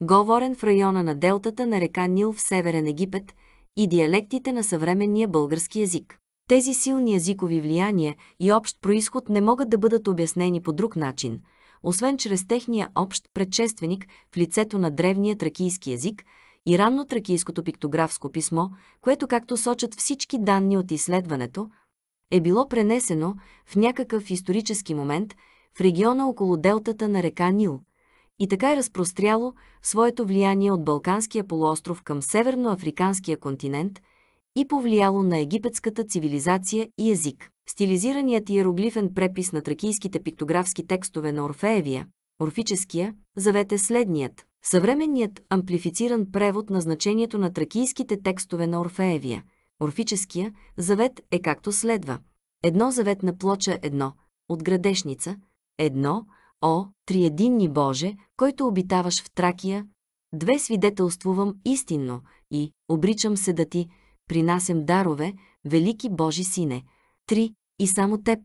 Speaker 1: говорен в района на делтата на река Нил в Северен Египет и диалектите на съвременния български язик. Тези силни езикови влияния и общ происход не могат да бъдат обяснени по друг начин, освен чрез техния общ предшественик в лицето на древния тракийски язик, и ранно-тракийското пиктографско писмо, което, както сочат всички данни от изследването, е било пренесено в някакъв исторически момент в региона около делтата на река Нил и така е разпростряло своето влияние от Балканския полуостров към северноафриканския континент и повлияло на египетската цивилизация и език. Стилизираният иероглифен препис на тракийските пиктографски текстове на Орфеевия, орфическия, завет е следният. Съвременният амплифициран превод на значението на тракийските текстове на Орфеевия, орфическия, завет е както следва. Едно завет на плоча едно, от градешница, О, триединни Боже, който обитаваш в Тракия, две свидетелствувам истинно и обричам се да ти принасям дарове, велики Божи сине. Три, и само теб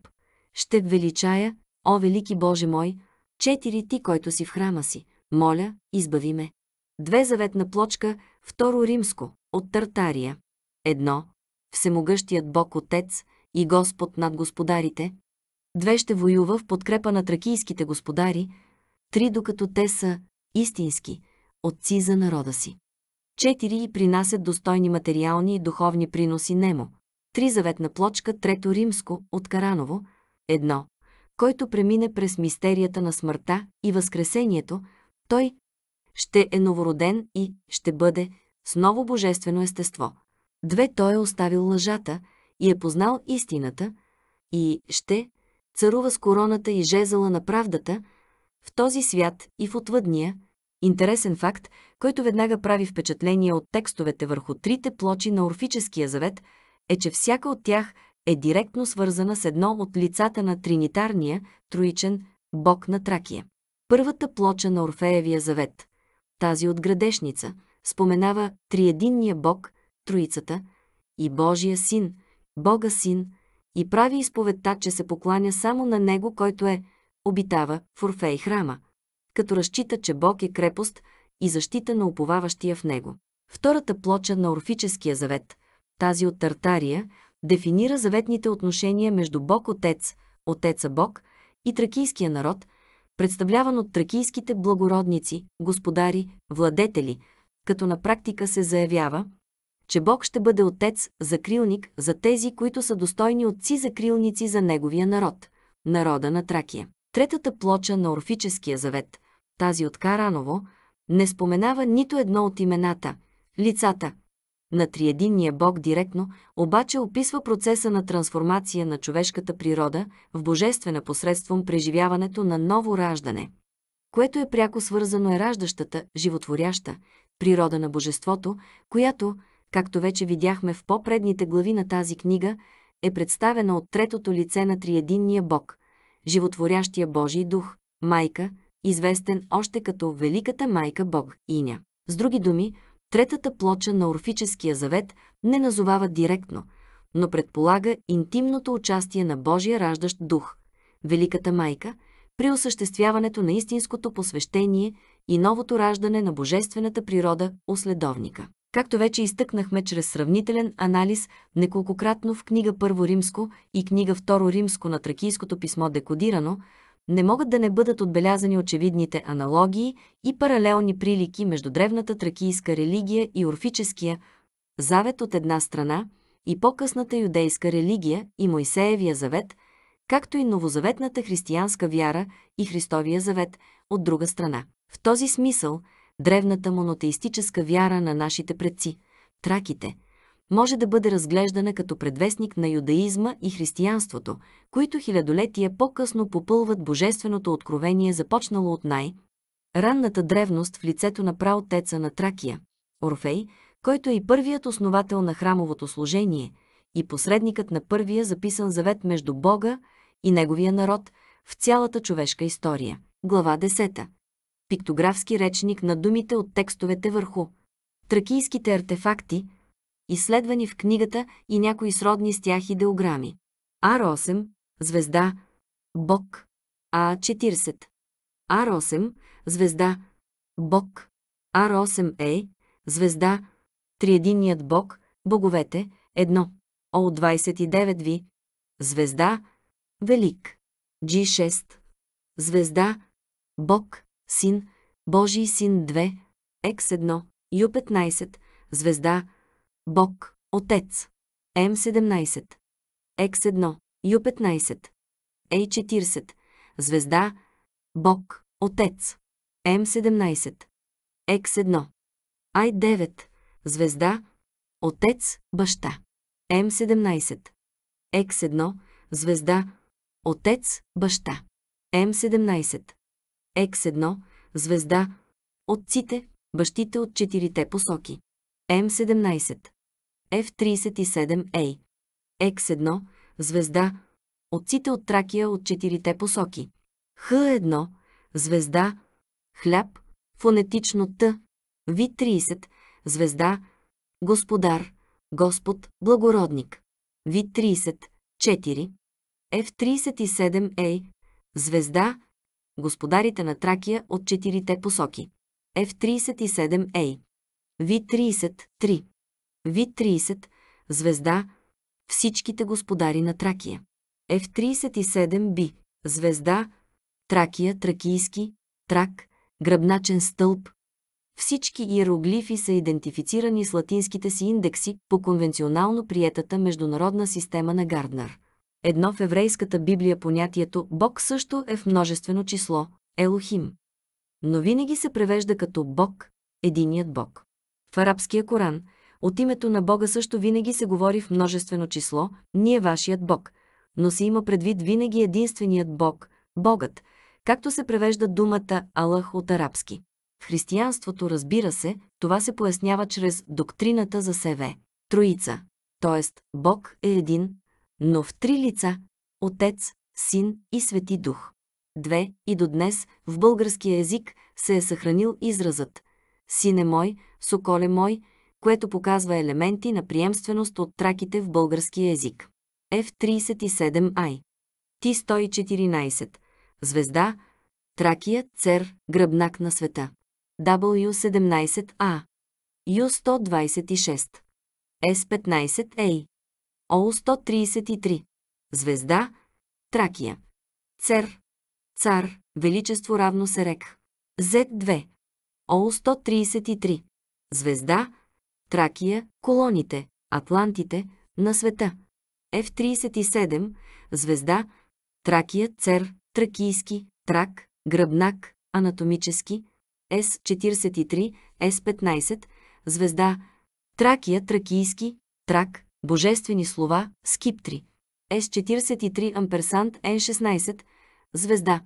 Speaker 1: ще величая, о велики Боже мой, четири ти, който си в храма си. Моля, избави ме. Две заветна плочка, второ римско, от Тартария. Едно, всемогъщият Бог Отец и Господ над господарите, две ще воюва в подкрепа на тракийските господари, три докато те са истински, отци за народа си. Четири и принасят достойни материални и духовни приноси Немо. Три заветна плочка, трето римско, от Караново, едно, който премине през мистерията на смъртта и възкресението, той ще е новороден и ще бъде с ново божествено естество. Две той е оставил лъжата и е познал истината и ще царува с короната и жезъла на правдата, в този свят и в отвъдния, интересен факт, който веднага прави впечатление от текстовете върху трите плочи на Орфическия завет, е, че всяка от тях е директно свързана с едно от лицата на тринитарния, троичен, бог на Тракия. Първата плоча на Орфеевия завет, тази от градешница, споменава триединния бог, троицата, и Божия син, Бога син – и прави изповедта, че се покланя само на него, който е, обитава в Орфей храма, като разчита, че Бог е крепост и защита на уповаващия в него. Втората плоча на Орфическия завет, тази от Тартария, дефинира заветните отношения между Бог-Отец, Отеца Бог и тракийския народ, представляван от тракийските благородници, господари, владетели, като на практика се заявява, че Бог ще бъде отец, закрилник за тези, които са достойни отци закрилници за неговия народ, народа на Тракия. Третата плоча на Орфическия завет, тази от Караново, не споменава нито едно от имената, лицата на триединния Бог директно, обаче описва процеса на трансформация на човешката природа в божествена посредством преживяването на ново раждане, което е пряко свързано е раждащата, животворяща, природа на божеството, която, както вече видяхме в по-предните глави на тази книга, е представена от третото лице на триединния Бог, животворящия Божий дух, майка, известен още като Великата майка Бог, Иня. С други думи, третата плоча на Орфическия завет не назовава директно, но предполага интимното участие на Божия раждащ дух, Великата майка, при осъществяването на истинското посвещение и новото раждане на божествената природа у следовника. Както вече изтъкнахме чрез сравнителен анализ неколкократно в книга Първо римско и книга Второ римско на тракийското писмо декодирано, не могат да не бъдат отбелязани очевидните аналогии и паралелни прилики между древната тракийска религия и орфическия завет от една страна и по-късната юдейска религия и Моисеевия завет, както и новозаветната християнска вяра и Христовия завет от друга страна. В този смисъл – древната монотеистическа вяра на нашите предци, траките, може да бъде разглеждана като предвестник на юдаизма и християнството, които хилядолетия по-късно попълват божественото откровение, започнало от най- ранната древност в лицето на праотеца на Тракия, Орфей, който е и първият основател на храмовото служение и посредникът на първия записан завет между Бога и неговия народ в цялата човешка история. Глава пиктографски речник на думите от текстовете върху тракийските артефакти, изследвани в книгата и някои сродни с тях идеограми. А8 8 звезда, Бог. А40. Ар8, звезда, Бог. Ар8 е, звезда, триединният Бог, боговете, едно. О29 ви, звезда, Велик. G6. Звезда, Бог, Син, Божий син 2, Екс 1, Ю 15, Звезда, Бог, Отец, М 17, Екс 1, Ю 15, Ей 40, Звезда, Бог, Отец, М 17, Екс 1, Ай 9, Звезда, Отец, Баща, М 17, Екс 1, Звезда, Отец, Баща, М 17. X1, звезда, отците, бащите от четирите посоки. М17, F37A, X1, звезда, отците от Тракия от четирите посоки. Х1, звезда, хляб, фонетично Т, V30, звезда, господар, господ, благородник. V30, 4, F37A, звезда, господарите на Тракия от четирите посоки. F37A. V30-3. 30 – звезда – всичките господари на Тракия. F37B – звезда – Тракия, Тракийски, Трак, Гръбначен стълб. Всички иероглифи са идентифицирани с латинските си индекси по конвенционално приетата международна система на Гарднер едно в еврейската Библия понятието Бог също е в множествено число – Елохим. Но винаги се превежда като Бог, единият Бог. В арабския Коран от името на Бога също винаги се говори в множествено число – ние вашият Бог, но се има предвид винаги единственият Бог – Богът, както се превежда думата Аллах от арабски. В християнството, разбира се, това се пояснява чрез доктрината за себе Троица, т.е. Бог е един, но в три лица – Отец, Син и Свети Дух. Две и до днес в българския език се е съхранил изразът «Сине мой, соколе мой», което показва елементи на приемственост от траките в българския език. F37I T114 Звезда Тракия, Цер, гръбнак на света. W17A U126 S15A ОО 133. Звезда, Тракия. Цер, Цар, Величество равно Серек. з 2 ОО 133. Звезда, Тракия, колоните, Атлантите, на света. ф 37 звезда, Тракия, Цер, Тракийски, Трак, Гръбнак, анатомически, С43, С15, звезда, Тракия, Тракийски, Трак, Божествени слова, скиптри, С43 амперсант Н16, звезда,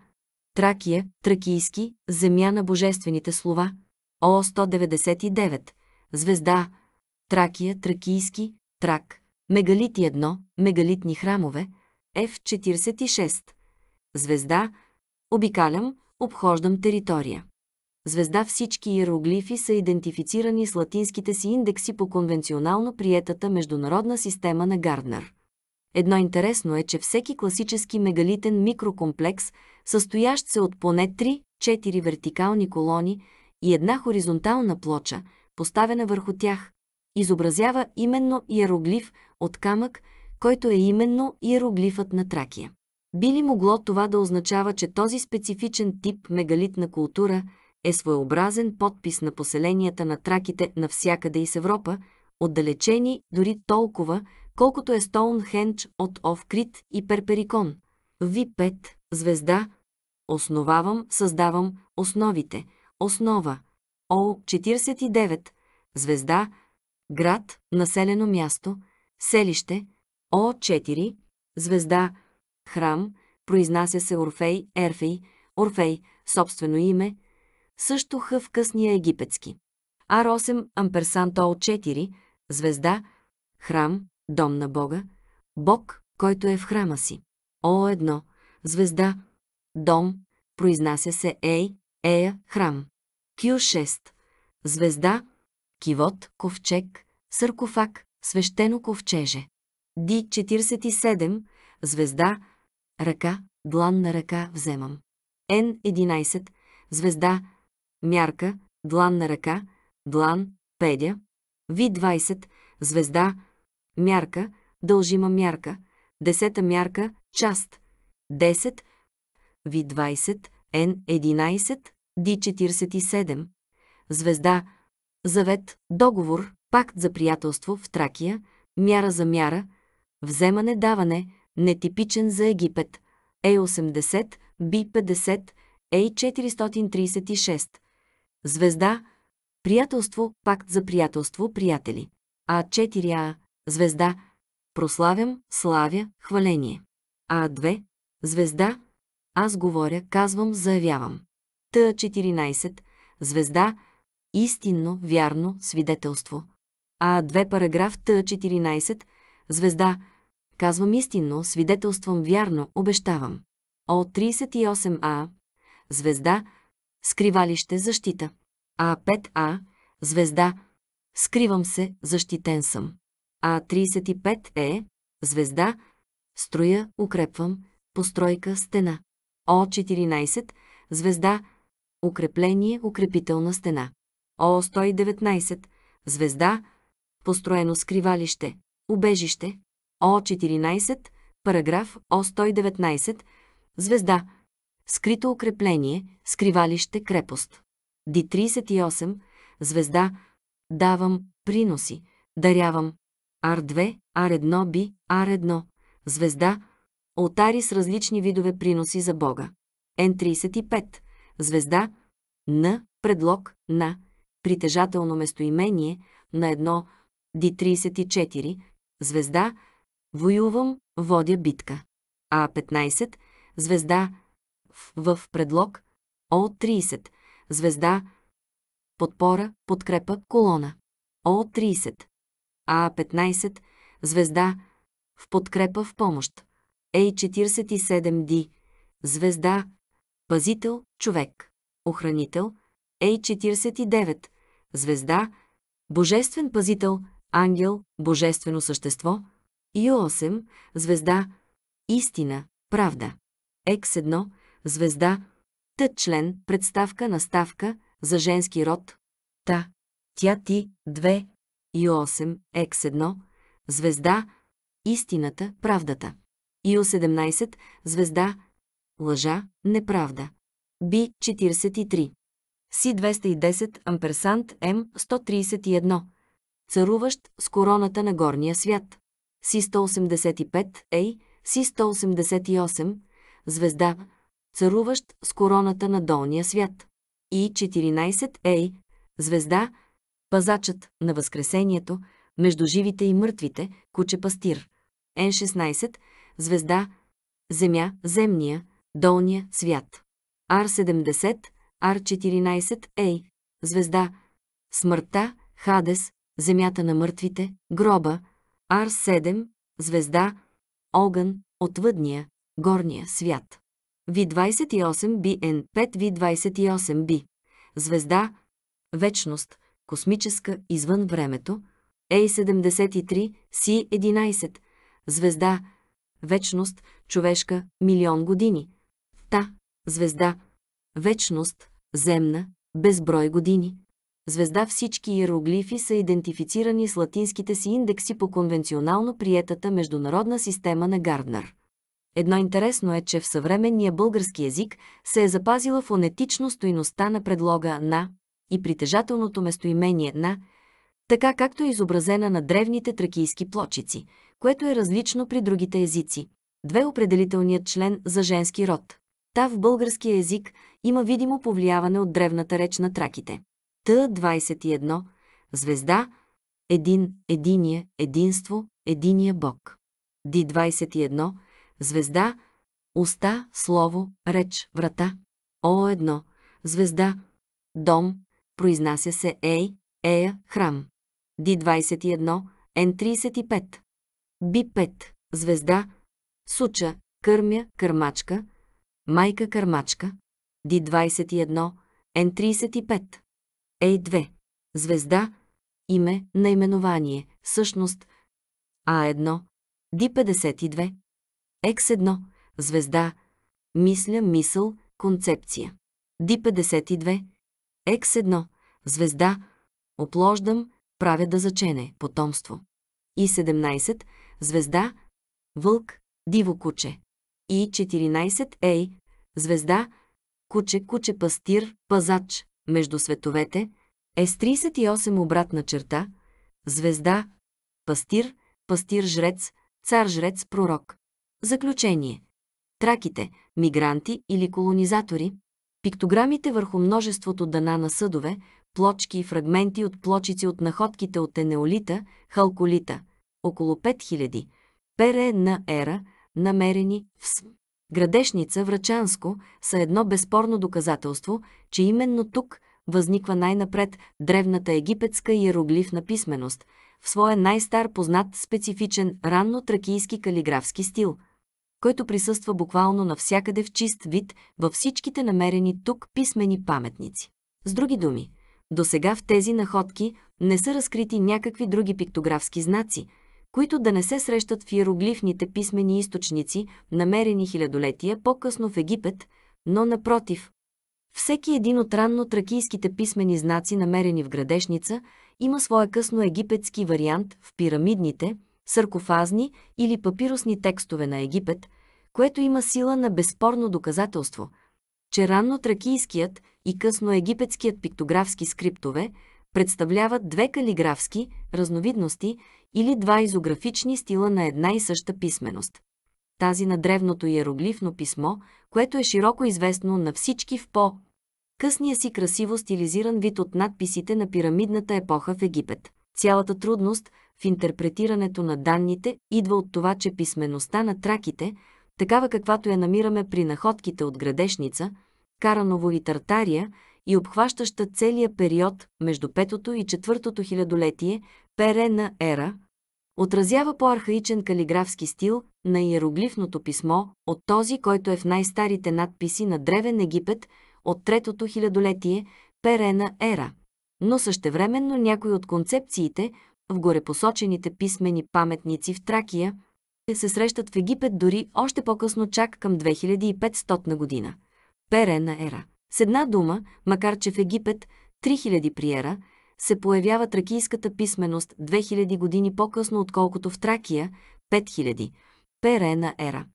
Speaker 1: Тракия, Тракийски, земя на божествените слова, О199, звезда, Тракия, Тракийски, Трак, Мегалити 1, мегалитни храмове, F46, звезда, обикалям, обхождам територия звезда всички иероглифи са идентифицирани с латинските си индекси по конвенционално приетата международна система на Гарднер. Едно интересно е, че всеки класически мегалитен микрокомплекс, състоящ се от поне 3-4 вертикални колони и една хоризонтална плоча, поставена върху тях, изобразява именно иероглиф от камък, който е именно иероглифът на Тракия. Би ли могло това да означава, че този специфичен тип мегалитна култура – е своеобразен подпис на поселенията на траките навсякъде из Европа, отдалечени дори толкова, колкото е Стоунхендж от Овкрит и Перперикон. Ви 5 звезда, основавам, създавам, основите, основа. О49, звезда, град, населено място, селище. О4, звезда, храм, произнася се Орфей, Ерфей, Орфей, собствено име – също хъв късния египетски. Ар8, амперсан Тол 4, звезда, храм, дом на Бога, Бог, който е в храма си. О1, звезда, дом, произнася се Ей, Ея, храм. Q6, звезда, кивот, ковчег, саркофаг, свещено ковчеже. D47, звезда, ръка, длан на ръка вземам. N11, звезда, мярка, длан на ръка, длан, педя, ви 20, звезда, мярка, дължима мярка, десета мярка, част, 10, ви 20, н 11, ди 47, звезда, завет, договор, пакт за приятелство в Тракия, мяра за мяра, вземане-даване, нетипичен за Египет, Е80, б 50 Е436, Звезда – приятелство, пакт за приятелство, приятели. А4А – звезда – прославям, славя, хваление. А2 – звезда – аз говоря, казвам, заявявам. Т14 – звезда – истинно, вярно, свидетелство. А2 параграф Т14 – звезда – казвам истинно, свидетелствам вярно, обещавам. О38А – звезда – скривалище, защита. А 5А, звезда, скривам се, защитен съм. А 35 е, звезда, строя, укрепвам, постройка, стена. О 14, звезда, укрепление, укрепителна стена. О 119, звезда, построено скривалище, убежище. О 14, параграф О 119, звезда, скрито укрепление, скривалище, крепост. Ди 38, звезда, давам, приноси, дарявам. Ар2, Ар1, Би, Ар1, звезда, алтари с различни видове приноси за Бога. Н35, звезда, Н, предлог, на, притежателно местоимение, на едно, Ди 34, звезда, воювам, водя битка. А15, звезда, в предлог О30 звезда подпора подкрепа колона О30 А15 звезда в подкрепа в помощ а 47 d звезда пазител човек охранител а е 49 звезда божествен пазител ангел божествено същество и 8 звезда истина правда екс 1 звезда, Тът член, представка, наставка, за женски род, та, тя ти, 2 и 8, екс 1, звезда, истината, правдата. И 17, звезда, лъжа, неправда. Би 43. Си 210, амперсант М 131, царуващ с короната на горния свят. Си 185, Ей, Си 188, звезда, царуващ с короната на долния свят. И 14 Ей, звезда, пазачът на възкресението, между живите и мъртвите, куче пастир. Н16, звезда, земя, земния, долния свят. Ар70, Ар14, Ей, звезда, смъртта, Хадес, земята на мъртвите, гроба, Ар7, звезда, огън, отвъдния, горния свят. V28BN 5V28B. Звезда. Вечност. Космическа извън времето. A73 е C11. Звезда. Вечност. Човешка. Милион години. Та. Звезда. Вечност. Земна. Безброй години. Звезда всички иероглифи са идентифицирани с латинските си индекси по конвенционално приетата международна система на Гарднер. Едно интересно е, че в съвременния български язик се е запазила фонетично стойността на предлога «на» и притежателното местоимение «на», така както е изобразена на древните тракийски плочици, което е различно при другите езици. Две определителният член за женски род. Та в българския език има видимо повлияване от древната реч на траките. Т-21, звезда, един, единия, единство, единия бог. Ди-21, звезда, уста, слово, реч, врата. О, едно, звезда, дом, произнася се ей, ея, храм. Ди-21, Н-35. Би-5, звезда, суча, кърмя, кърмачка, майка, кърмачка. Ди-21, Н-35. Ей-2, звезда, име, наименование, същност, А1, Ди-52, X1 – звезда, мисля, мисъл, концепция. D52 – X1 – звезда, оплождам, правя да зачене, потомство. И 17 – звезда, вълк, диво куче. И 14 Ей – звезда, куче, куче, пастир, пазач, между световете, е с 38 обратна черта, звезда, пастир, пастир-жрец, цар-жрец, пророк. Заключение. Траките, мигранти или колонизатори, пиктограмите върху множеството дъна на съдове, плочки и фрагменти от плочици от находките от енеолита, халколита, около 5000, пере на ера, намерени в СМ. Градешница Врачанско са едно безспорно доказателство, че именно тук възниква най-напред древната египетска иероглифна писменост в своя най-стар познат специфичен ранно-тракийски калиграфски стил – който присъства буквално навсякъде в чист вид във всичките намерени тук писмени паметници. С други думи, до сега в тези находки не са разкрити някакви други пиктографски знаци, които да не се срещат в иероглифните писмени източници, намерени хилядолетия по-късно в Египет, но напротив. Всеки един от ранно тракийските писмени знаци, намерени в градешница, има своя късно египетски вариант в пирамидните – саркофазни или папирусни текстове на Египет, което има сила на безспорно доказателство, че ранно тракийският и късно египетският пиктографски скриптове представляват две калиграфски разновидности или два изографични стила на една и съща писменост. Тази на древното иероглифно писмо, което е широко известно на всички в по късния си красиво стилизиран вид от надписите на пирамидната епоха в Египет. Цялата трудност – в интерпретирането на данните идва от това, че писмеността на траките, такава каквато я намираме при находките от Градешница, Караново и Тартария и обхващаща целия период между 5 и 4-то хилядолетие, перена ера, отразява по-архаичен калиграфски стил на иероглифното писмо от този, който е в най-старите надписи на Древен Египет от 3-то хилядолетие, перена ера. Но същевременно някои от концепциите, в горепосочените писмени паметници в Тракия се срещат в Египет дори още по-късно чак към 2500 година. Перена ера. С една дума, макар че в Египет 3000 приера, се появява тракийската писменост 2000 години по-късно, отколкото в Тракия 5000. Перена ера.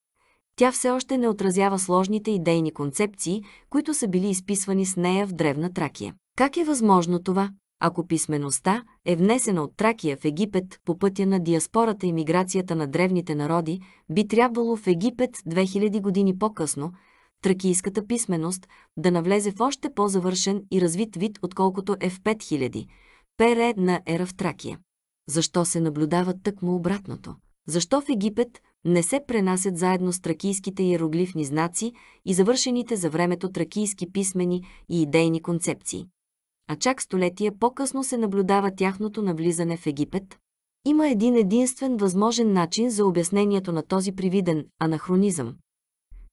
Speaker 1: Тя все още не отразява сложните идейни концепции, които са били изписвани с нея в древна Тракия. Как е възможно това? ако писмеността е внесена от Тракия в Египет по пътя на диаспората и миграцията на древните народи, би трябвало в Египет 2000 години по-късно тракийската писменост да навлезе в още по-завършен и развит вид, отколкото е в 5000, пере на ера в Тракия. Защо се наблюдава тъкмо обратното? Защо в Египет не се пренасят заедно с тракийските иероглифни знаци и завършените за времето тракийски писмени и идейни концепции? а чак столетия по-късно се наблюдава тяхното навлизане в Египет. Има един единствен възможен начин за обяснението на този привиден анахронизъм.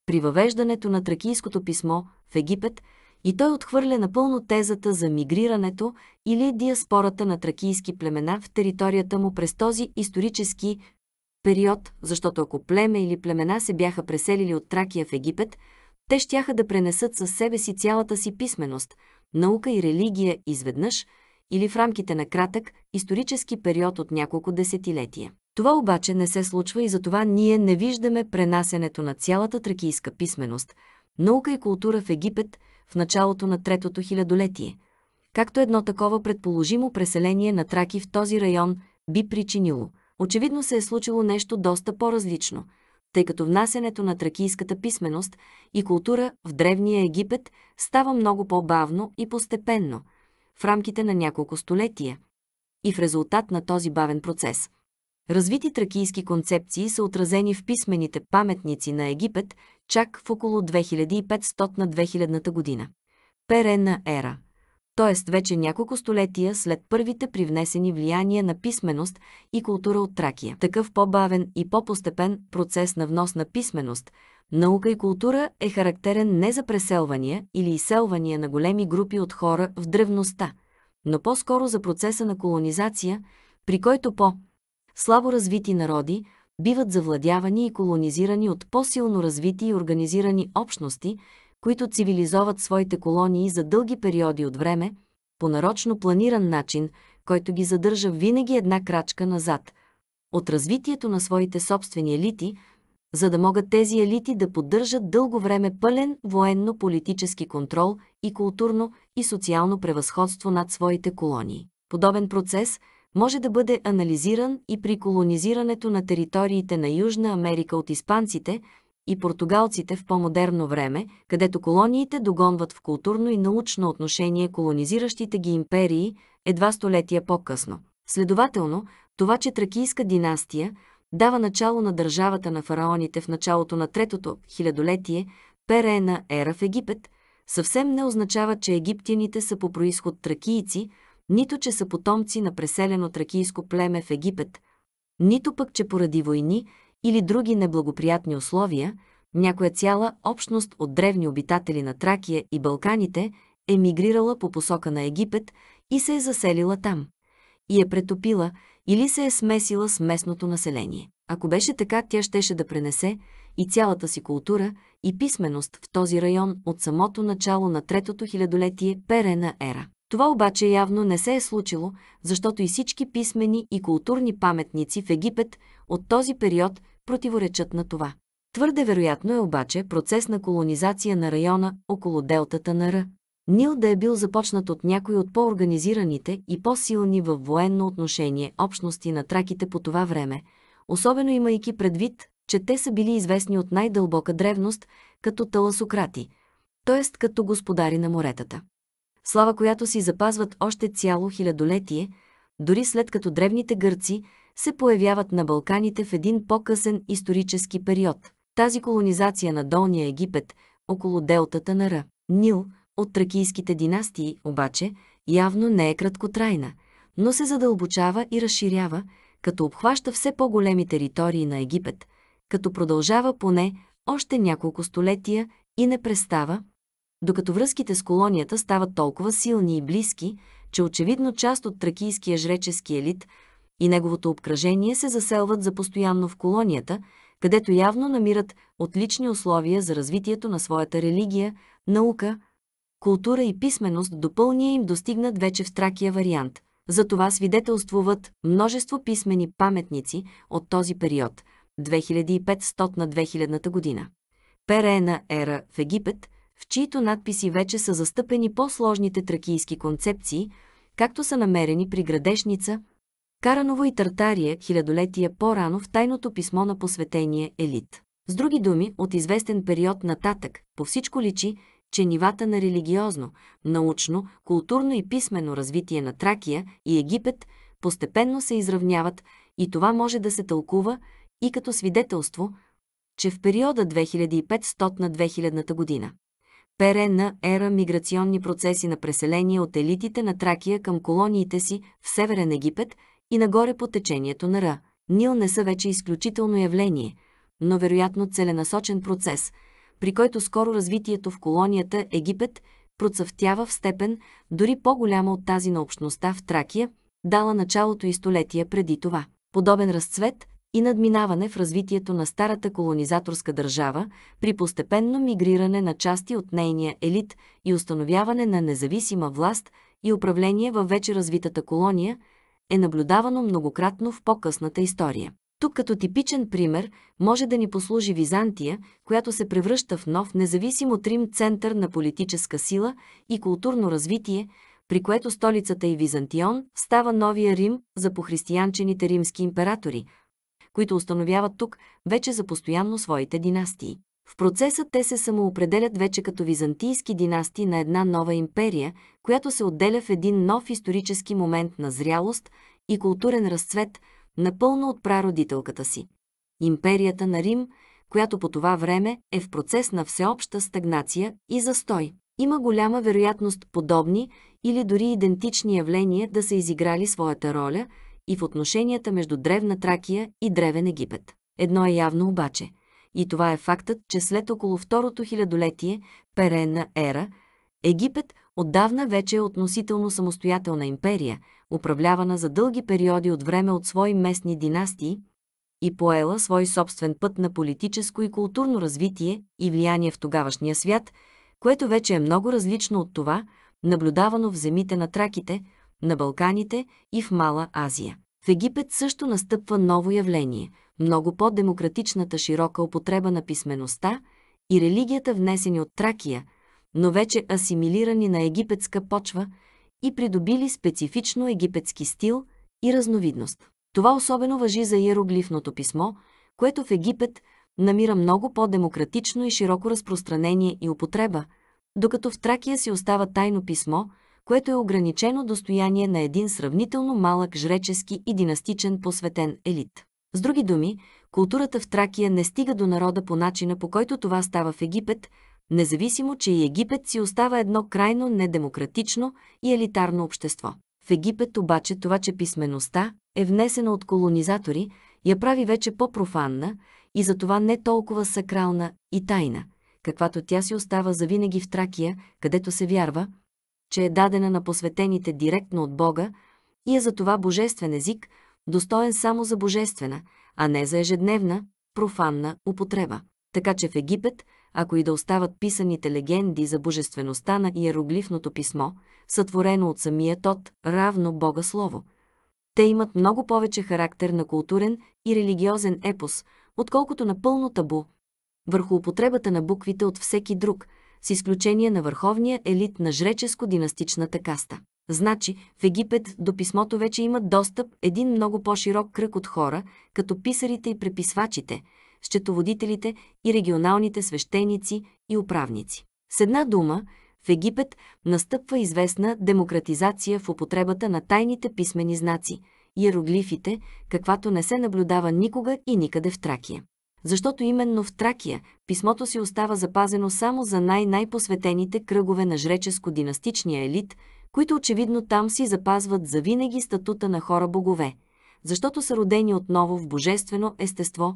Speaker 1: При въвеждането на тракийското писмо в Египет и той отхвърля напълно тезата за мигрирането или диаспората на тракийски племена в територията му през този исторически период, защото ако племе или племена се бяха преселили от Тракия в Египет, те щяха да пренесат със себе си цялата си писменост – наука и религия изведнъж или в рамките на кратък исторически период от няколко десетилетия. Това обаче не се случва и затова ние не виждаме пренасенето на цялата тракийска писменост, наука и култура в Египет в началото на третото хилядолетие, както едно такова предположимо преселение на траки в този район би причинило. Очевидно се е случило нещо доста по-различно – тъй като внасенето на тракийската писменост и култура в Древния Египет става много по-бавно и постепенно, в рамките на няколко столетия, и в резултат на този бавен процес. Развити тракийски концепции са отразени в писмените паметници на Египет чак в около 2500 2000 година. Перена ера – т.е. вече няколко столетия след първите привнесени влияния на писменост и култура от Тракия. Такъв по-бавен и по-постепен процес на внос на писменост, наука и култура е характерен не за преселвания или изселвания на големи групи от хора в древността, но по-скоро за процеса на колонизация, при който по- слабо развити народи биват завладявани и колонизирани от по-силно развити и организирани общности, които цивилизоват своите колонии за дълги периоди от време, по нарочно планиран начин, който ги задържа винаги една крачка назад от развитието на своите собствени елити, за да могат тези елити да поддържат дълго време пълен военно-политически контрол и културно и социално превъзходство над своите колонии. Подобен процес може да бъде анализиран и при колонизирането на териториите на Южна Америка от испанците – и португалците в по-модерно време, където колониите догонват в културно и научно отношение колонизиращите ги империи едва столетия по-късно. Следователно, това, че тракийска династия дава начало на държавата на фараоните в началото на третото хилядолетие, перена ера в Египет, съвсем не означава, че египтяните са по происход тракийци, нито че са потомци на преселено тракийско племе в Египет, нито пък, че поради войни или други неблагоприятни условия, някоя цяла общност от древни обитатели на Тракия и Балканите е мигрирала по посока на Египет и се е заселила там, и е претопила или се е смесила с местното население. Ако беше така, тя щеше да пренесе и цялата си култура и писменост в този район от самото начало на третото хилядолетие Перена ера. Това обаче явно не се е случило, защото и всички писмени и културни паметници в Египет от този период противоречат на това. Твърде вероятно е обаче процес на колонизация на района около делтата на Р. Нил да е бил започнат от някои от по-организираните и по-силни във военно отношение общности на траките по това време, особено имайки предвид, че те са били известни от най-дълбока древност като таласократи, т.е. като господари на моретата слава която си запазват още цяло хилядолетие, дори след като древните гърци се появяват на Балканите в един по-късен исторически период. Тази колонизация на Долния Египет, около делтата на Ра, Нил, от тракийските династии, обаче, явно не е краткотрайна, но се задълбочава и разширява, като обхваща все по-големи територии на Египет, като продължава поне още няколко столетия и не престава, докато връзките с колонията стават толкова силни и близки, че очевидно част от тракийския жречески елит и неговото обкръжение се заселват за постоянно в колонията, където явно намират отлични условия за развитието на своята религия, наука, култура и писменост до пълния им достигнат вече в тракия вариант. За това свидетелствуват множество писмени паметници от този период 2500 на 2000 година. Перена ера в Египет – в чието надписи вече са застъпени по-сложните тракийски концепции, както са намерени при Градешница, Караново и Тартария хилядолетия по-рано в тайното писмо на посветения елит. С други думи, от известен период нататък, по всичко личи, че нивата на религиозно, научно, културно и писмено развитие на Тракия и Египет постепенно се изравняват и това може да се тълкува и като свидетелство, че в периода 2500 на 2000 година Перена ера миграционни процеси на преселение от елитите на Тракия към колониите си в Северен Египет и нагоре по течението на Ра. Нил не са вече изключително явление, но вероятно целенасочен процес, при който скоро развитието в колонията Египет процъфтява в степен дори по-голяма от тази на общността в Тракия, дала началото и столетия преди това. Подобен разцвет и надминаване в развитието на старата колонизаторска държава при постепенно мигриране на части от нейния елит и установяване на независима власт и управление във вече развитата колония, е наблюдавано многократно в по-късната история. Тук като типичен пример може да ни послужи Византия, която се превръща в нов независим от Рим център на политическа сила и културно развитие, при което столицата и Византион става новия Рим за похристиянчените римски императори – които установяват тук вече за постоянно своите династии. В процеса те се самоопределят вече като византийски династии на една нова империя, която се отделя в един нов исторически момент на зрялост и културен разцвет, напълно от прародителката си. Империята на Рим, която по това време е в процес на всеобща стагнация и застой. Има голяма вероятност подобни или дори идентични явления да са изиграли своята роля – и в отношенията между Древна Тракия и Древен Египет. Едно е явно обаче, и това е фактът, че след около второто хилядолетие, Перена ера, Египет отдавна вече е относително самостоятелна империя, управлявана за дълги периоди от време от свои местни династии и поела свой собствен път на политическо и културно развитие и влияние в тогавашния свят, което вече е много различно от това, наблюдавано в земите на траките – на Балканите и в Мала Азия. В Египет също настъпва ново явление, много по-демократичната широка употреба на писмеността и религията внесени от Тракия, но вече асимилирани на египетска почва и придобили специфично египетски стил и разновидност. Това особено въжи за иероглифното писмо, което в Египет намира много по-демократично и широко разпространение и употреба, докато в Тракия си остава тайно писмо – което е ограничено достояние на един сравнително малък жречески и династичен посветен елит. С други думи, културата в Тракия не стига до народа по начина по който това става в Египет, независимо, че и Египет си остава едно крайно недемократично и елитарно общество. В Египет обаче това, че писмеността е внесена от колонизатори, я прави вече по-профанна и затова не толкова сакрална и тайна, каквато тя си остава завинаги в Тракия, където се вярва, че е дадена на посветените директно от Бога и е затова божествен език, достоен само за божествена, а не за ежедневна, профанна употреба. Така че в Египет, ако и да остават писаните легенди за божествеността на иероглифното писмо, сътворено от самия Тот, равно Бога Слово, те имат много повече характер на културен и религиозен епос, отколкото на пълно табу върху употребата на буквите от всеки друг – с изключение на върховния елит на жреческо-династичната каста. Значи, в Египет до писмото вече имат достъп един много по-широк кръг от хора, като писарите и преписвачите, счетоводителите и регионалните свещеници и управници. С една дума, в Египет настъпва известна демократизация в употребата на тайните писмени знаци, иероглифите, каквато не се наблюдава никога и никъде в Тракия защото именно в Тракия писмото си остава запазено само за най-най-посветените кръгове на жреческо-династичния елит, които очевидно там си запазват за винаги статута на хора-богове, защото са родени отново в божествено естество,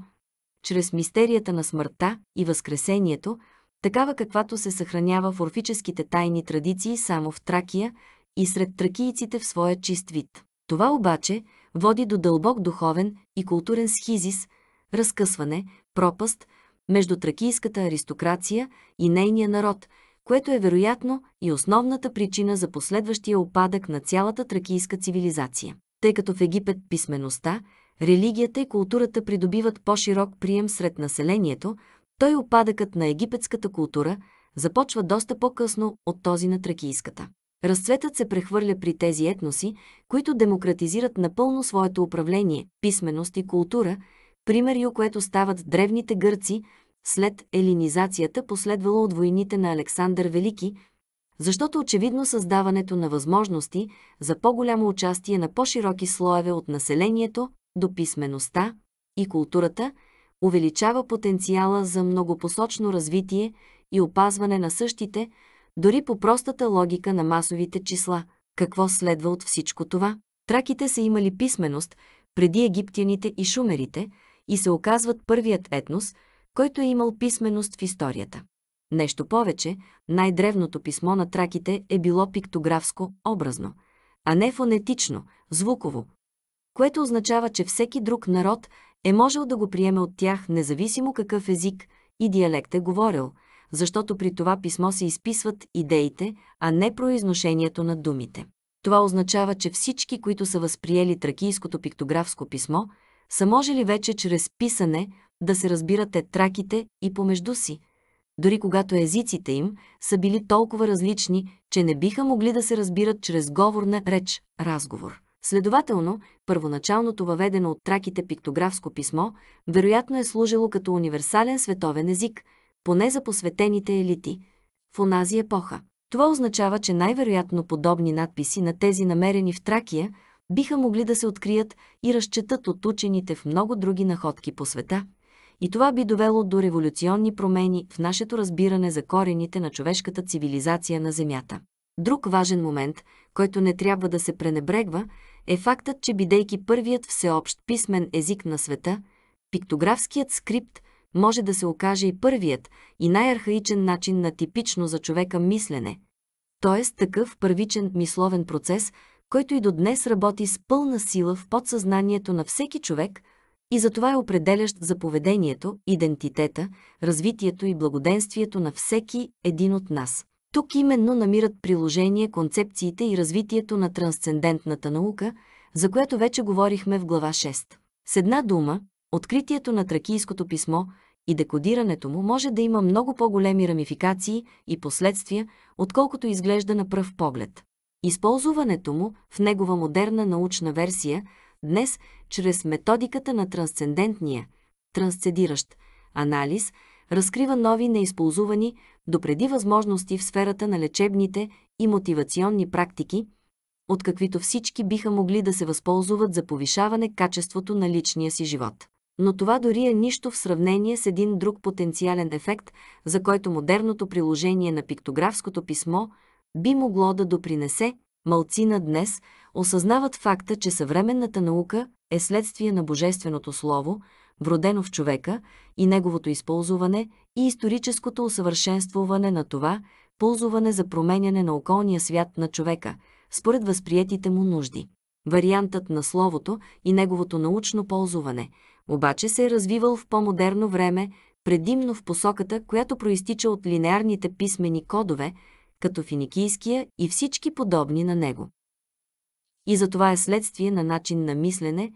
Speaker 1: чрез мистерията на смъртта и възкресението, такава каквато се съхранява в орфическите тайни традиции само в Тракия и сред тракийците в своя чист вид. Това обаче води до дълбок духовен и културен схизис – разкъсване, пропаст между тракийската аристокрация и нейния народ, което е вероятно и основната причина за последващия опадък на цялата тракийска цивилизация. Тъй като в Египет писмеността, религията и културата придобиват по-широк прием сред населението, той опадъкът на египетската култура започва доста по-късно от този на тракийската. Разцветът се прехвърля при тези етноси, които демократизират напълно своето управление, писменост и култура, Примери, което стават древните гърци след елинизацията, последвало от войните на Александър Велики, защото очевидно създаването на възможности за по-голямо участие на по-широки слоеве от населението до писмеността и културата увеличава потенциала за многопосочно развитие и опазване на същите, дори по простата логика на масовите числа. Какво следва от всичко това? Траките са имали писменост преди египтяните и шумерите – и се оказват първият етнос, който е имал писменост в историята. Нещо повече, най-древното писмо на траките е било пиктографско, образно, а не фонетично, звуково, което означава, че всеки друг народ е можел да го приеме от тях, независимо какъв език и диалект е говорил, защото при това писмо се изписват идеите, а не произношението на думите. Това означава, че всички, които са възприели тракийското пиктографско писмо, са можели вече чрез писане да се разбират траките и помежду си, дори когато езиците им са били толкова различни, че не биха могли да се разбират чрез говорна реч, разговор. Следователно, първоначалното въведено от траките пиктографско писмо вероятно е служило като универсален световен език, поне за посветените елити, в онази епоха. Това означава, че най-вероятно подобни надписи на тези намерени в Тракия биха могли да се открият и разчетат от учените в много други находки по света, и това би довело до революционни промени в нашето разбиране за корените на човешката цивилизация на Земята. Друг важен момент, който не трябва да се пренебрегва, е фактът, че бидейки първият всеобщ писмен език на света, пиктографският скрипт може да се окаже и първият и най-архаичен начин на типично за човека мислене, т.е. такъв първичен мисловен процес – който и до днес работи с пълна сила в подсъзнанието на всеки човек и затова е определящ за поведението, идентитета, развитието и благоденствието на всеки един от нас. Тук именно намират приложение концепциите и развитието на трансцендентната наука, за която вече говорихме в глава 6. С една дума, откритието на тракийското писмо и декодирането му може да има много по-големи рамификации и последствия, отколкото изглежда на пръв поглед. Използването му в негова модерна научна версия днес чрез методиката на трансцендентния, трансцедиращ анализ разкрива нови неизползвани допреди възможности в сферата на лечебните и мотивационни практики, от каквито всички биха могли да се възползват за повишаване качеството на личния си живот. Но това дори е нищо в сравнение с един друг потенциален ефект, за който модерното приложение на пиктографското писмо – би могло да допринесе, малцина днес осъзнават факта, че съвременната наука е следствие на Божественото Слово, вродено в човека и неговото използване и историческото усъвършенствуване на това, ползване за променяне на околния свят на човека, според възприетите му нужди. Вариантът на словото и неговото научно ползване обаче се е развивал в по-модерно време, предимно в посоката, която проистича от линеарните писмени кодове, като финикийския и всички подобни на него. И за това е следствие на начин на мислене,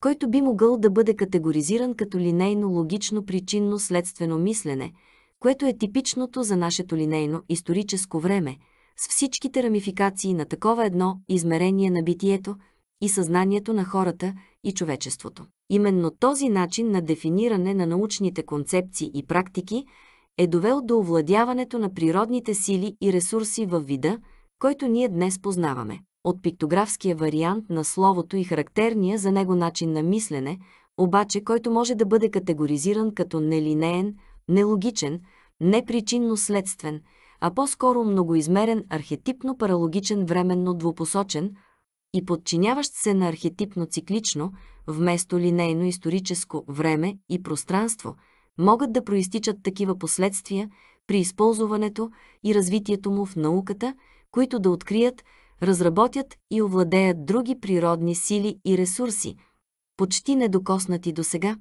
Speaker 1: който би могъл да бъде категоризиран като линейно-логично причинно-следствено мислене, което е типичното за нашето линейно историческо време, с всичките рамификации на такова едно измерение на битието и съзнанието на хората и човечеството. Именно този начин на дефиниране на научните концепции и практики – е довел до овладяването на природните сили и ресурси във вида, който ние днес познаваме. От пиктографския вариант на словото и характерния за него начин на мислене, обаче който може да бъде категоризиран като нелинеен, нелогичен, непричинно-следствен, а по-скоро многоизмерен архетипно-паралогичен временно двупосочен и подчиняващ се на архетипно-циклично, вместо линейно историческо време и пространство – могат да проистичат такива последствия при използването и развитието му в науката, които да открият, разработят и овладеят други природни сили и ресурси, почти недокоснати до сега,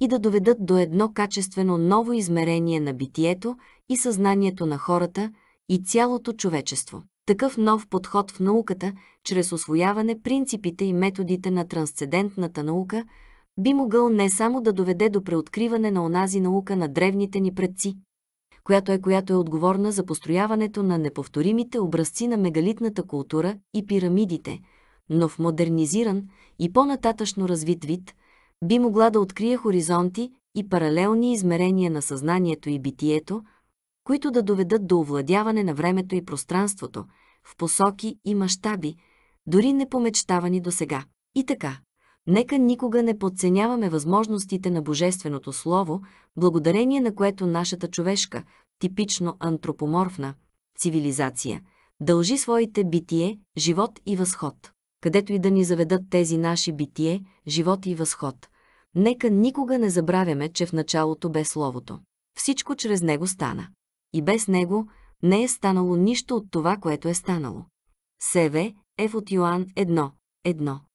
Speaker 1: и да доведат до едно качествено ново измерение на битието и съзнанието на хората и цялото човечество. Такъв нов подход в науката, чрез освояване принципите и методите на трансцендентната наука – би могъл не само да доведе до преоткриване на онази наука на древните ни предци, която е, която е отговорна за построяването на неповторимите образци на мегалитната култура и пирамидите, но в модернизиран и по-нататъчно развит вид, би могла да открие хоризонти и паралелни измерения на съзнанието и битието, които да доведат до овладяване на времето и пространството в посоки и мащаби, дори непомечтавани до сега. И така, Нека никога не подценяваме възможностите на Божественото Слово, благодарение на което нашата човешка, типично антропоморфна, цивилизация, дължи своите битие, живот и възход. Където и да ни заведат тези наши битие, живот и възход. Нека никога не забравяме, че в началото бе Словото. Всичко чрез него стана. И без него не е станало нищо от това, което е станало. Севе, Еф от Йоан 1, 1.